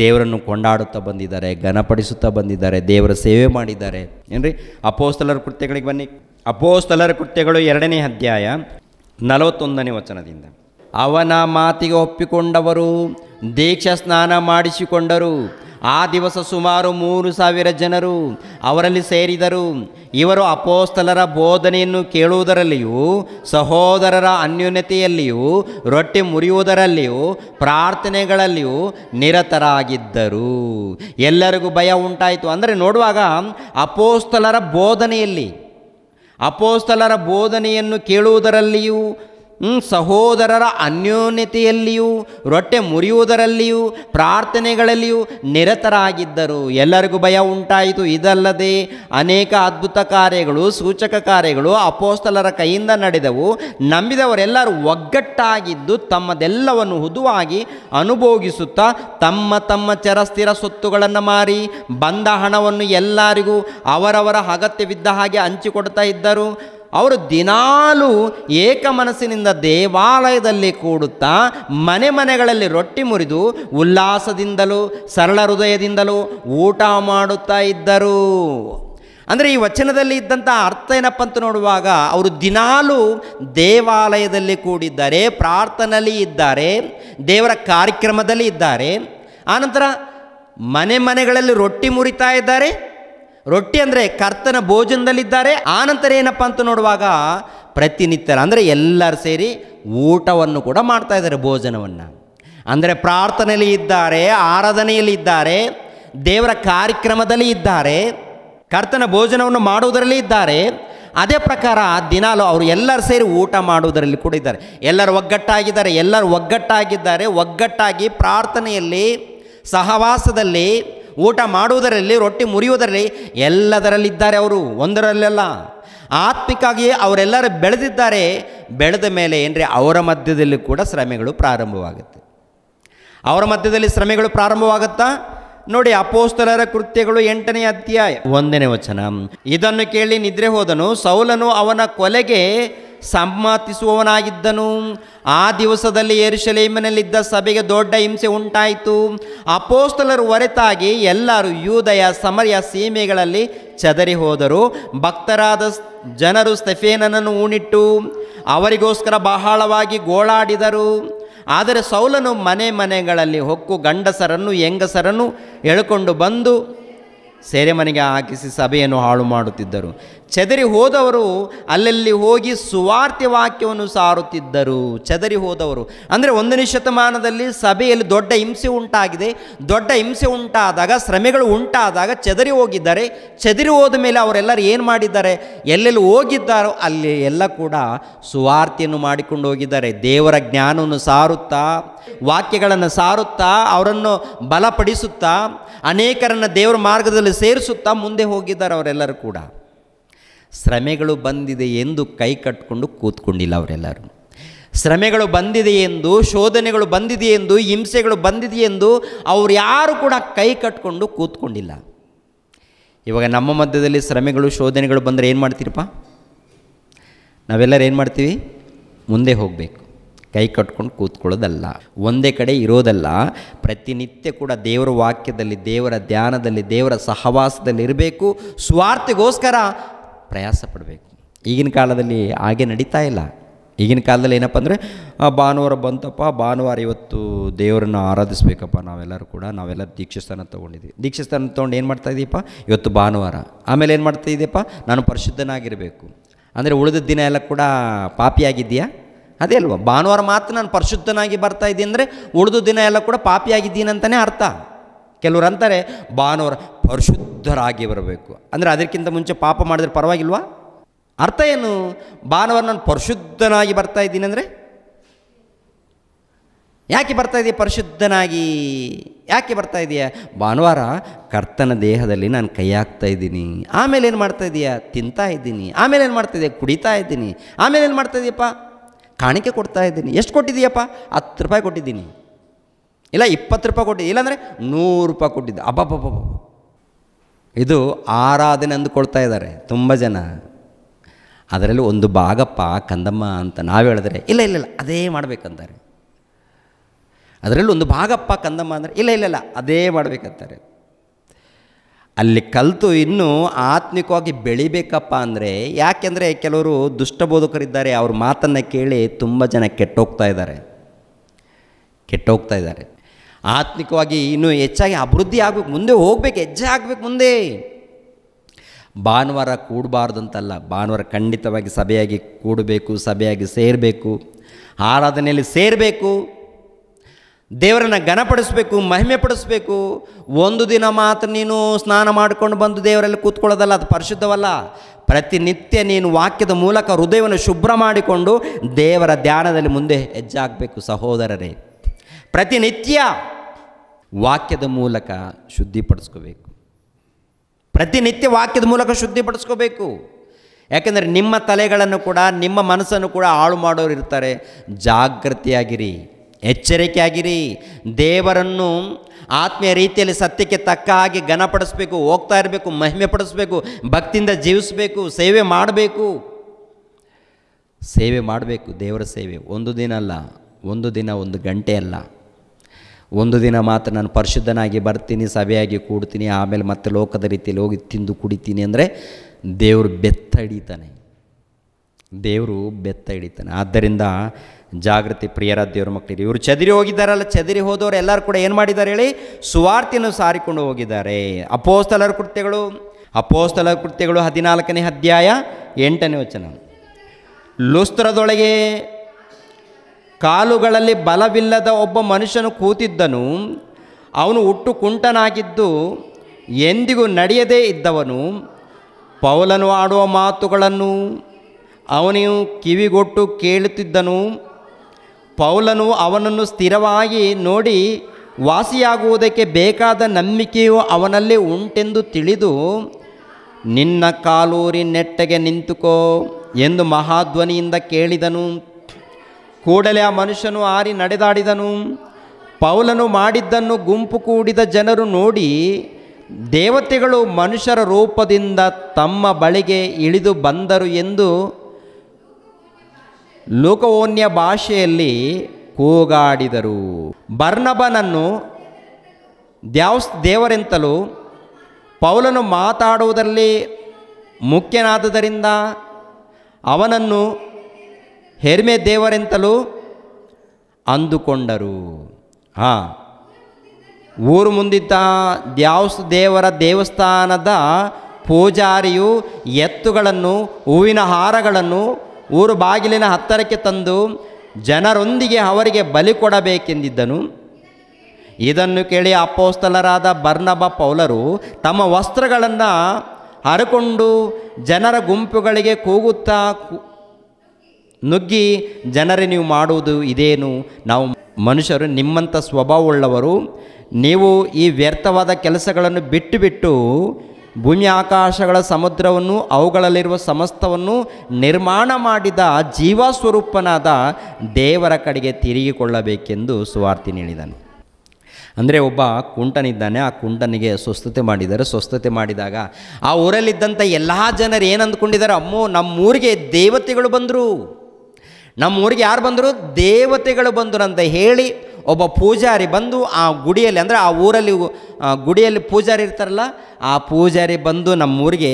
ದೇವರನ್ನು ಕೊಂಡಾಡುತ್ತಾ ಬಂದಿದ್ದಾರೆ ಘನಪಡಿಸುತ್ತಾ ಬಂದಿದ್ದಾರೆ ದೇವರ ಸೇವೆ ಮಾಡಿದ್ದಾರೆ ಏನ್ರಿ ಅಪೋಸ್ತಲರ ಕೃತ್ಯಗಳಿಗೆ ಬನ್ನಿ ಅಪೋಸ್ತಲರ ಕೃತ್ಯಗಳು ಎರಡನೇ ಅಧ್ಯಾಯ ನಲವತ್ತೊಂದನೇ ವಚನದಿಂದ ಅವನ ಮಾತಿಗೆ ಒಪ್ಪಿಕೊಂಡವರು ದೀಕ್ಷ ಸ್ನಾನ ಮಾಡಿಸಿಕೊಂಡರು ಆ ದಿವಸ ಸುಮಾರು ಮೂರು ಸಾವಿರ ಜನರು ಅವರಲ್ಲಿ ಸೇರಿದರು ಇವರು ಅಪೋಸ್ತಲರ ಬೋಧನೆಯನ್ನು ಕೇಳುವುದರಲ್ಲಿಯೂ ಸಹೋದರರ ಅನ್ಯೂನ್ಯತೆಯಲ್ಲಿಯೂ ರೊಟ್ಟಿ ಮುರಿಯುವುದರಲ್ಲಿಯೂ ಪ್ರಾರ್ಥನೆಗಳಲ್ಲಿಯೂ ನಿರತರಾಗಿದ್ದರು ಎಲ್ಲರಿಗೂ ಭಯ ಉಂಟಾಯಿತು ಅಂದರೆ ನೋಡುವಾಗ ಅಪೋಸ್ತಲರ ಬೋಧನೆಯಲ್ಲಿ ಅಪೋಸ್ತಲರ ಬೋಧನೆಯನ್ನು ಕೇಳುವುದರಲ್ಲಿಯೂ ಸಹೋದರರ ಅನ್ಯೋನ್ಯತೆಯಲ್ಲಿಯೂ ರೊಟ್ಟೆ ಮುರಿಯುವುದರಲ್ಲಿಯೂ ಪ್ರಾರ್ಥನೆಗಳಲ್ಲಿಯೂ ನಿರತರಾಗಿದ್ದರು ಎಲ್ಲರಿಗೂ ಭಯ ಉಂಟಾಯಿತು ಇದಲ್ಲದೆ ಅನೇಕ ಅದ್ಭುತ ಕಾರ್ಯಗಳು ಸೂಚಕ ಕಾರ್ಯಗಳು ಅಪೋಸ್ತಲರ ಕೈಯಿಂದ ನಡೆದವು ನಂಬಿದವರೆಲ್ಲರೂ ಒಗ್ಗಟ್ಟಾಗಿದ್ದು ತಮ್ಮದೆಲ್ಲವನ್ನು ಹುದುವಾಗಿ ಅನುಭೋಗಿಸುತ್ತಾ ತಮ್ಮ ತಮ್ಮ ಚರಸ್ಥಿರ ಸೊತ್ತುಗಳನ್ನು ಮಾರಿ ಬಂದ ಹಣವನ್ನು ಎಲ್ಲರಿಗೂ ಅವರವರ ಅಗತ್ಯವಿದ್ದ ಹಾಗೆ ಹಂಚಿಕೊಡ್ತಾ ಇದ್ದರು ಅವರು ದಿನಾಲೂ ಏಕ ಮನಸ್ಸಿನಿಂದ ದೇವಾಲಯದಲ್ಲಿ ಕೂಡುತ್ತಾ ಮನೆ ಮನೆಗಳಲ್ಲಿ ರೊಟ್ಟಿ ಮುರಿದು ಉಲ್ಲಾಸದಿಂದಲೂ ಸರಳ ಹೃದಯದಿಂದಲೂ ಊಟ ಮಾಡುತ್ತಾ ಇದ್ದರು ಅಂದರೆ ಈ ವಚನದಲ್ಲಿ ಇದ್ದಂಥ ಅರ್ಥ ಏನಪ್ಪ ಅಂತ ನೋಡುವಾಗ ಅವರು ದಿನಾಲೂ ದೇವಾಲಯದಲ್ಲಿ ಕೂಡಿದ್ದಾರೆ ಪ್ರಾರ್ಥನೆಯಲ್ಲಿ ಇದ್ದಾರೆ ದೇವರ ಕಾರ್ಯಕ್ರಮದಲ್ಲಿ ಇದ್ದಾರೆ ಆನಂತರ ಮನೆ ಮನೆಗಳಲ್ಲಿ ರೊಟ್ಟಿ ಮುರಿತಾ ಇದ್ದಾರೆ ರೊಟ್ಟಿ ಅಂದರೆ ಕರ್ತನ ಭೋಜನದಲ್ಲಿದ್ದಾರೆ ಆನಂತರ ಏನಪ್ಪ ಅಂತ ನೋಡುವಾಗ ಪ್ರತಿನಿತ್ಯ ಅಂದರೆ ಎಲ್ಲರೂ ಸೇರಿ ಊಟವನ್ನು ಕೂಡ ಮಾಡ್ತಾ ಇದ್ದಾರೆ ಭೋಜನವನ್ನು ಅಂದರೆ ಪ್ರಾರ್ಥನೆಯಲ್ಲಿ ಇದ್ದಾರೆ ಆರಾಧನೆಯಲ್ಲಿ ಇದ್ದಾರೆ ದೇವರ ಕಾರ್ಯಕ್ರಮದಲ್ಲಿ ಇದ್ದಾರೆ ಕರ್ತನ ಭೋಜನವನ್ನು ಮಾಡುವುದರಲ್ಲಿ ಇದ್ದಾರೆ ಅದೇ ಪ್ರಕಾರ ದಿನಾಲು ಅವರು ಎಲ್ಲರೂ ಸೇರಿ ಊಟ ಮಾಡುವುದರಲ್ಲಿ ಕೂಡ ಇದ್ದಾರೆ ಎಲ್ಲರೂ ಒಗ್ಗಟ್ಟಾಗಿದ್ದಾರೆ ಎಲ್ಲರೂ ಒಗ್ಗಟ್ಟಾಗಿದ್ದಾರೆ ಒಗ್ಗಟ್ಟಾಗಿ ಪ್ರಾರ್ಥನೆಯಲ್ಲಿ ಸಹವಾಸದಲ್ಲಿ ಊಟ ಮಾಡುವುದರಲ್ಲಿ ರೊಟ್ಟಿ ಮುರಿಯುವುದರಲ್ಲಿ ಎಲ್ಲದರಲ್ಲಿದ್ದಾರೆ ಅವರು ಒಂದರಲ್ಲೆಲ್ಲ ಆತ್ಮಿಕಾಗಿ ಅವರೆಲ್ಲರೂ ಬೆಳೆದಿದ್ದಾರೆ ಬೆಳೆದ ಮೇಲೆ ಏನ್ರಿ ಅವರ ಮಧ್ಯದಲ್ಲಿ ಕೂಡ ಶ್ರಮೆಗಳು ಪ್ರಾರಂಭವಾಗುತ್ತೆ ಅವರ ಮಧ್ಯದಲ್ಲಿ ಶ್ರಮೆಗಳು ಪ್ರಾರಂಭವಾಗುತ್ತಾ ನೋಡಿ ಅಪೋಸ್ತಲರ ಕೃತ್ಯಗಳು ಎಂಟನೇ ಅಧ್ಯಾಯ ಒಂದನೇ ವಚನ ಇದನ್ನು ಕೇಳಿ ನಿದ್ರೆ ಹೋದನು ಸೌಲನು ಅವನ ಕೊಲೆಗೆ ಸಮ್ಮತಿಸುವವನಾಗಿದ್ದನು ಆ ದಿವಸದಲ್ಲಿ ಏರುಶಲೇಮಿನಲ್ಲಿದ್ದ ಸಭೆಗೆ ದೊಡ್ಡ ಹಿಂಸೆ ಉಂಟಾಯಿತು ಅಪೋಸ್ತಲರು ಹೊರತಾಗಿ ಎಲ್ಲರೂ ಯೂದಯ ಸಮರ್ಯ ಸೀಮೆಗಳಲ್ಲಿ ಚದರಿ ಹೋದರು ಭಕ್ತರಾದ ಜನರು ಸ್ಟೆಫೇನನನ್ನು ಊಣಿಟ್ಟು ಅವರಿಗೋಸ್ಕರ ಬಹಳವಾಗಿ ಗೋಳಾಡಿದರು ಆದರೆ ಸೌಲನು ಮನೆ ಮನೆಗಳಲ್ಲಿ ಹೊಕ್ಕು ಗಂಡಸರನ್ನು ಹೆಂಗಸರನ್ನು ಎಳ್ಕೊಂಡು ಬಂದು ಸೆರೆಮನೆಗೆ ಹಾಕಿಸಿ ಸಭೆಯನ್ನು ಹಾಳು ಮಾಡುತ್ತಿದ್ದರು ಚದರಿ ಹೋದವರು ಅಲ್ಲಲ್ಲಿ ಹೋಗಿ ಸುವಾರ್ತೆ ವಾಕ್ಯವನ್ನು ಸಾರುತ್ತಿದ್ದರು ಚದರಿ ಹೋದವರು ಅಂದರೆ ಒಂದನೇ ಶತಮಾನದಲ್ಲಿ ಸಭೆಯಲ್ಲಿ ದೊಡ್ಡ ಹಿಂಸೆ ಉಂಟಾಗಿದೆ ದೊಡ್ಡ ಹಿಂಸೆ ಉಂಟಾದಾಗ ಶ್ರಮೆಗಳು ಉಂಟಾದಾಗ ಚದರಿ ಹೋಗಿದ್ದಾರೆ ಚದರಿ ಹೋದ ಮೇಲೆ ಅವರೆಲ್ಲರೂ ಏನು ಮಾಡಿದ್ದಾರೆ ಎಲ್ಲೆಲ್ಲಿ ಹೋಗಿದ್ದಾರೋ ಅಲ್ಲಿ ಎಲ್ಲ ಕೂಡ ಸುವಾರ್ತೆಯನ್ನು ಮಾಡಿಕೊಂಡು ಹೋಗಿದ್ದಾರೆ ದೇವರ ಜ್ಞಾನವನ್ನು ಸಾರುತ್ತಾ ವಾಕ್ಯಗಳನ್ನು ಸಾರುತ್ತಾ ಅವರನ್ನು ಬಲಪಡಿಸುತ್ತಾ ಅನೇಕರನ್ನು ದೇವರ ಮಾರ್ಗದಲ್ಲಿ ಸೇರಿಸುತ್ತಾ ಮುಂದೆ ಹೋಗಿದ್ದಾರೆ ಅವರೆಲ್ಲರೂ ಕೂಡ ಶ್ರಮೆಗಳು ಬಂದಿದೆ ಎಂದು ಕೈ ಕಟ್ಕೊಂಡು ಕೂತ್ಕೊಂಡಿಲ್ಲ ಅವರೆಲ್ಲರೂ ಶ್ರಮೆಗಳು ಬಂದಿದೆ ಎಂದು ಶೋಧನೆಗಳು ಬಂದಿದೆ ಎಂದು ಹಿಂಸೆಗಳು ಬಂದಿದೆ ಎಂದು ಅವರು ಯಾರು ಕೂಡ ಕೈ ಕಟ್ಕೊಂಡು ಕೂತ್ಕೊಂಡಿಲ್ಲ ಇವಾಗ ನಮ್ಮ ಮಧ್ಯದಲ್ಲಿ ಶ್ರಮೆಗಳು ಶೋಧನೆಗಳು ಬಂದರೆ ಏನು ಮಾಡ್ತೀರಪ್ಪ ನಾವೆಲ್ಲರೂ ಏನು ಮಾಡ್ತೀವಿ ಮುಂದೆ ಹೋಗಬೇಕು ಕೈ ಕಟ್ಕೊಂಡು ಕೂತ್ಕೊಳ್ಳೋದಲ್ಲ ಒಂದೇ ಕಡೆ ಇರೋದಲ್ಲ ಪ್ರತಿನಿತ್ಯ ಕೂಡ ದೇವರ ವಾಕ್ಯದಲ್ಲಿ ದೇವರ ಧ್ಯಾನದಲ್ಲಿ ದೇವರ ಸಹವಾಸದಲ್ಲಿ ಇರಬೇಕು ಸ್ವಾರ್ಥಿಗೋಸ್ಕರ ಪ್ರಯಾಸ ಪಡಬೇಕು ಈಗಿನ ಕಾಲದಲ್ಲಿ ಹಾಗೆ ನಡೀತಾ ಇಲ್ಲ ಈಗಿನ ಕಾಲದಲ್ಲಿ ಏನಪ್ಪ ಅಂದರೆ ಭಾನುವಾರ ಬಂತಪ್ಪ ಭಾನುವಾರ ಇವತ್ತು ದೇವರನ್ನು ಆರಾಧಿಸಬೇಕಪ್ಪ ನಾವೆಲ್ಲರೂ ಕೂಡ ನಾವೆಲ್ಲ ದೀಕ್ಷಾಸ್ಥಾನ ತೊಗೊಂಡಿದ್ದೀವಿ ದೀಕ್ಷಾಸ್ಥಾನ ತೊಗೊಂಡು ಏನು ಮಾಡ್ತಾಯಿದ್ದೀಯಪ್ಪ ಇವತ್ತು ಭಾನುವಾರ ಆಮೇಲೆ ಏನು ಮಾಡ್ತಾಯಿದ್ದೀಪ್ಪ ನಾನು ಪರಿಶುದ್ಧನಾಗಿರಬೇಕು ಅಂದರೆ ಉಳಿದ ದಿನ ಎಲ್ಲ ಕೂಡ ಪಾಪಿಯಾಗಿದೆಯಾ ಅದೇ ಅಲ್ವ ಭಾನುವಾರ ಮಾತ್ರ ನಾನು ಪರಿಶುದ್ಧನಾಗಿ ಬರ್ತಾ ಇದ್ದೀನಿ ಅಂದರೆ ಉಳಿದು ದಿನ ಎಲ್ಲ ಕೂಡ ಪಾಪಿಯಾಗಿದ್ದೀನಂತಲೇ ಅರ್ಥ ಕೆಲವರು ಅಂತಾರೆ ಭಾನುವಾರ ಪರಿಶುದ್ಧರಾಗಿ ಬರಬೇಕು ಅಂದರೆ ಅದಕ್ಕಿಂತ ಮುಂಚೆ ಪಾಪ ಮಾಡಿದ್ರೆ ಪರವಾಗಿಲ್ವಾ ಅರ್ಥ ಏನು ಭಾನುವಾರ ನಾನು ಪರಿಶುದ್ಧನಾಗಿ ಬರ್ತಾ ಇದ್ದೀನಿ ಅಂದರೆ ಯಾಕೆ ಬರ್ತಾ ಇದೆಯಾ ಪರಿಶುದ್ಧನಾಗಿ ಯಾಕೆ ಬರ್ತಾ ಇದೆಯಾ ಭಾನುವಾರ ಕರ್ತನ ದೇಹದಲ್ಲಿ ನಾನು ಕೈ ಹಾಕ್ತಾ ಇದ್ದೀನಿ ಆಮೇಲೆ ಏನು ಮಾಡ್ತಾ ಇದೆಯಾ ತಿಂತಾ ಇದ್ದೀನಿ ಆಮೇಲೆ ಏನು ಮಾಡ್ತಾ ಇದೆಯಾ ಕುಡಿತಾ ಇದ್ದೀನಿ ಆಮೇಲೆ ಏನು ಮಾಡ್ತಾ ಇದೆಯಪ್ಪ ಕಾಣಿಕೆ ಕೊಡ್ತಾ ಇದ್ದೀನಿ ಎಷ್ಟು ಕೊಟ್ಟಿದ್ದೀಯಪ್ಪ ಹತ್ತು ರೂಪಾಯಿ ಕೊಟ್ಟಿದ್ದೀನಿ ಇಲ್ಲ ಇಪ್ಪತ್ತು ರೂಪಾಯಿ ಕೊಟ್ಟಿದ್ದೆ ಇಲ್ಲಾಂದರೆ ನೂರು ರೂಪಾಯಿ ಕೊಟ್ಟಿದ್ದೆ ಅಬ್ಬಬ್ಬಬ್ಬ ಇದು ಆರಾಧನೆ ಅಂದುಕೊಳ್ತಾ ಇದ್ದಾರೆ ತುಂಬ ಜನ ಅದರಲ್ಲಿ ಒಂದು ಭಾಗಪ್ಪ ಕಂದಮ್ಮ ಅಂತ ನಾವು ಹೇಳಿದ್ರೆ ಇಲ್ಲ ಇಲ್ಲ ಇಲ್ಲ ಅದೇ ಮಾಡಬೇಕಂತಾರೆ ಅದರಲ್ಲಿ ಒಂದು ಭಾಗಪ್ಪ ಕಂದಮ್ಮ ಅಂದರೆ ಇಲ್ಲ ಇಲ್ಲ ಇಲ್ಲ ಅದೇ ಮಾಡಬೇಕಂತಾರೆ ಅಲ್ಲಿ ಕಲಿತು ಇನ್ನೂ ಆತ್ಮಿಕವಾಗಿ ಬೆಳಿಬೇಕಪ್ಪ ಅಂದರೆ ಯಾಕೆಂದರೆ ಕೆಲವರು ದುಷ್ಟಬೋಧಕರಿದ್ದಾರೆ ಅವ್ರ ಮಾತನ್ನು ಕೇಳಿ ತುಂಬ ಜನ ಕೆಟ್ಟೋಗ್ತಾ ಇದ್ದಾರೆ ಕೆಟ್ಟೋಗ್ತಾ ಇದ್ದಾರೆ ಆತ್ಮಿಕವಾಗಿ ಇನ್ನೂ ಹೆಚ್ಚಾಗಿ ಅಭಿವೃದ್ಧಿ ಆಗಬೇಕು ಮುಂದೆ ಹೋಗ್ಬೇಕು ಹೆಜ್ಜೆ ಆಗಬೇಕು ಮುಂದೆ ಭಾನುವಾರ ಕೂಡಬಾರ್ದಂತಲ್ಲ ಭಾನುವಾರ ಖಂಡಿತವಾಗಿ ಸಭೆಯಾಗಿ ಕೂಡಬೇಕು ಸಭೆಯಾಗಿ ಸೇರಬೇಕು ಆರಾಧನೆಯಲ್ಲಿ ಸೇರಬೇಕು ದೇವರನ್ನು ಘನಪಡಿಸ್ಬೇಕು ಮಹಿಮೆ ಪಡಿಸ್ಬೇಕು ಒಂದು ದಿನ ಮಾತ್ರ ನೀನು ಸ್ನಾನ ಮಾಡಿಕೊಂಡು ಬಂದು ದೇವರಲ್ಲಿ ಕೂತ್ಕೊಳ್ಳೋದಲ್ಲ ಅದು ಪರಿಶುದ್ಧವಲ್ಲ ಪ್ರತಿನಿತ್ಯ ನೀನು ವಾಕ್ಯದ ಮೂಲಕ ಹೃದಯವನ್ನು ಶುಭ್ರ ಮಾಡಿಕೊಂಡು ದೇವರ ಧ್ಯಾನದಲ್ಲಿ ಮುಂದೆ ಹೆಜ್ಜಾಗಬೇಕು ಸಹೋದರರೇ ಪ್ರತಿನಿತ್ಯ ವಾಕ್ಯದ ಮೂಲಕ ಶುದ್ಧಿಪಡಿಸ್ಕೋಬೇಕು ಪ್ರತಿನಿತ್ಯ ವಾಕ್ಯದ ಮೂಲಕ ಶುದ್ಧಿಪಡಿಸ್ಕೋಬೇಕು ಯಾಕೆಂದರೆ ನಿಮ್ಮ ತಲೆಗಳನ್ನು ಕೂಡ ನಿಮ್ಮ ಮನಸ್ಸನ್ನು ಕೂಡ ಹಾಳು ಮಾಡೋರು ಇರ್ತಾರೆ ಜಾಗೃತಿಯಾಗಿರಿ ಎಚ್ಚರಿಕೆಯಾಗಿರಿ ದೇವರನ್ನು ಆತ್ಮೀಯ ರೀತಿಯಲ್ಲಿ ಸತ್ಯಕ್ಕೆ ತಕ್ಕ ಹಾಗೆ ಘನಪಡಿಸ್ಬೇಕು ಹೋಗ್ತಾ ಇರಬೇಕು ಮಹಿಮೆ ಪಡಿಸ್ಬೇಕು ಭಕ್ತಿಯಿಂದ ಜೀವಿಸಬೇಕು ಸೇವೆ ಮಾಡಬೇಕು ಸೇವೆ ಮಾಡಬೇಕು ದೇವರ ಸೇವೆ ಒಂದು ದಿನ ಅಲ್ಲ ಒಂದು ದಿನ ಒಂದು ಗಂಟೆ ಅಲ್ಲ ಒಂದು ದಿನ ಮಾತ್ರ ನಾನು ಪರಿಶುದ್ಧನಾಗಿ ಬರ್ತೀನಿ ಸಭೆಯಾಗಿ ಕೂಡ್ತೀನಿ ಆಮೇಲೆ ಮತ್ತೆ ಲೋಕದ ರೀತಿಯಲ್ಲಿ ಹೋಗಿ ತಿಂದು ಕುಡಿತೀನಿ ಅಂದರೆ ದೇವರು ಬೆತ್ತ ಹಿಡಿತಾನೆ ದೇವರು ಬೆತ್ತ ಹಿಡಿತಾನೆ ಆದ್ದರಿಂದ ಜಾಗೃತಿ ಪ್ರಿಯರ ದೇವ್ರ ಮಕ್ಕಳಿರಿ ಇವರು ಚದರಿ ಹೋಗಿದ್ದಾರಲ್ಲ ಚದರಿ ಹೋದವರು ಎಲ್ಲರೂ ಕೂಡ ಏನು ಮಾಡಿದ್ದಾರೆ ಹೇಳಿ ಸುವಾರ್ತಿಯನ್ನು ಸಾರಿಕೊಂಡು ಹೋಗಿದ್ದಾರೆ ಅಪೋಸ್ತಲರ ಕೃತ್ಯಗಳು ಅಪೋಸ್ತಲ ಕೃತ್ಯಗಳು ಹದಿನಾಲ್ಕನೇ ಅಧ್ಯಾಯ ಎಂಟನೇ ವಚನ ಲುಸ್ತ್ರದೊಳಗೆ ಕಾಲುಗಳಲ್ಲಿ ಬಲವಿಲ್ಲದ ಒಬ್ಬ ಮನುಷ್ಯನು ಕೂತಿದ್ದನು ಅವನು ಹುಟ್ಟು ಕುಂಟನಾಗಿದ್ದು ಎಂದಿಗೂ ನಡೆಯದೇ ಇದ್ದವನು ಪೌಲನು ಆಡುವ ಮಾತುಗಳನ್ನು ಅವನು ಕಿವಿಗೊಟ್ಟು ಕೇಳುತ್ತಿದ್ದನು ಪೌಲನು ಅವನನ್ನು ಸ್ಥಿರವಾಗಿ ನೋಡಿ ವಾಸಿಯಾಗುವುದಕ್ಕೆ ಬೇಕಾದ ನಂಬಿಕೆಯು ಅವನಲ್ಲಿ ಉಂಟೆಂದು ತಿಳಿದು ನಿನ್ನ ಕಾಲೂರಿ ನೆಟ್ಟಗೆ ನಿಂತುಕೋ ಎಂದು ಮಹಾಧ್ವನಿಯಿಂದ ಕೇಳಿದನು ಕೂಡಲೇ ಆ ಮನುಷ್ಯನು ಆರಿ ನಡೆದಾಡಿದನು ಪೌಲನು ಮಾಡಿದ್ದನ್ನು ಗುಂಪು ಕೂಡಿದ ಜನರು ನೋಡಿ ದೇವತೆಗಳು ಮನುಷ್ಯರ ರೂಪದಿಂದ ತಮ್ಮ ಬಳಿಗೆ ಇಳಿದು ಬಂದರು ಎಂದು ಲೋಕವೋನ್ಯ ಭಾಷೆಯಲ್ಲಿ ಕೂಗಾಡಿದರು ಬರ್ನಬನನ್ನು ದ್ಯಾವ್ಸ್ ದೇವರೆಂತಲೂ ಪೌಲನು ಮಾತಾಡುವುದರಲ್ಲಿ ಮುಖ್ಯನಾದದರಿಂದ ಅವನನ್ನು ಹೆರ್ಮೆ ದೇವರೆಂತಲೂ ಅಂದುಕೊಂಡರು ಹಾಂ ಊರು ಮುಂದಿದ್ದ ದ್ಯಾವ್ಸ್ ದೇವರ ದೇವಸ್ಥಾನದ ಪೂಜಾರಿಯು ಎತ್ತುಗಳನ್ನು ಹೂವಿನ ಹಾರಗಳನ್ನು ಊರು ಬಾಗಿಲಿನ ಹತ್ತರಕ್ಕೆ ತಂದು ಜನರೊಂದಿಗೆ ಅವರಿಗೆ ಬಲಿ ಕೊಡಬೇಕೆಂದಿದ್ದನು ಇದನ್ನು ಕೇಳಿ ಅಪ್ಪೋಸ್ತಲರಾದ ಬರ್ನಬ ಪೌಲರು ತಮ್ಮ ವಸ್ತ್ರಗಳನ್ನು ಹರಕೊಂಡು ಜನರ ಗುಂಪುಗಳಿಗೆ ಕೂಗುತ್ತಾ ನುಗ್ಗಿ ಜನರೇ ನೀವು ಮಾಡುವುದು ಇದೇನು ನಾವು ಮನುಷ್ಯರು ನಿಮ್ಮಂಥ ಸ್ವಭಾವವುಳ್ಳವರು ನೀವು ಈ ವ್ಯರ್ಥವಾದ ಕೆಲಸಗಳನ್ನು ಬಿಟ್ಟುಬಿಟ್ಟು ಬಿಟ್ಟು ಭೂಮಿ ಆಕಾಶಗಳ ಸಮುದ್ರವನ್ನು ಅವುಗಳಲ್ಲಿರುವ ಸಮಸ್ತವನ್ನು ನಿರ್ಮಾಣ ಮಾಡಿದ ಜೀವಸ್ವರೂಪನಾದ ದೇವರ ಕಡೆಗೆ ತಿರುಗಿಕೊಳ್ಳಬೇಕೆಂದು ಸುವಾರ್ತಿ ನೀಡಿದನು ಅಂದರೆ ಒಬ್ಬ ಕುಂಟನಿದ್ದಾನೆ ಆ ಕುಂಟನಿಗೆ ಸ್ವಸ್ಥತೆ ಮಾಡಿದ್ದಾರೆ ಸ್ವಸ್ಥತೆ ಮಾಡಿದಾಗ ಆ ಊರಲ್ಲಿದ್ದಂಥ ಎಲ್ಲ ಜನರು ಏನು ಅಂದ್ಕೊಂಡಿದ್ದಾರೆ ಅಮ್ಮೋ ನಮ್ಮೂರಿಗೆ ದೇವತೆಗಳು ಬಂದರು ನಮ್ಮೂರಿಗೆ ಯಾರು ಬಂದರು ದೇವತೆಗಳು ಬಂದರು ಅಂತ ಹೇಳಿ ಒಬ್ಬ ಪೂಜಾರಿ ಬಂದು ಆ ಗುಡಿಯಲ್ಲಿ ಅಂದರೆ ಆ ಊರಲ್ಲಿ ಗುಡಿಯಲ್ಲಿ ಪೂಜಾರಿ ಇರ್ತಾರಲ್ಲ ಆ ಪೂಜಾರಿ ಬಂದು ನಮ್ಮೂರಿಗೆ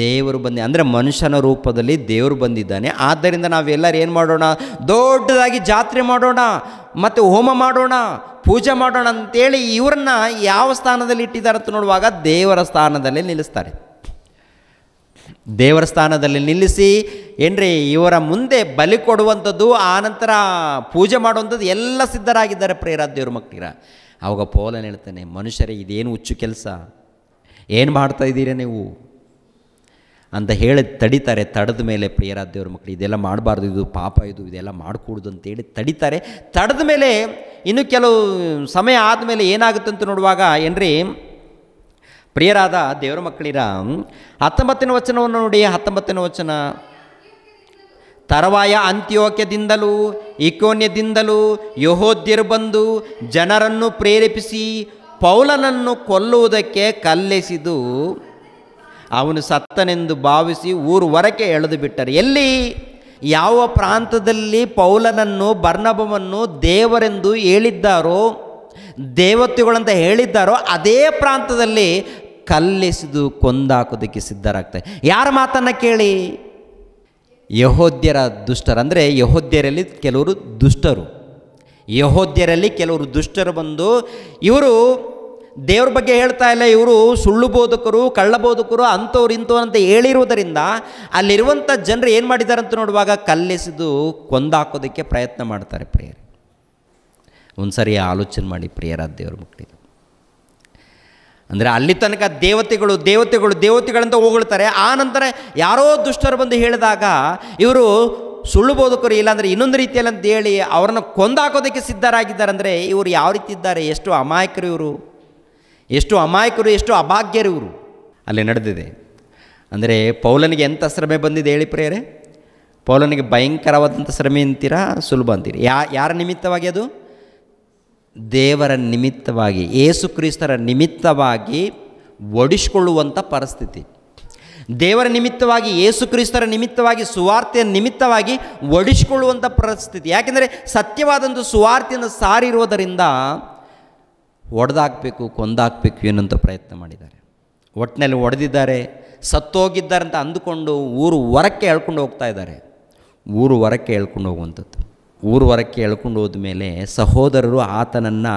ದೇವರು ಬಂದಿ ಅಂದರೆ ಮನುಷ್ಯನ ರೂಪದಲ್ಲಿ ದೇವರು ಬಂದಿದ್ದಾನೆ ಆದ್ದರಿಂದ ನಾವೆಲ್ಲರೂ ಏನು ಮಾಡೋಣ ದೊಡ್ಡದಾಗಿ ಜಾತ್ರೆ ಮಾಡೋಣ ಮತ್ತು ಹೋಮ ಮಾಡೋಣ ಪೂಜೆ ಮಾಡೋಣ ಅಂತೇಳಿ ಇವರನ್ನ ಯಾವ ಸ್ಥಾನದಲ್ಲಿ ಇಟ್ಟಿದ್ದಾರೆ ಅಂತ ನೋಡುವಾಗ ದೇವರ ಸ್ಥಾನದಲ್ಲಿ ನಿಲ್ಲಿಸ್ತಾರೆ ದೇವರ ಸ್ಥಾನದಲ್ಲಿ ನಿಲ್ಲಿಸಿ ಏನ್ರಿ ಇವರ ಮುಂದೆ ಬಲಿ ಕೊಡುವಂಥದ್ದು ಆನಂತರ ಪೂಜೆ ಮಾಡುವಂಥದ್ದು ಎಲ್ಲ ಸಿದ್ಧರಾಗಿದ್ದಾರೆ ಪ್ರೇರ ದೇವ್ರ ಮಕ್ಕಳಿರ ಅವಾಗ ಪೋಲನ್ ಹೇಳ್ತಾನೆ ಮನುಷ್ಯರೇ ಇದೇನು ಹುಚ್ಚು ಕೆಲಸ ಏನು ಮಾಡ್ತಾ ಇದ್ದೀರಾ ನೀವು ಅಂತ ಹೇಳಿ ತಡಿತಾರೆ ತಡೆದ ಮೇಲೆ ಪ್ರಿಯರ ಮಕ್ಕಳು ಇದೆಲ್ಲ ಮಾಡಬಾರ್ದು ಇದು ಪಾಪ ಇದು ಇದೆಲ್ಲ ಮಾಡಕೂಡ್ದು ಅಂತೇಳಿ ತಡಿತಾರೆ ತಡೆದ ಮೇಲೆ ಇನ್ನು ಕೆಲವು ಸಮಯ ಆದಮೇಲೆ ಏನಾಗುತ್ತೆ ಅಂತ ನೋಡುವಾಗ ಏನ್ರಿ ಪ್ರಿಯರಾದ ದೇವರ ಮಕ್ಕಳಿರ ಹತ್ತೊಂಬತ್ತಿನ ವಚನವನ್ನು ನೋಡಿ ಹತ್ತೊಂಬತ್ತಿನ ವಚನ ತರವಾಯ ಅಂತ್ಯೋಕ್ಯದಿಂದಲೂ ಇಕೋನ್ಯದಿಂದಲೂ ಯಹೋದ್ಯರು ಬಂದು ಜನರನ್ನು ಪ್ರೇರೇಪಿಸಿ ಪೌಲನನ್ನು ಕೊಲ್ಲುವುದಕ್ಕೆ ಕಲ್ಲೆಸಿದು ಅವನು ಸತ್ತನೆಂದು ಭಾವಿಸಿ ಊರು ಹೊರಕೆ ಎಳೆದು ಬಿಟ್ಟರು ಎಲ್ಲಿ ಯಾವ ಪ್ರಾಂತದಲ್ಲಿ ಪೌಲನನ್ನು ಬರ್ಣಭವನ್ನು ದೇವರೆಂದು ಹೇಳಿದ್ದಾರೋ ದೇವತೆಗಳಂತ ಹೇಳಿದ್ದಾರೋ ಅದೇ ಪ್ರಾಂತದಲ್ಲಿ ಕಲ್ಲೆಸೆದು ಕೊಂದಾಕೋದಕ್ಕೆ ಸಿದ್ಧರಾಗ್ತಾರೆ ಯಾರ ಮಾತನ್ನು ಕೇಳಿ ಯಹೋದ್ಯರ ದುಷ್ಟರು ಅಂದರೆ ಯಹೋದ್ಯರಲ್ಲಿ ಕೆಲವರು ದುಷ್ಟರು ಯಹೋದ್ಯರಲ್ಲಿ ಕೆಲವರು ದುಷ್ಟರು ಬಂದು ಇವರು ದೇವ್ರ ಬಗ್ಗೆ ಹೇಳ್ತಾ ಇಲ್ಲ ಇವರು ಸುಳ್ಳು ಬೋಧಕರು ಕಳ್ಳ ಬೋಧಕರು ಅಂಥವ್ರು ಇಂಥವ್ರು ಅಂತ ಹೇಳಿರುವುದರಿಂದ ಅಲ್ಲಿರುವಂಥ ಜನರು ಏನು ಮಾಡಿದ್ದಾರೆ ಅಂತ ನೋಡುವಾಗ ಕಲ್ಲೆಸೆದು ಕೊಂದಾಕೋದಕ್ಕೆ ಪ್ರಯತ್ನ ಮಾಡ್ತಾರೆ ಪ್ರಿಯರು ಒಂದು ಸರಿ ಆಲೋಚನೆ ಮಾಡಿ ಪ್ರಿಯರಾದ ದೇವ್ರ ಮಕ್ಕಳಿಗೆ ಅಂದರೆ ಅಲ್ಲಿ ತನಕ ದೇವತೆಗಳು ದೇವತೆಗಳು ದೇವತೆಗಳಂತ ಹೋಗ್ತಾರೆ ಆ ನಂತರ ಯಾರೋ ದುಷ್ಟರು ಬಂದು ಹೇಳಿದಾಗ ಇವರು ಸುಳ್ಳು ಬೋಧಕರು ಇಲ್ಲಾಂದರೆ ಇನ್ನೊಂದು ರೀತಿಯಲ್ಲಿ ಅಂತ ಹೇಳಿ ಅವರನ್ನು ಕೊಂದಾಕೋದಕ್ಕೆ ಸಿದ್ಧರಾಗಿದ್ದಾರೆ ಅಂದರೆ ಇವರು ಯಾವ ರೀತಿ ಇದ್ದಾರೆ ಎಷ್ಟು ಅಮಾಯಕರು ಇವರು ಎಷ್ಟು ಅಮಾಯಕರು ಎಷ್ಟು ಅಭಾಗ್ಯರು ಇವರು ಅಲ್ಲಿ ನಡೆದಿದೆ ಅಂದರೆ ಪೌಲನಿಗೆ ಎಂಥ ಶ್ರಮೆ ಬಂದಿದೆ ಹೇಳಿ ಪ್ರೇರೆ ಪೌಲನಿಗೆ ಭಯಂಕರವಾದಂಥ ಶ್ರಮೆ ಅಂತೀರಾ ಸುಲಭ ಅಂತೀರಿ ಯಾ ಯಾರ ನಿಮಿತ್ತವಾಗಿ ಅದು ದೇವರ ನಿಮಿತ್ತವಾಗಿ ಏಸು ಕ್ರಿಸ್ತರ ನಿಮಿತ್ತವಾಗಿ ಒಡಿಸ್ಕೊಳ್ಳುವಂಥ ಪರಿಸ್ಥಿತಿ ದೇವರ ನಿಮಿತ್ತವಾಗಿ ಏಸು ಕ್ರಿಸ್ತರ ನಿಮಿತ್ತವಾಗಿ ಸುವಾರ್ತೆಯ ನಿಮಿತ್ತವಾಗಿ ಒಡಿಸಿಕೊಳ್ಳುವಂಥ ಪರಿಸ್ಥಿತಿ ಯಾಕೆಂದರೆ ಸತ್ಯವಾದಂಥ ಸುವಾರ್ತೆಯನ್ನು ಸಾರಿರುವುದರಿಂದ ಒಡೆದಾಕಬೇಕು ಕೊಂದಾಕಬೇಕು ಎನ್ನುವಂಥ ಪ್ರಯತ್ನ ಮಾಡಿದ್ದಾರೆ ಒಟ್ಟಿನಲ್ಲಿ ಒಡೆದಿದ್ದಾರೆ ಸತ್ತೋಗಿದ್ದಾರೆ ಅಂತ ಅಂದುಕೊಂಡು ಊರು ಹೊರಕ್ಕೆ ಹೇಳ್ಕೊಂಡು ಹೋಗ್ತಾ ಇದ್ದಾರೆ ಊರು ಹೊರಕ್ಕೆ ಹೇಳ್ಕೊಂಡು ಹೋಗುವಂಥದ್ದು ಊರ್ವರಕ್ಕೆ ಎಳ್ಕೊಂಡು ಹೋದ್ಮೇಲೆ ಸಹೋದರರು ಆತನನ್ನು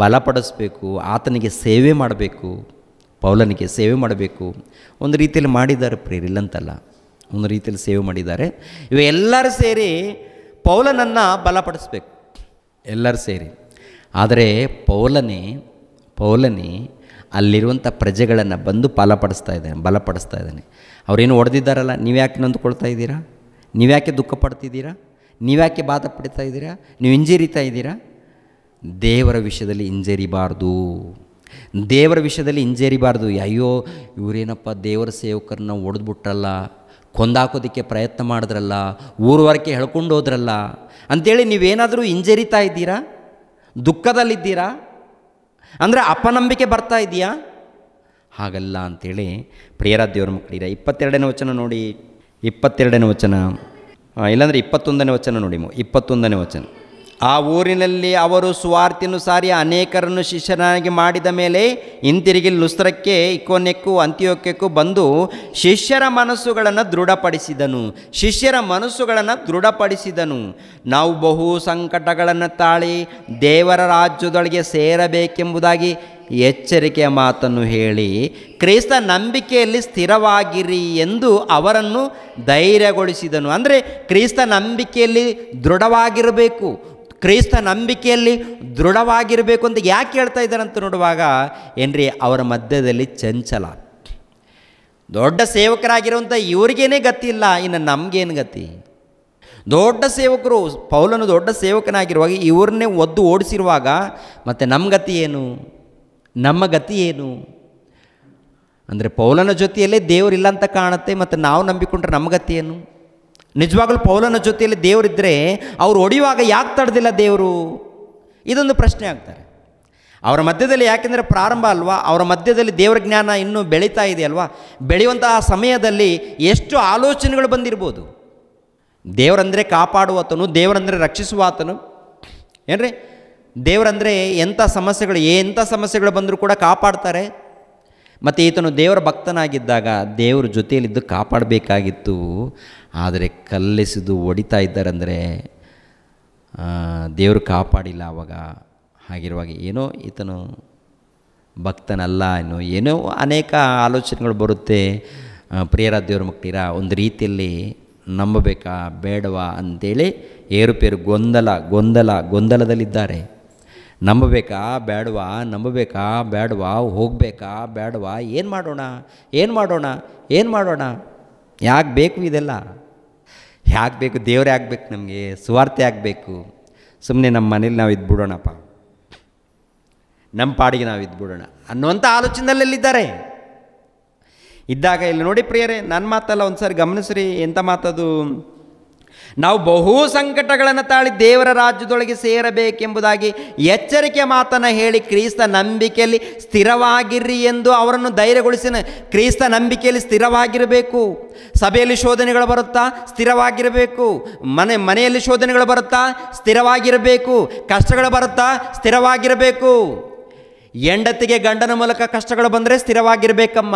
ಬಲಪಡಿಸ್ಬೇಕು ಆತನಿಗೆ ಸೇವೆ ಮಾಡಬೇಕು ಪೌಲನಿಗೆ ಸೇವೆ ಮಾಡಬೇಕು ಒಂದು ರೀತಿಯಲ್ಲಿ ಮಾಡಿದ್ದಾರೆ ಪ್ರೇರಿಲ್ಲಂತಲ್ಲ ಒಂದು ರೀತಿಯಲ್ಲಿ ಸೇವೆ ಮಾಡಿದ್ದಾರೆ ಇವೆಲ್ಲರೂ ಸೇರಿ ಪೌಲನನ್ನು ಬಲಪಡಿಸ್ಬೇಕು ಎಲ್ಲರೂ ಸೇರಿ ಆದರೆ ಪೌಲನೇ ಪೌಲನೇ ಅಲ್ಲಿರುವಂಥ ಪ್ರಜೆಗಳನ್ನು ಬಂದು ಪಾಲಪಡಿಸ್ತಾ ಇದ್ದಾನೆ ಬಲಪಡಿಸ್ತಾ ಇದ್ದಾನೆ ಅವರೇನು ಹೊಡೆದಿದ್ದಾರಲ್ಲ ನೀವು ಯಾಕೆ ನೊಂದುಕೊಳ್ತಾ ಇದ್ದೀರಾ ನೀವ್ಯಾಕೆ ದುಃಖ ಪಡ್ತಿದ್ದೀರಾ ನೀವ್ಯಾಕೆ ಬಾಧ ಪಡಿತಾ ಇದ್ದೀರಾ ನೀವು ಹಿಂಜರಿತಾ ಇದ್ದೀರಾ ದೇವರ ವಿಷಯದಲ್ಲಿ ಹಿಂಜರಿಬಾರ್ದು ದೇವರ ವಿಷಯದಲ್ಲಿ ಹಿಂಜರಿಬಾರ್ದು ಅಯ್ಯೋ ಇವರೇನಪ್ಪ ದೇವರ ಸೇವಕರನ್ನ ಒಡೆದ್ಬಿಟ್ರಲ್ಲ ಕೊಂದಾಕೋದಕ್ಕೆ ಪ್ರಯತ್ನ ಮಾಡಿದ್ರಲ್ಲ ಊರ್ವರಕ್ಕೆ ಹೇಳ್ಕೊಂಡು ಹೋದ್ರಲ್ಲ ಅಂಥೇಳಿ ನೀವೇನಾದರೂ ಹಿಂಜರಿತಾ ಇದ್ದೀರಾ ದುಃಖದಲ್ಲಿದ್ದೀರಾ ಅಂದರೆ ಅಪನಂಬಿಕೆ ಬರ್ತಾ ಇದೆಯಾ ಹಾಗಲ್ಲ ಅಂಥೇಳಿ ಪ್ರಿಯರ ದೇವರ ಮಕ್ಕಳಿರ ಇಪ್ಪತ್ತೆರಡನೇ ವಚನ ನೋಡಿ ಇಪ್ಪತ್ತೆರಡನೇ ವಚನ ಇಲ್ಲಾಂದರೆ ಇಪ್ಪತ್ತೊಂದನೇ ವಚನ ನೋಡಿ ಇಪ್ಪತ್ತೊಂದನೇ ವಚನ ಆ ಊರಿನಲ್ಲಿ ಅವರು ಸಾರಿ ಅನೇಕರನ್ನು ಶಿಷ್ಯನಾಗಿ ಮಾಡಿದ ಮೇಲೆ ಹಿಂತಿರುಗಿ ಲುಸ್ತ್ರಕ್ಕೆ ಇಕೋನೆಕ್ಕೂ ಅಂತ್ಯೋಕ್ಯಕ್ಕೂ ಬಂದು ಶಿಷ್ಯರ ಮನಸ್ಸುಗಳನ್ನು ದೃಢಪಡಿಸಿದನು ಶಿಷ್ಯರ ಮನಸ್ಸುಗಳನ್ನು ದೃಢಪಡಿಸಿದನು ನಾವು ಬಹು ಸಂಕಟಗಳನ್ನು ತಾಳಿ ದೇವರ ರಾಜ್ಯದೊಳಗೆ ಸೇರಬೇಕೆಂಬುದಾಗಿ ಎಚ್ಚರಿಕೆಯ ಮಾತನ್ನು ಹೇಳಿ ಕ್ರೈಸ್ತ ನಂಬಿಕೆಯಲ್ಲಿ ಸ್ಥಿರವಾಗಿರಿ ಎಂದು ಅವರನ್ನು ಧೈರ್ಯಗೊಳಿಸಿದನು ಅಂದರೆ ಕ್ರೈಸ್ತ ನಂಬಿಕೆಯಲ್ಲಿ ದೃಢವಾಗಿರಬೇಕು ಕ್ರೈಸ್ತ ನಂಬಿಕೆಯಲ್ಲಿ ದೃಢವಾಗಿರಬೇಕು ಅಂತ ಯಾಕೆ ಹೇಳ್ತಾ ಇದ್ದಾರಂತ ನೋಡುವಾಗ ಏನ್ರಿ ಅವರ ಮಧ್ಯದಲ್ಲಿ ಚಂಚಲ ದೊಡ್ಡ ಸೇವಕರಾಗಿರುವಂಥ ಇವರಿಗೇನೇ ಗತಿ ಇಲ್ಲ ಇನ್ನು ನಮಗೇನು ಗತಿ ದೊಡ್ಡ ಸೇವಕರು ಪೌಲನು ದೊಡ್ಡ ಸೇವಕನಾಗಿರುವಾಗ ಇವ್ರನ್ನೇ ಒದ್ದು ಓಡಿಸಿರುವಾಗ ಮತ್ತು ನಮ್ಮ ಗತಿ ಏನು ನಮ್ಮ ಗತಿ ಏನು ಅಂದರೆ ಪೌಲನ ಜೊತೆಯಲ್ಲೇ ದೇವರಿಲ್ಲ ಅಂತ ಕಾಣುತ್ತೆ ಮತ್ತು ನಾವು ನಂಬಿಕೊಂಡ್ರೆ ನಮ್ಮ ಗತಿ ಏನು ನಿಜವಾಗ್ಲೂ ಪೌಲನ ಜೊತೆಯಲ್ಲಿ ದೇವರಿದ್ದರೆ ಅವ್ರು ಹೊಡೆಯುವಾಗ ಯಾಕೆ ತಡೆದಿಲ್ಲ ದೇವರು ಇದೊಂದು ಪ್ರಶ್ನೆ ಆಗ್ತಾರೆ ಅವರ ಮಧ್ಯದಲ್ಲಿ ಯಾಕೆಂದರೆ ಪ್ರಾರಂಭ ಅಲ್ವಾ ಅವರ ಮಧ್ಯದಲ್ಲಿ ದೇವರ ಜ್ಞಾನ ಇನ್ನೂ ಬೆಳೀತಾ ಇದೆ ಅಲ್ವಾ ಬೆಳೆಯುವಂತಹ ಸಮಯದಲ್ಲಿ ಎಷ್ಟು ಆಲೋಚನೆಗಳು ಬಂದಿರ್ಬೋದು ದೇವರಂದರೆ ಕಾಪಾಡುವ ಆತನು ದೇವರಂದರೆ ರಕ್ಷಿಸುವ ಆತನು ಏನ್ರಿ ದೇವರಂದರೆ ಎಂಥ ಸಮಸ್ಯೆಗಳು ಎಂಥ ಸಮಸ್ಯೆಗಳು ಬಂದರೂ ಕೂಡ ಕಾಪಾಡ್ತಾರೆ ಮತ್ತು ಈತನು ದೇವರ ಭಕ್ತನಾಗಿದ್ದಾಗ ದೇವರ ಜೊತೆಯಲ್ಲಿದ್ದು ಕಾಪಾಡಬೇಕಾಗಿತ್ತು ಆದರೆ ಒಡಿತಾ ಒಡಿತಾ ಇದ್ದಾರೆಂದರೆ ದೇವರು ಕಾಪಾಡಿಲ್ಲ ಆವಾಗ ಹಾಗಿರುವಾಗ ಏನೋ ಈತನು ಭಕ್ತನಲ್ಲ ಏನೋ ಏನೋ ಅನೇಕ ಆಲೋಚನೆಗಳು ಬರುತ್ತೆ ಪ್ರಿಯರ ದೇವ್ರ ಮಕ್ಕಳಿರ ಒಂದು ರೀತಿಯಲ್ಲಿ ನಂಬಬೇಕಾ ಬೇಡವಾ ಅಂತೇಳಿ ಏರುಪೇರು ಗೊಂದಲ ಗೊಂದಲ ಗೊಂದಲದಲ್ಲಿದ್ದಾರೆ ನಂಬಬೇಕಾ ಬೇಡವಾ ನಂಬಬೇಕಾ ಬೇಡವಾ ಹೋಗಬೇಕಾ ಬೇಡವಾ ಏನು ಮಾಡೋಣ ಏನು ಮಾಡೋಣ ಏನು ಮಾಡೋಣ ಯಾಕೆ ಬೇಕು ಇದೆಲ್ಲ ಯಾಕೆ ಬೇಕು ದೇವರೇ ಆಗಬೇಕು ನಮಗೆ ಸುವಾರ್ತೆ ಆಗಬೇಕು ಸುಮ್ಮನೆ ನಮ್ಮ ಮನೇಲಿ ನಾವು ಇದ್ಬಿಡೋಣಪ್ಪ ನಮ್ಮ ಪಾಡಿಗೆ ನಾವು ಇದ್ಬಿಡೋಣ ಅನ್ನುವಂಥ ಆಲೋಚನೆಯಲ್ಲಿದ್ದಾರೆ ಇದ್ದಾಗ ಇಲ್ಲಿ ನೋಡಿ ಪ್ರಿಯರೇ ನನ್ನ ಮಾತಲ್ಲ ಒಂದು ಸಾರಿ ಗಮನಿಸ್ರಿ ಎಂಥ ಮಾತದು ನಾವು ಬಹು ಸಂಕಟಗಳನ್ನು ತಾಳಿ ದೇವರ ರಾಜ್ಯದೊಳಗೆ ಸೇರಬೇಕೆಂಬುದಾಗಿ ಎಚ್ಚರಿಕೆ ಮಾತನ್ನು ಹೇಳಿ ಕ್ರೀಸ್ತ ನಂಬಿಕೆಯಲ್ಲಿ ಸ್ಥಿರವಾಗಿರ್ರಿ ಎಂದು ಅವರನ್ನು ಧೈರ್ಯಗೊಳಿಸಿ ಕ್ರೀಸ್ತ ನಂಬಿಕೆಯಲ್ಲಿ ಸ್ಥಿರವಾಗಿರಬೇಕು ಸಭೆಯಲ್ಲಿ ಶೋಧನೆಗಳು ಬರುತ್ತಾ ಸ್ಥಿರವಾಗಿರಬೇಕು ಮನೆ ಮನೆಯಲ್ಲಿ ಶೋಧನೆಗಳು ಬರುತ್ತಾ ಸ್ಥಿರವಾಗಿರಬೇಕು ಕಷ್ಟಗಳು ಬರುತ್ತಾ ಸ್ಥಿರವಾಗಿರಬೇಕು ಹೆಂಡತಿಗೆ ಗಂಡನ ಮೂಲಕ ಕಷ್ಟಗಳು ಬಂದರೆ ಸ್ಥಿರವಾಗಿರಬೇಕಮ್ಮ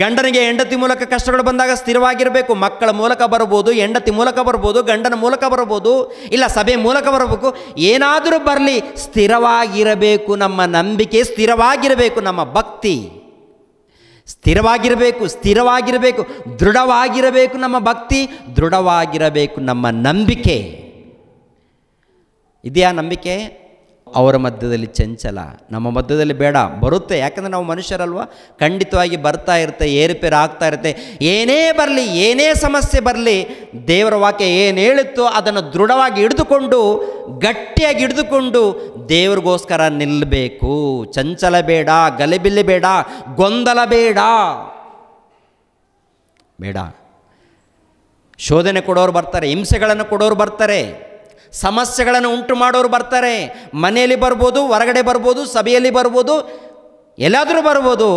ಗಂಡನಿಗೆ ಹೆಂಡತಿ ಮೂಲಕ ಕಷ್ಟಗಳು ಬಂದಾಗ ಸ್ಥಿರವಾಗಿರಬೇಕು ಮಕ್ಕಳ ಮೂಲಕ ಬರಬಹುದು ಹೆಂಡತಿ ಮೂಲಕ ಬರ್ಬೋದು ಗಂಡನ ಮೂಲಕ ಬರ್ಬೋದು ಇಲ್ಲ ಸಭೆ ಮೂಲಕ ಬರಬೇಕು ಏನಾದರೂ ಬರಲಿ ಸ್ಥಿರವಾಗಿರಬೇಕು ನಮ್ಮ ನಂಬಿಕೆ ಸ್ಥಿರವಾಗಿರಬೇಕು ನಮ್ಮ ಭಕ್ತಿ ಸ್ಥಿರವಾಗಿರಬೇಕು ಸ್ಥಿರವಾಗಿರಬೇಕು ದೃಢವಾಗಿರಬೇಕು ನಮ್ಮ ಭಕ್ತಿ ದೃಢವಾಗಿರಬೇಕು ನಮ್ಮ ನಂಬಿಕೆ ಇದೆಯಾ ನಂಬಿಕೆ ಅವರ ಮಧ್ಯದಲ್ಲಿ ಚಂಚಲ ನಮ್ಮ ಮಧ್ಯದಲ್ಲಿ ಬೇಡ ಬರುತ್ತೆ ಯಾಕಂದರೆ ನಾವು ಮನುಷ್ಯರಲ್ವ ಖಂಡಿತವಾಗಿ ಬರ್ತಾ ಇರುತ್ತೆ ಏರುಪೇರು ಆಗ್ತಾ ಇರುತ್ತೆ ಏನೇ ಬರಲಿ ಏನೇ ಸಮಸ್ಯೆ ಬರಲಿ ದೇವರ ವಾಕ್ಯ ಏನು ಹೇಳುತ್ತೋ ಅದನ್ನು ದೃಢವಾಗಿ ಹಿಡಿದುಕೊಂಡು ಗಟ್ಟಿಯಾಗಿ ಹಿಡಿದುಕೊಂಡು ದೇವ್ರಿಗೋಸ್ಕರ ನಿಲ್ಲಬೇಕು ಚಂಚಲ ಬೇಡ ಗಲಿಬಿಲಿ ಬೇಡ ಗೊಂದಲ ಬೇಡ ಬೇಡ ಶೋಧನೆ ಕೊಡೋರು ಬರ್ತಾರೆ ಹಿಂಸೆಗಳನ್ನು ಕೊಡೋರು ಬರ್ತಾರೆ ಸಮಸ್ಯೆಗಳನ್ನು ಉಂಟು ಮಾಡೋರು ಬರ್ತಾರೆ ಮನೆಯಲ್ಲಿ ಬರ್ಬೋದು ಹೊರಗಡೆ ಬರ್ಬೋದು ಸಭೆಯಲ್ಲಿ ಬರ್ಬೋದು ಎಲ್ಲಾದರೂ ಬರ್ಬೋದು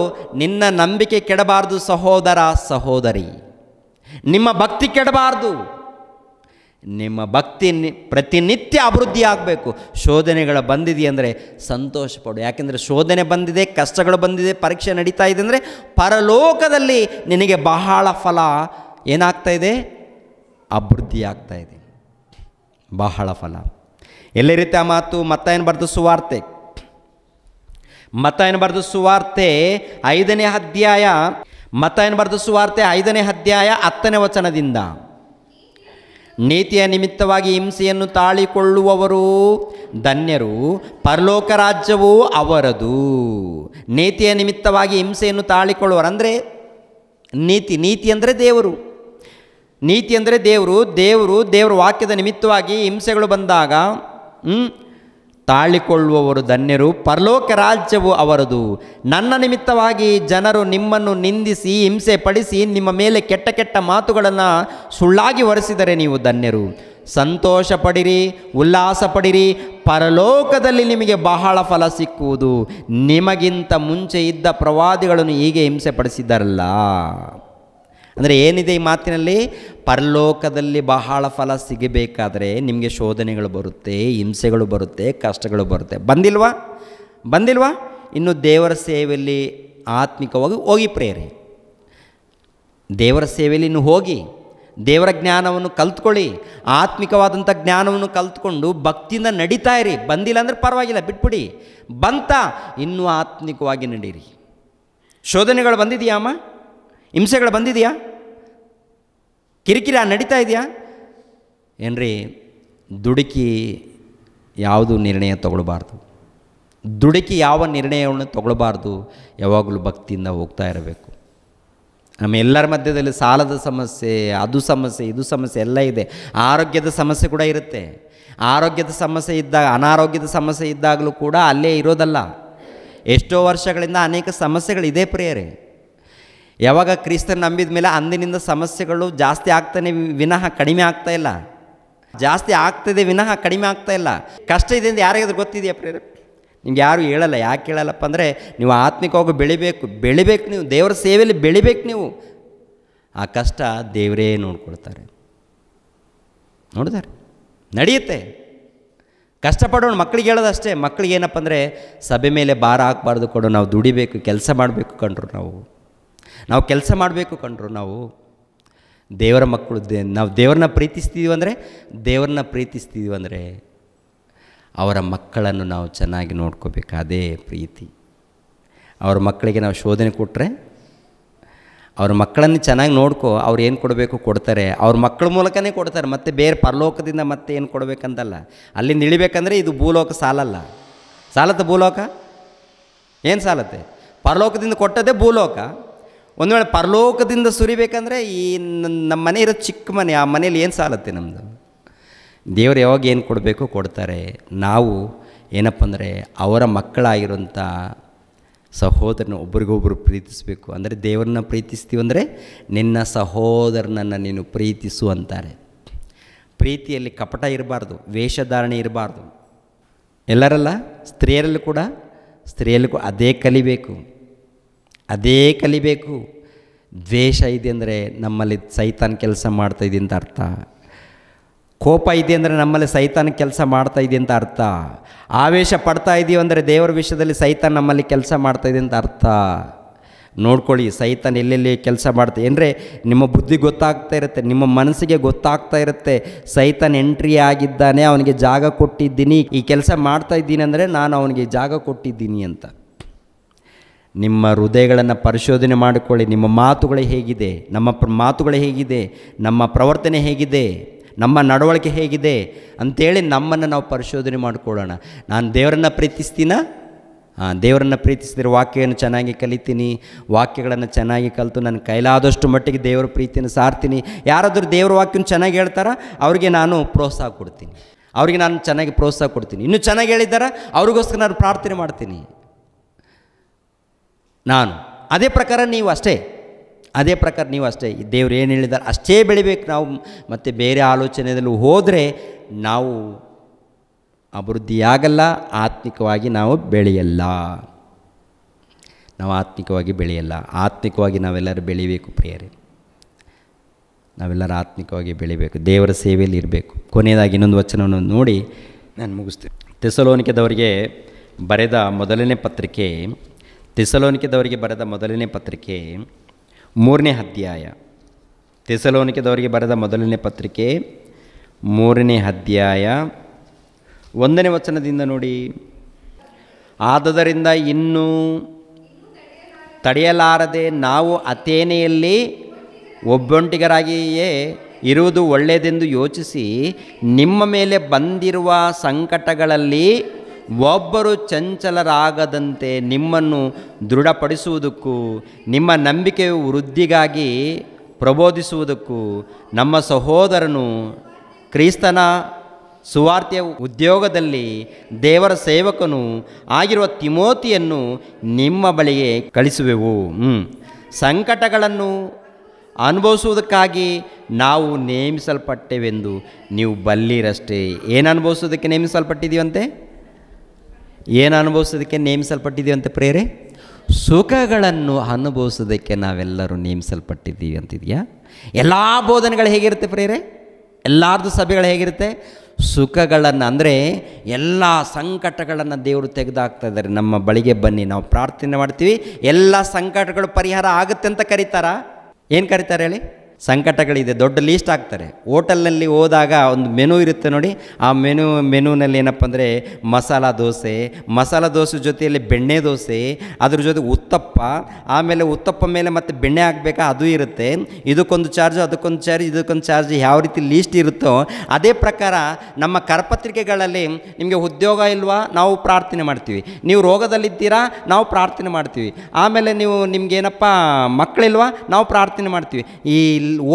ನಿನ್ನ ನಂಬಿಕೆ ಕೆಡಬಾರ್ದು ಸಹೋದರ ಸಹೋದರಿ ನಿಮ್ಮ ಭಕ್ತಿ ಕೆಡಬಾರ್ದು ನಿಮ್ಮ ಭಕ್ತಿ ಪ್ರತಿನಿತ್ಯ ಅಭಿವೃದ್ಧಿ ಆಗಬೇಕು ಶೋಧನೆಗಳು ಬಂದಿದೆ ಅಂದರೆ ಸಂತೋಷ ಪಡು ಯಾಕೆಂದರೆ ಶೋಧನೆ ಬಂದಿದೆ ಕಷ್ಟಗಳು ಬಂದಿದೆ ಪರೀಕ್ಷೆ ನಡೀತಾ ಇದೆ ಅಂದರೆ ಪರಲೋಕದಲ್ಲಿ ನಿನಗೆ ಬಹಳ ಫಲ ಏನಾಗ್ತಾ ಇದೆ ಅಭಿವೃದ್ಧಿ ಆಗ್ತಾ ಇದೆ ಬಹಳ ಫಲ ಎಲ್ಲೇ ರೀತಿ ಆ ಮಾತು ಮತ್ತ ಏನು ಬರೆದು ಸುವಾರ್ತೆ ಮತ ಏನು ಬರೆದು ಸುವಾರ್ತೆ ಐದನೇ ಅಧ್ಯಾಯ ಮತ ಏನು ಬರೆದು ಸುವಾರ್ತೆ ಐದನೇ ಅಧ್ಯಾಯ ಹತ್ತನೇ ವಚನದಿಂದ ನೀತಿಯ ನಿಮಿತ್ತವಾಗಿ ಹಿಂಸೆಯನ್ನು ತಾಳಿಕೊಳ್ಳುವವರು ಧನ್ಯರು ಪರಲೋಕ ರಾಜ್ಯವು ಅವರದು ನೀತಿಯ ನಿಮಿತ್ತವಾಗಿ ಹಿಂಸೆಯನ್ನು ತಾಳಿಕೊಳ್ಳುವರು ಅಂದರೆ ನೀತಿ ನೀತಿ ಅಂದರೆ ದೇವರು ನೀತಿ ಅಂದರೆ ದೇವರು ದೇವರು ದೇವರ ವಾಕ್ಯದ ನಿಮಿತ್ತವಾಗಿ ಹಿಂಸೆಗಳು ಬಂದಾಗ ತಾಳಿಕೊಳ್ಳುವವರು ಧನ್ಯರು ಪರಲೋಕ ರಾಜ್ಯವು ಅವರದು ನನ್ನ ನಿಮಿತ್ತವಾಗಿ ಜನರು ನಿಮ್ಮನ್ನು ನಿಂದಿಸಿ ಹಿಂಸೆ ಪಡಿಸಿ ನಿಮ್ಮ ಮೇಲೆ ಕೆಟ್ಟ ಕೆಟ್ಟ ಮಾತುಗಳನ್ನು ಸುಳ್ಳಾಗಿ ಹೊರಿಸಿದರೆ ನೀವು ಧನ್ಯರು ಸಂತೋಷ ಪಡಿರಿ ಉಲ್ಲಾಸ ಪಡಿರಿ ಪರಲೋಕದಲ್ಲಿ ನಿಮಗೆ ಬಹಳ ಫಲ ಸಿಕ್ಕುವುದು ನಿಮಗಿಂತ ಮುಂಚೆ ಇದ್ದ ಪ್ರವಾದಿಗಳನ್ನು ಹೀಗೆ ಹಿಂಸೆ ಪಡಿಸಿದ್ದಾರಲ್ಲ ಅಂದರೆ ಏನಿದೆ ಈ ಮಾತಿನಲ್ಲಿ ಪರಲೋಕದಲ್ಲಿ ಬಹಳ ಫಲ ಸಿಗಬೇಕಾದರೆ ನಿಮಗೆ ಶೋಧನೆಗಳು ಬರುತ್ತೆ ಹಿಂಸೆಗಳು ಬರುತ್ತೆ ಕಷ್ಟಗಳು ಬರುತ್ತೆ ಬಂದಿಲ್ವಾ ಬಂದಿಲ್ವಾ ಇನ್ನು ದೇವರ ಸೇವೆಯಲ್ಲಿ ಆತ್ಮಿಕವಾಗಿ ಹೋಗಿ ಪ್ರೇರಿ ದೇವರ ಸೇವೆಯಲ್ಲಿ ಇನ್ನು ಹೋಗಿ ದೇವರ ಜ್ಞಾನವನ್ನು ಕಲ್ತ್ಕೊಳ್ಳಿ ಆತ್ಮಿಕವಾದಂಥ ಜ್ಞಾನವನ್ನು ಕಲ್ತ್ಕೊಂಡು ಭಕ್ತಿಯಿಂದ ನಡೀತಾ ಇರಿ ಬಂದಿಲ್ಲ ಅಂದರೆ ಪರವಾಗಿಲ್ಲ ಬಿಟ್ಬಿಡಿ ಬಂತ ಇನ್ನೂ ಆತ್ಮಿಕವಾಗಿ ನಡೀರಿ ಶೋಧನೆಗಳು ಬಂದಿದೆಯಾ ಅಮ್ಮ ಹಿಂಸೆಗಳು ಬಂದಿದೆಯಾ ಕಿರಿಕಿರಿ ನಡೀತಾ ಇದೆಯಾ ಏನ್ರಿ ದುಡುಕಿ ಯಾವುದು ನಿರ್ಣಯ ತೊಗೊಳ್ಬಾರ್ದು ದುಡುಕಿ ಯಾವ ನಿರ್ಣಯವನ್ನು ತಗೊಳ್ಬಾರ್ದು ಯಾವಾಗಲೂ ಭಕ್ತಿಯಿಂದ ಹೋಗ್ತಾ ಇರಬೇಕು ನಮ್ಮ ಎಲ್ಲರ ಮಧ್ಯದಲ್ಲಿ ಸಾಲದ ಸಮಸ್ಯೆ ಅದು ಸಮಸ್ಯೆ ಇದು ಸಮಸ್ಯೆ ಎಲ್ಲ ಇದೆ ಆರೋಗ್ಯದ ಸಮಸ್ಯೆ ಕೂಡ ಇರುತ್ತೆ ಆರೋಗ್ಯದ ಸಮಸ್ಯೆ ಇದ್ದಾಗ ಅನಾರೋಗ್ಯದ ಸಮಸ್ಯೆ ಇದ್ದಾಗಲೂ ಕೂಡ ಅಲ್ಲೇ ಇರೋದಲ್ಲ ಎಷ್ಟೋ ವರ್ಷಗಳಿಂದ ಅನೇಕ ಸಮಸ್ಯೆಗಳಿದೆ ಪ್ರಿಯರೇ ಯಾವಾಗ ಕ್ರಿಸ್ತನ ನಂಬಿದ ಮೇಲೆ ಅಂದಿನಿಂದ ಸಮಸ್ಯೆಗಳು ಜಾಸ್ತಿ ಆಗ್ತಾನೆ ವಿನಃ ಕಡಿಮೆ ಆಗ್ತಾ ಇಲ್ಲ ಜಾಸ್ತಿ ಆಗ್ತದೆ ವಿನಃ ಕಡಿಮೆ ಆಗ್ತಾ ಇಲ್ಲ ಕಷ್ಟ ಇದೆಂದು ಯಾರಿಗಾದ್ರೂ ಗೊತ್ತಿದೆಯಾ ಪ್ರೇರೇ ನಿಮ್ಗೆ ಯಾರು ಹೇಳಲ್ಲ ಯಾಕೆ ಹೇಳಲ್ಲಪ್ಪ ಅಂದರೆ ನೀವು ಆತ್ಮಿಕವಾಗಿ ಬೆಳಿಬೇಕು ಬೆಳಿಬೇಕು ನೀವು ದೇವರ ಸೇವೆಯಲ್ಲಿ ಬೆಳಿಬೇಕು ನೀವು ಆ ಕಷ್ಟ ದೇವರೇ ನೋಡ್ಕೊಳ್ತಾರೆ ನೋಡಿದಾರೆ ನಡೆಯುತ್ತೆ ಕಷ್ಟಪಡೋಣ ಮಕ್ಕಳಿಗೆ ಹೇಳೋದಷ್ಟೇ ಮಕ್ಕಳಿಗೆ ಏನಪ್ಪ ಅಂದರೆ ಸಭೆ ಮೇಲೆ ಭಾರ ಹಾಕಬಾರ್ದು ಕೊಡು ನಾವು ದುಡಿಬೇಕು ಕೆಲಸ ಮಾಡಬೇಕು ಕಂಡ್ರು ನಾವು ನಾವು ಕೆಲಸ ಮಾಡಬೇಕು ಕಂಡ್ರು ನಾವು ದೇವರ ಮಕ್ಕಳು ದೇ ನಾವು ದೇವರನ್ನ ಪ್ರೀತಿಸ್ತಿದ್ದೀವಿ ಅಂದರೆ ದೇವರನ್ನ ಪ್ರೀತಿಸ್ತೀವಿ ಅಂದರೆ ಅವರ ಮಕ್ಕಳನ್ನು ನಾವು ಚೆನ್ನಾಗಿ ನೋಡ್ಕೋಬೇಕು ಅದೇ ಪ್ರೀತಿ ಅವ್ರ ಮಕ್ಕಳಿಗೆ ನಾವು ಶೋಧನೆ ಕೊಟ್ಟರೆ ಅವ್ರ ಮಕ್ಕಳನ್ನು ಚೆನ್ನಾಗಿ ನೋಡ್ಕೊ ಅವ್ರು ಏನು ಕೊಡಬೇಕು ಕೊಡ್ತಾರೆ ಅವ್ರ ಮಕ್ಕಳ ಮೂಲಕನೇ ಕೊಡ್ತಾರೆ ಮತ್ತು ಬೇರೆ ಪರಲೋಕದಿಂದ ಮತ್ತೆ ಏನು ಕೊಡಬೇಕಂತಲ್ಲ ಅಲ್ಲಿಂದ ಇಳಿಬೇಕಂದ್ರೆ ಇದು ಭೂಲೋಕ ಸಾಲಲ್ಲ ಸಾಲತ್ತೆ ಭೂಲೋಕ ಏನು ಸಾಲತ್ತೆ ಪರಲೋಕದಿಂದ ಕೊಟ್ಟದೇ ಭೂಲೋಕ ಒಂದು ವೇಳೆ ಪರಲೋಕದಿಂದ ಸುರಿಬೇಕಂದ್ರೆ ಈ ನಮ್ಮ ಮನೆ ಇರೋ ಚಿಕ್ಕ ಮನೆ ಆ ಮನೇಲಿ ಏನು ಸಾಲತ್ತೆ ನಮ್ಮದು ದೇವರು ಯಾವಾಗ ಏನು ಕೊಡಬೇಕು ಕೊಡ್ತಾರೆ ನಾವು ಏನಪ್ಪ ಅಂದರೆ ಅವರ ಮಕ್ಕಳಾಗಿರೋಂಥ ಸಹೋದರನ ಒಬ್ರಿಗೊಬ್ಬರು ಪ್ರೀತಿಸಬೇಕು ಅಂದರೆ ದೇವರನ್ನ ಅಂದರೆ ನಿನ್ನ ಸಹೋದರನನ್ನು ನೀನು ಪ್ರೀತಿಸು ಅಂತಾರೆ ಪ್ರೀತಿಯಲ್ಲಿ ಕಪಟ ಇರಬಾರ್ದು ವೇಷಧಾರಣೆ ಇರಬಾರ್ದು ಎಲ್ಲರಲ್ಲ ಸ್ತ್ರೀಯರಲ್ಲೂ ಕೂಡ ಸ್ತ್ರೀಯಲ್ಲಿ ಅದೇ ಕಲಿಬೇಕು ಅದೇ ಕಲಿಬೇಕು ದ್ವೇಷ ಇದೆ ಅಂದರೆ ನಮ್ಮಲ್ಲಿ ಸೈತಾನ್ ಕೆಲಸ ಮಾಡ್ತಾ ಇದೆ ಅಂತ ಅರ್ಥ ಕೋಪ ಇದೆ ಅಂದರೆ ನಮ್ಮಲ್ಲಿ ಸೈತಾನ್ ಕೆಲಸ ಮಾಡ್ತಾ ಇದೆ ಅಂತ ಅರ್ಥ ಆವೇಶ ಪಡ್ತಾ ಇದ್ದೀವಿ ಅಂದರೆ ದೇವರ ವಿಷಯದಲ್ಲಿ ಸೈತಾನ್ ನಮ್ಮಲ್ಲಿ ಕೆಲಸ ಮಾಡ್ತಾ ಇದೆ ಅಂತ ಅರ್ಥ ನೋಡ್ಕೊಳ್ಳಿ ಸೈತಾನ್ ಎಲ್ಲೆಲ್ಲಿ ಕೆಲಸ ಮಾಡ್ತಾ ಅಂದರೆ ನಿಮ್ಮ ಬುದ್ಧಿ ಗೊತ್ತಾಗ್ತಾ ಇರುತ್ತೆ ನಿಮ್ಮ ಮನಸ್ಸಿಗೆ ಗೊತ್ತಾಗ್ತಾ ಇರುತ್ತೆ ಸೈತಾನ್ ಎಂಟ್ರಿ ಆಗಿದ್ದಾನೆ ಅವನಿಗೆ ಜಾಗ ಕೊಟ್ಟಿದ್ದೀನಿ ಈ ಕೆಲಸ ಮಾಡ್ತಾ ಇದ್ದೀನಿ ಅಂದರೆ ನಾನು ಅವನಿಗೆ ಜಾಗ ಕೊಟ್ಟಿದ್ದೀನಿ ಅಂತ ನಿಮ್ಮ ಹೃದಯಗಳನ್ನು ಪರಿಶೋಧನೆ ಮಾಡಿಕೊಳ್ಳಿ ನಿಮ್ಮ ಮಾತುಗಳು ಹೇಗಿದೆ ನಮ್ಮ ಪ್ರ ಮಾತುಗಳೇ ಹೇಗಿದೆ ನಮ್ಮ ಪ್ರವರ್ತನೆ ಹೇಗಿದೆ ನಮ್ಮ ನಡವಳಿಕೆ ಹೇಗಿದೆ ಅಂಥೇಳಿ ನಮ್ಮನ್ನು ನಾವು ಪರಿಶೋಧನೆ ಮಾಡಿಕೊಳ್ಳೋಣ ನಾನು ದೇವರನ್ನು ಪ್ರೀತಿಸ್ತೀನ ಹಾಂ ದೇವರನ್ನು ಪ್ರೀತಿಸಿದರೆ ವಾಕ್ಯವನ್ನು ಚೆನ್ನಾಗಿ ಕಲಿತೀನಿ ವಾಕ್ಯಗಳನ್ನು ಚೆನ್ನಾಗಿ ಕಲಿತು ನನ್ನ ಕೈಲಾದಷ್ಟು ಮಟ್ಟಿಗೆ ದೇವರ ಪ್ರೀತಿಯನ್ನು ಸಾರ್ತೀನಿ ಯಾರಾದರೂ ದೇವರ ವಾಕ್ಯನ ಚೆನ್ನಾಗಿ ಹೇಳ್ತಾರಾ ಅವರಿಗೆ ನಾನು ಪ್ರೋತ್ಸಾಹ ಕೊಡ್ತೀನಿ ಅವರಿಗೆ ನಾನು ಚೆನ್ನಾಗಿ ಪ್ರೋತ್ಸಾಹ ಕೊಡ್ತೀನಿ ಇನ್ನೂ ಚೆನ್ನಾಗಿ ಹೇಳಿದ್ದಾರ ಅವ್ರಿಗೋಸ್ಕರ ನಾನು ಪ್ರಾರ್ಥನೆ ಮಾಡ್ತೀನಿ ನಾನು ಅದೇ ಪ್ರಕಾರ ನೀವು ಅಷ್ಟೇ ಅದೇ ಪ್ರಕಾರ ನೀವು ಅಷ್ಟೇ ದೇವ್ರು ಏನು ಹೇಳಿದ್ದಾರೆ ಅಷ್ಟೇ ಬೆಳಿಬೇಕು ನಾವು ಮತ್ತು ಬೇರೆ ಆಲೋಚನೆಯಲ್ಲೂ ಹೋದರೆ ನಾವು ಅಭಿವೃದ್ಧಿಯಾಗಲ್ಲ ಆತ್ಮಿಕವಾಗಿ ನಾವು ಬೆಳೆಯಲ್ಲ ನಾವು ಆತ್ಮಿಕವಾಗಿ ಬೆಳೆಯಲ್ಲ ಆತ್ಮಿಕವಾಗಿ ನಾವೆಲ್ಲರೂ ಬೆಳೀಬೇಕು ಪ್ರಿಯರೇ ನಾವೆಲ್ಲರೂ ಆತ್ಮಿಕವಾಗಿ ಬೆಳಿಬೇಕು ದೇವರ ಸೇವೆಯಲ್ಲಿ ಇರಬೇಕು ಕೊನೆಯದಾಗಿ ಇನ್ನೊಂದು ವಚನವನ್ನು ನೋಡಿ ನಾನು ಮುಗಿಸ್ತೇನೆ ತೆಸಲೋನಿಕೆದವರಿಗೆ ಬರೆದ ಮೊದಲನೇ ಪತ್ರಿಕೆ ತಿಸಲೋನಿಕದವರಿಗೆ ಬರೆದ ಮೊದಲನೇ ಪತ್ರಿಕೆ ಮೂರನೇ ಅಧ್ಯಾಯ ತಿಸಲೋನಿಕದವರಿಗೆ ಬರೆದ ಮೊದಲನೇ ಪತ್ರಿಕೆ ಮೂರನೇ ಅಧ್ಯಾಯ ಒಂದನೇ ವಚನದಿಂದ ನೋಡಿ ಆದದರಿಂದ ಇನ್ನೂ ತಡೆಯಲಾರದೆ ನಾವು ಅಥೇನೆಯಲ್ಲಿ ಒಬ್ಬೊಂಟಿಗರಾಗಿಯೇ ಇರುವುದು ಒಳ್ಳೆಯದೆಂದು ಯೋಚಿಸಿ ನಿಮ್ಮ ಮೇಲೆ ಬಂದಿರುವ ಸಂಕಟಗಳಲ್ಲಿ ಒಬ್ಬರು ಚಂಚಲರಾಗದಂತೆ ನಿಮ್ಮನ್ನು ದೃಢಪಡಿಸುವುದಕ್ಕೂ ನಿಮ್ಮ ನಂಬಿಕೆಯು ವೃದ್ಧಿಗಾಗಿ ಪ್ರಬೋಧಿಸುವುದಕ್ಕೂ ನಮ್ಮ ಸಹೋದರನು ಕ್ರಿಸ್ತನ ಸುವಾರ್ತೆಯ ಉದ್ಯೋಗದಲ್ಲಿ ದೇವರ ಸೇವಕನು ಆಗಿರುವ ತಿಮೋತಿಯನ್ನು ನಿಮ್ಮ ಬಳಿಗೆ ಕಳಿಸುವೆವು ಸಂಕಟಗಳನ್ನು ಅನುಭವಿಸುವುದಕ್ಕಾಗಿ ನಾವು ನೇಮಿಸಲ್ಪಟ್ಟೆವೆಂದು ನೀವು ಬಲ್ಲಿರಷ್ಟೇ ಏನು ಅನುಭವಿಸೋದಕ್ಕೆ ನೇಮಿಸಲ್ಪಟ್ಟಿದ್ದೀವಂತೆ ಏನು ಅನುಭವಿಸೋದಕ್ಕೆ ನೇಮಿಸಲ್ಪಟ್ಟಿದ್ದೀವಿ ಅಂತ ಪ್ರೇರೆ ಸುಖಗಳನ್ನು ಅನುಭವಿಸೋದಕ್ಕೆ ನಾವೆಲ್ಲರೂ ನೇಮಿಸಲ್ಪಟ್ಟಿದ್ದೀವಿ ಅಂತಿದೆಯಾ ಎಲ್ಲ ಬೋಧನೆಗಳು ಹೇಗಿರುತ್ತೆ ಪ್ರೇರೆ ಎಲ್ಲರದು ಸಭೆಗಳು ಹೇಗಿರುತ್ತೆ ಸುಖಗಳನ್ನು ಅಂದರೆ ಎಲ್ಲ ಸಂಕಟಗಳನ್ನು ದೇವರು ತೆಗೆದುಹಾಕ್ತಾ ಇದ್ದಾರೆ ನಮ್ಮ ಬಳಿಗೆ ಬನ್ನಿ ನಾವು ಪ್ರಾರ್ಥನೆ ಮಾಡ್ತೀವಿ ಎಲ್ಲ ಸಂಕಟಗಳು ಪರಿಹಾರ ಆಗುತ್ತೆ ಅಂತ ಕರೀತಾರಾ ಏನು ಕರೀತಾರೆ ಹೇಳಿ ಸಂಕಟಗಳಿದೆ ದೊಡ್ಡ ಲೀಸ್ಟ್ ಹಾಕ್ತಾರೆ ಓಟೆಲ್ನಲ್ಲಿ ಹೋದಾಗ ಒಂದು ಮೆನು ಇರುತ್ತೆ ನೋಡಿ ಆ ಮೆನು ಮೆನುನಲ್ಲಿ ಏನಪ್ಪ ಅಂದರೆ ಮಸಾಲ ದೋಸೆ ಮಸಾಲ ದೋಸೆ ಜೊತೆಯಲ್ಲಿ ಬೆಣ್ಣೆ ದೋಸೆ ಅದ್ರ ಜೊತೆ ಉತ್ತಪ್ಪ ಆಮೇಲೆ ಉತ್ತಪ್ಪ ಮೇಲೆ ಮತ್ತೆ ಬೆಣ್ಣೆ ಹಾಕಬೇಕಾ ಅದು ಇರುತ್ತೆ ಇದಕ್ಕೊಂದು ಚಾರ್ಜ್ ಅದಕ್ಕೊಂದು ಚಾರ್ಜ್ ಇದಕ್ಕೊಂದು ಚಾರ್ಜ್ ಯಾವ ರೀತಿ ಲೀಸ್ಟ್ ಇರುತ್ತೋ ಅದೇ ಪ್ರಕಾರ ನಮ್ಮ ಕರಪತ್ರಿಕೆಗಳಲ್ಲಿ ನಿಮಗೆ ಉದ್ಯೋಗ ಇಲ್ವಾ ನಾವು ಪ್ರಾರ್ಥನೆ ಮಾಡ್ತೀವಿ ನೀವು ರೋಗದಲ್ಲಿದ್ದೀರಾ ನಾವು ಪ್ರಾರ್ಥನೆ ಮಾಡ್ತೀವಿ ಆಮೇಲೆ ನೀವು ನಿಮಗೇನಪ್ಪ ಮಕ್ಕಳಿಲ್ವಾ ನಾವು ಪ್ರಾರ್ಥನೆ ಮಾಡ್ತೀವಿ ಈ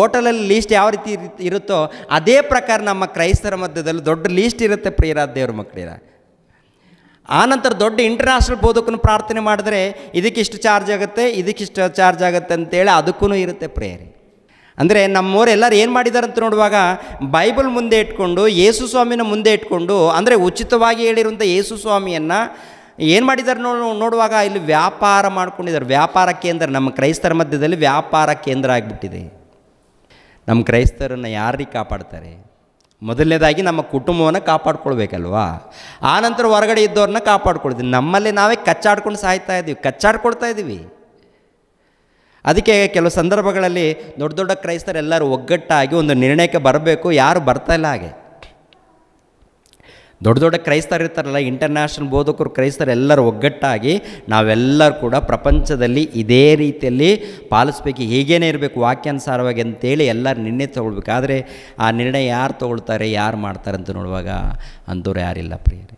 ಓಟಲಲ್ಲಿ ಲೀಸ್ಟ್ ಯಾವ ರೀತಿ ಇರುತ್ತೋ ಅದೇ ಪ್ರಕಾರ ನಮ್ಮ ಕ್ರೈಸ್ತರ ಮಧ್ಯದಲ್ಲಿ ದೊಡ್ಡ ಲೀಸ್ಟ್ ಇರುತ್ತೆ ಪ್ರಿಯರಾದ ದೇವ್ರ ಮಕ್ಕಳಿರ ಆನಂತರ ದೊಡ್ಡ ಇಂಟರ್ನ್ಯಾಷನಲ್ ಬೋಧಕನ ಪ್ರಾರ್ಥನೆ ಮಾಡಿದ್ರೆ ಇದಕ್ಕಿಷ್ಟು ಚಾರ್ಜ್ ಆಗುತ್ತೆ ಇದಕ್ಕಿಷ್ಟು ಚಾರ್ಜ್ ಆಗುತ್ತೆ ಅಂತೇಳಿ ಅದಕ್ಕೂ ಇರುತ್ತೆ ಪ್ರೇಯರಿ ಅಂದರೆ ಎಲ್ಲರೂ ಏನು ಮಾಡಿದ್ದಾರೆ ಅಂತ ನೋಡುವಾಗ ಬೈಬಲ್ ಮುಂದೆ ಇಟ್ಕೊಂಡು ಯೇಸು ಸ್ವಾಮಿನ ಮುಂದೆ ಇಟ್ಕೊಂಡು ಅಂದರೆ ಉಚಿತವಾಗಿ ಹೇಳಿರುವಂಥ ಯೇಸು ಸ್ವಾಮಿಯನ್ನು ಏನು ಮಾಡಿದ್ದಾರೆ ನೋ ನೋಡುವಾಗ ಇಲ್ಲಿ ವ್ಯಾಪಾರ ಮಾಡ್ಕೊಂಡಿದ್ದಾರೆ ವ್ಯಾಪಾರ ಕೇಂದ್ರ ನಮ್ಮ ಕ್ರೈಸ್ತರ ಮಧ್ಯದಲ್ಲಿ ವ್ಯಾಪಾರ ಕೇಂದ್ರ ಆಗಿಬಿಟ್ಟಿದೆ ನಮ್ಮ ಕ್ರೈಸ್ತರನ್ನು ಯಾರಿಗೆ ಕಾಪಾಡ್ತಾರೆ ಮೊದಲನೇದಾಗಿ ನಮ್ಮ ಕುಟುಂಬವನ್ನು ಕಾಪಾಡ್ಕೊಳ್ಬೇಕಲ್ವಾ ಆನಂತರ ಹೊರಗಡೆ ಇದ್ದವ್ರನ್ನ ಕಾಪಾಡ್ಕೊಳ್ತೀವಿ ನಮ್ಮಲ್ಲಿ ನಾವೇ ಕಚ್ಚಾಡ್ಕೊಂಡು ಸಾಯ್ತಾ ಇದ್ದೀವಿ ಕಚ್ಚಾಡ್ಕೊಳ್ತಾ ಇದ್ದೀವಿ ಅದಕ್ಕೆ ಕೆಲವು ಸಂದರ್ಭಗಳಲ್ಲಿ ದೊಡ್ಡ ದೊಡ್ಡ ಕ್ರೈಸ್ತರೆಲ್ಲರೂ ಒಗ್ಗಟ್ಟಾಗಿ ಒಂದು ನಿರ್ಣಯಕ್ಕೆ ಬರಬೇಕು ಯಾರು ಬರ್ತಾ ಇಲ್ಲ ಹಾಗೆ ದೊಡ್ಡ ದೊಡ್ಡ ಕ್ರೈಸ್ತರು ಇರ್ತಾರಲ್ಲ ಇಂಟರ್ನ್ಯಾಷನಲ್ ಬೋಧಕರು ಕ್ರೈಸ್ತರು ಎಲ್ಲರೂ ಒಗ್ಗಟ್ಟಾಗಿ ನಾವೆಲ್ಲರೂ ಕೂಡ ಪ್ರಪಂಚದಲ್ಲಿ ಇದೇ ರೀತಿಯಲ್ಲಿ ಪಾಲಿಸ್ಬೇಕು ಹೇಗೇನೆ ಇರಬೇಕು ವಾಕ್ಯಾನುಸಾರವಾಗಿ ಅಂತೇಳಿ ಎಲ್ಲರೂ ನಿರ್ಣಯ ತೊಗೊಳ್ಬೇಕು ಆದರೆ ಆ ನಿರ್ಣಯ ಯಾರು ತೊಗೊಳ್ತಾರೆ ಯಾರು ಮಾಡ್ತಾರೆ ಅಂತ ನೋಡುವಾಗ ಅಂಥವ್ರು ಯಾರಿಲ್ಲ ಪ್ರಿಯರಿ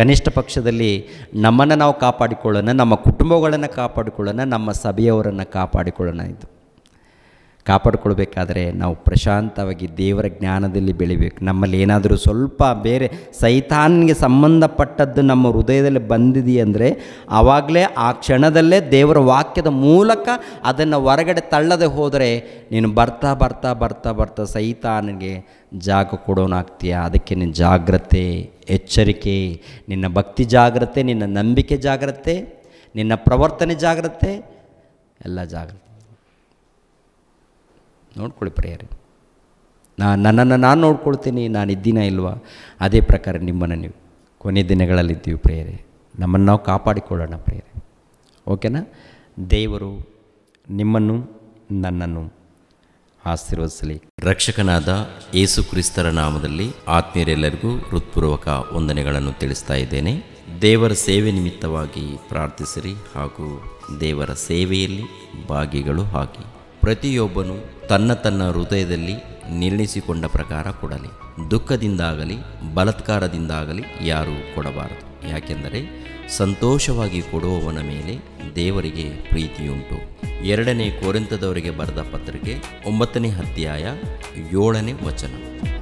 ಕನಿಷ್ಠ ಪಕ್ಷದಲ್ಲಿ ನಮ್ಮನ್ನು ನಾವು ಕಾಪಾಡಿಕೊಳ್ಳೋಣ ನಮ್ಮ ಕುಟುಂಬಗಳನ್ನು ಕಾಪಾಡಿಕೊಳ್ಳೋಣ ನಮ್ಮ ಸಭೆಯವರನ್ನು ಕಾಪಾಡಿಕೊಳ್ಳೋಣ ಇದು ಕಾಪಾಡಿಕೊಳ್ಬೇಕಾದ್ರೆ ನಾವು ಪ್ರಶಾಂತವಾಗಿ ದೇವರ ಜ್ಞಾನದಲ್ಲಿ ಬೆಳಿಬೇಕು ನಮ್ಮಲ್ಲಿ ಏನಾದರೂ ಸ್ವಲ್ಪ ಬೇರೆ ಸೈತಾನ್ಗೆ ಸಂಬಂಧಪಟ್ಟದ್ದು ನಮ್ಮ ಹೃದಯದಲ್ಲಿ ಬಂದಿದೆಯಂದರೆ ಆವಾಗಲೇ ಆ ಕ್ಷಣದಲ್ಲೇ ದೇವರ ವಾಕ್ಯದ ಮೂಲಕ ಅದನ್ನು ಹೊರಗಡೆ ತಳ್ಳದೆ ಹೋದರೆ ನೀನು ಬರ್ತಾ ಬರ್ತಾ ಬರ್ತಾ ಬರ್ತಾ ಸೈತಾನಿಗೆ ಜಾಗ ಕೊಡೋನಾಗ್ತೀಯ ಅದಕ್ಕೆ ನಿನ್ನ ಜಾಗ್ರತೆ ಎಚ್ಚರಿಕೆ ನಿನ್ನ ಭಕ್ತಿ ಜಾಗ್ರತೆ ನಿನ್ನ ನಂಬಿಕೆ ಜಾಗ್ರತೆ ನಿನ್ನ ಪ್ರವರ್ತನೆ ಜಾಗ್ರತೆ ಎಲ್ಲ ಜಾಗ್ರತೆ ನೋಡ್ಕೊಳ್ಳಿ ಪ್ರೇಯರಿ ನಾ ನನ್ನನ್ನು ನಾನು ನೋಡ್ಕೊಳ್ತೀನಿ ನಾನು ಇದ್ದೀನ ಇಲ್ವಾ ಅದೇ ಪ್ರಕಾರ ನಿಮ್ಮನ್ನು ನೀವು ಕೊನೆ ದಿನಗಳಲ್ಲಿದ್ದೀವಿ ಪ್ರೇಯರಿ ನಮ್ಮನ್ನು ನಾವು ಕಾಪಾಡಿಕೊಳ್ಳೋಣ ಪ್ರೇಯರಿ ಓಕೆನಾ ದೇವರು ನಿಮ್ಮನ್ನು ನನ್ನನ್ನು ಆಶೀರ್ವದಿಸಲಿ ರಕ್ಷಕನಾದ ಯೇಸು ಕ್ರಿಸ್ತರ ನಾಮದಲ್ಲಿ ಆತ್ಮೀಯರೆಲ್ಲರಿಗೂ ಹೃತ್ಪೂರ್ವಕ ವಂದನೆಗಳನ್ನು ತಿಳಿಸ್ತಾ ಇದ್ದೇನೆ ದೇವರ ಸೇವೆ ನಿಮಿತ್ತವಾಗಿ ಪ್ರಾರ್ಥಿಸಿರಿ ಹಾಗೂ ದೇವರ ಸೇವೆಯಲ್ಲಿ ಭಾಗಿಗಳು ಹಾಕಿ ಪ್ರತಿಯೊಬ್ಬನು ತನ್ನ ತನ್ನ ಹೃದಯದಲ್ಲಿ ನಿರ್ಣಿಸಿಕೊಂಡ ಪ್ರಕಾರ ಕೊಡಲಿ ದುಃಖದಿಂದಾಗಲಿ ಬಲತ್ಕಾರದಿಂದಾಗಲಿ ಯಾರೂ ಕೊಡಬಾರದು ಯಾಕೆಂದರೆ ಸಂತೋಷವಾಗಿ ಕೊಡುವವನ ಮೇಲೆ ದೇವರಿಗೆ ಪ್ರೀತಿಯುಂಟು ಎರಡನೇ ಕೋರಿಂತದವರಿಗೆ ಬರೆದ ಪತ್ರಿಕೆ ಒಂಬತ್ತನೇ ಅಧ್ಯಾಯ ಏಳನೇ ವಚನ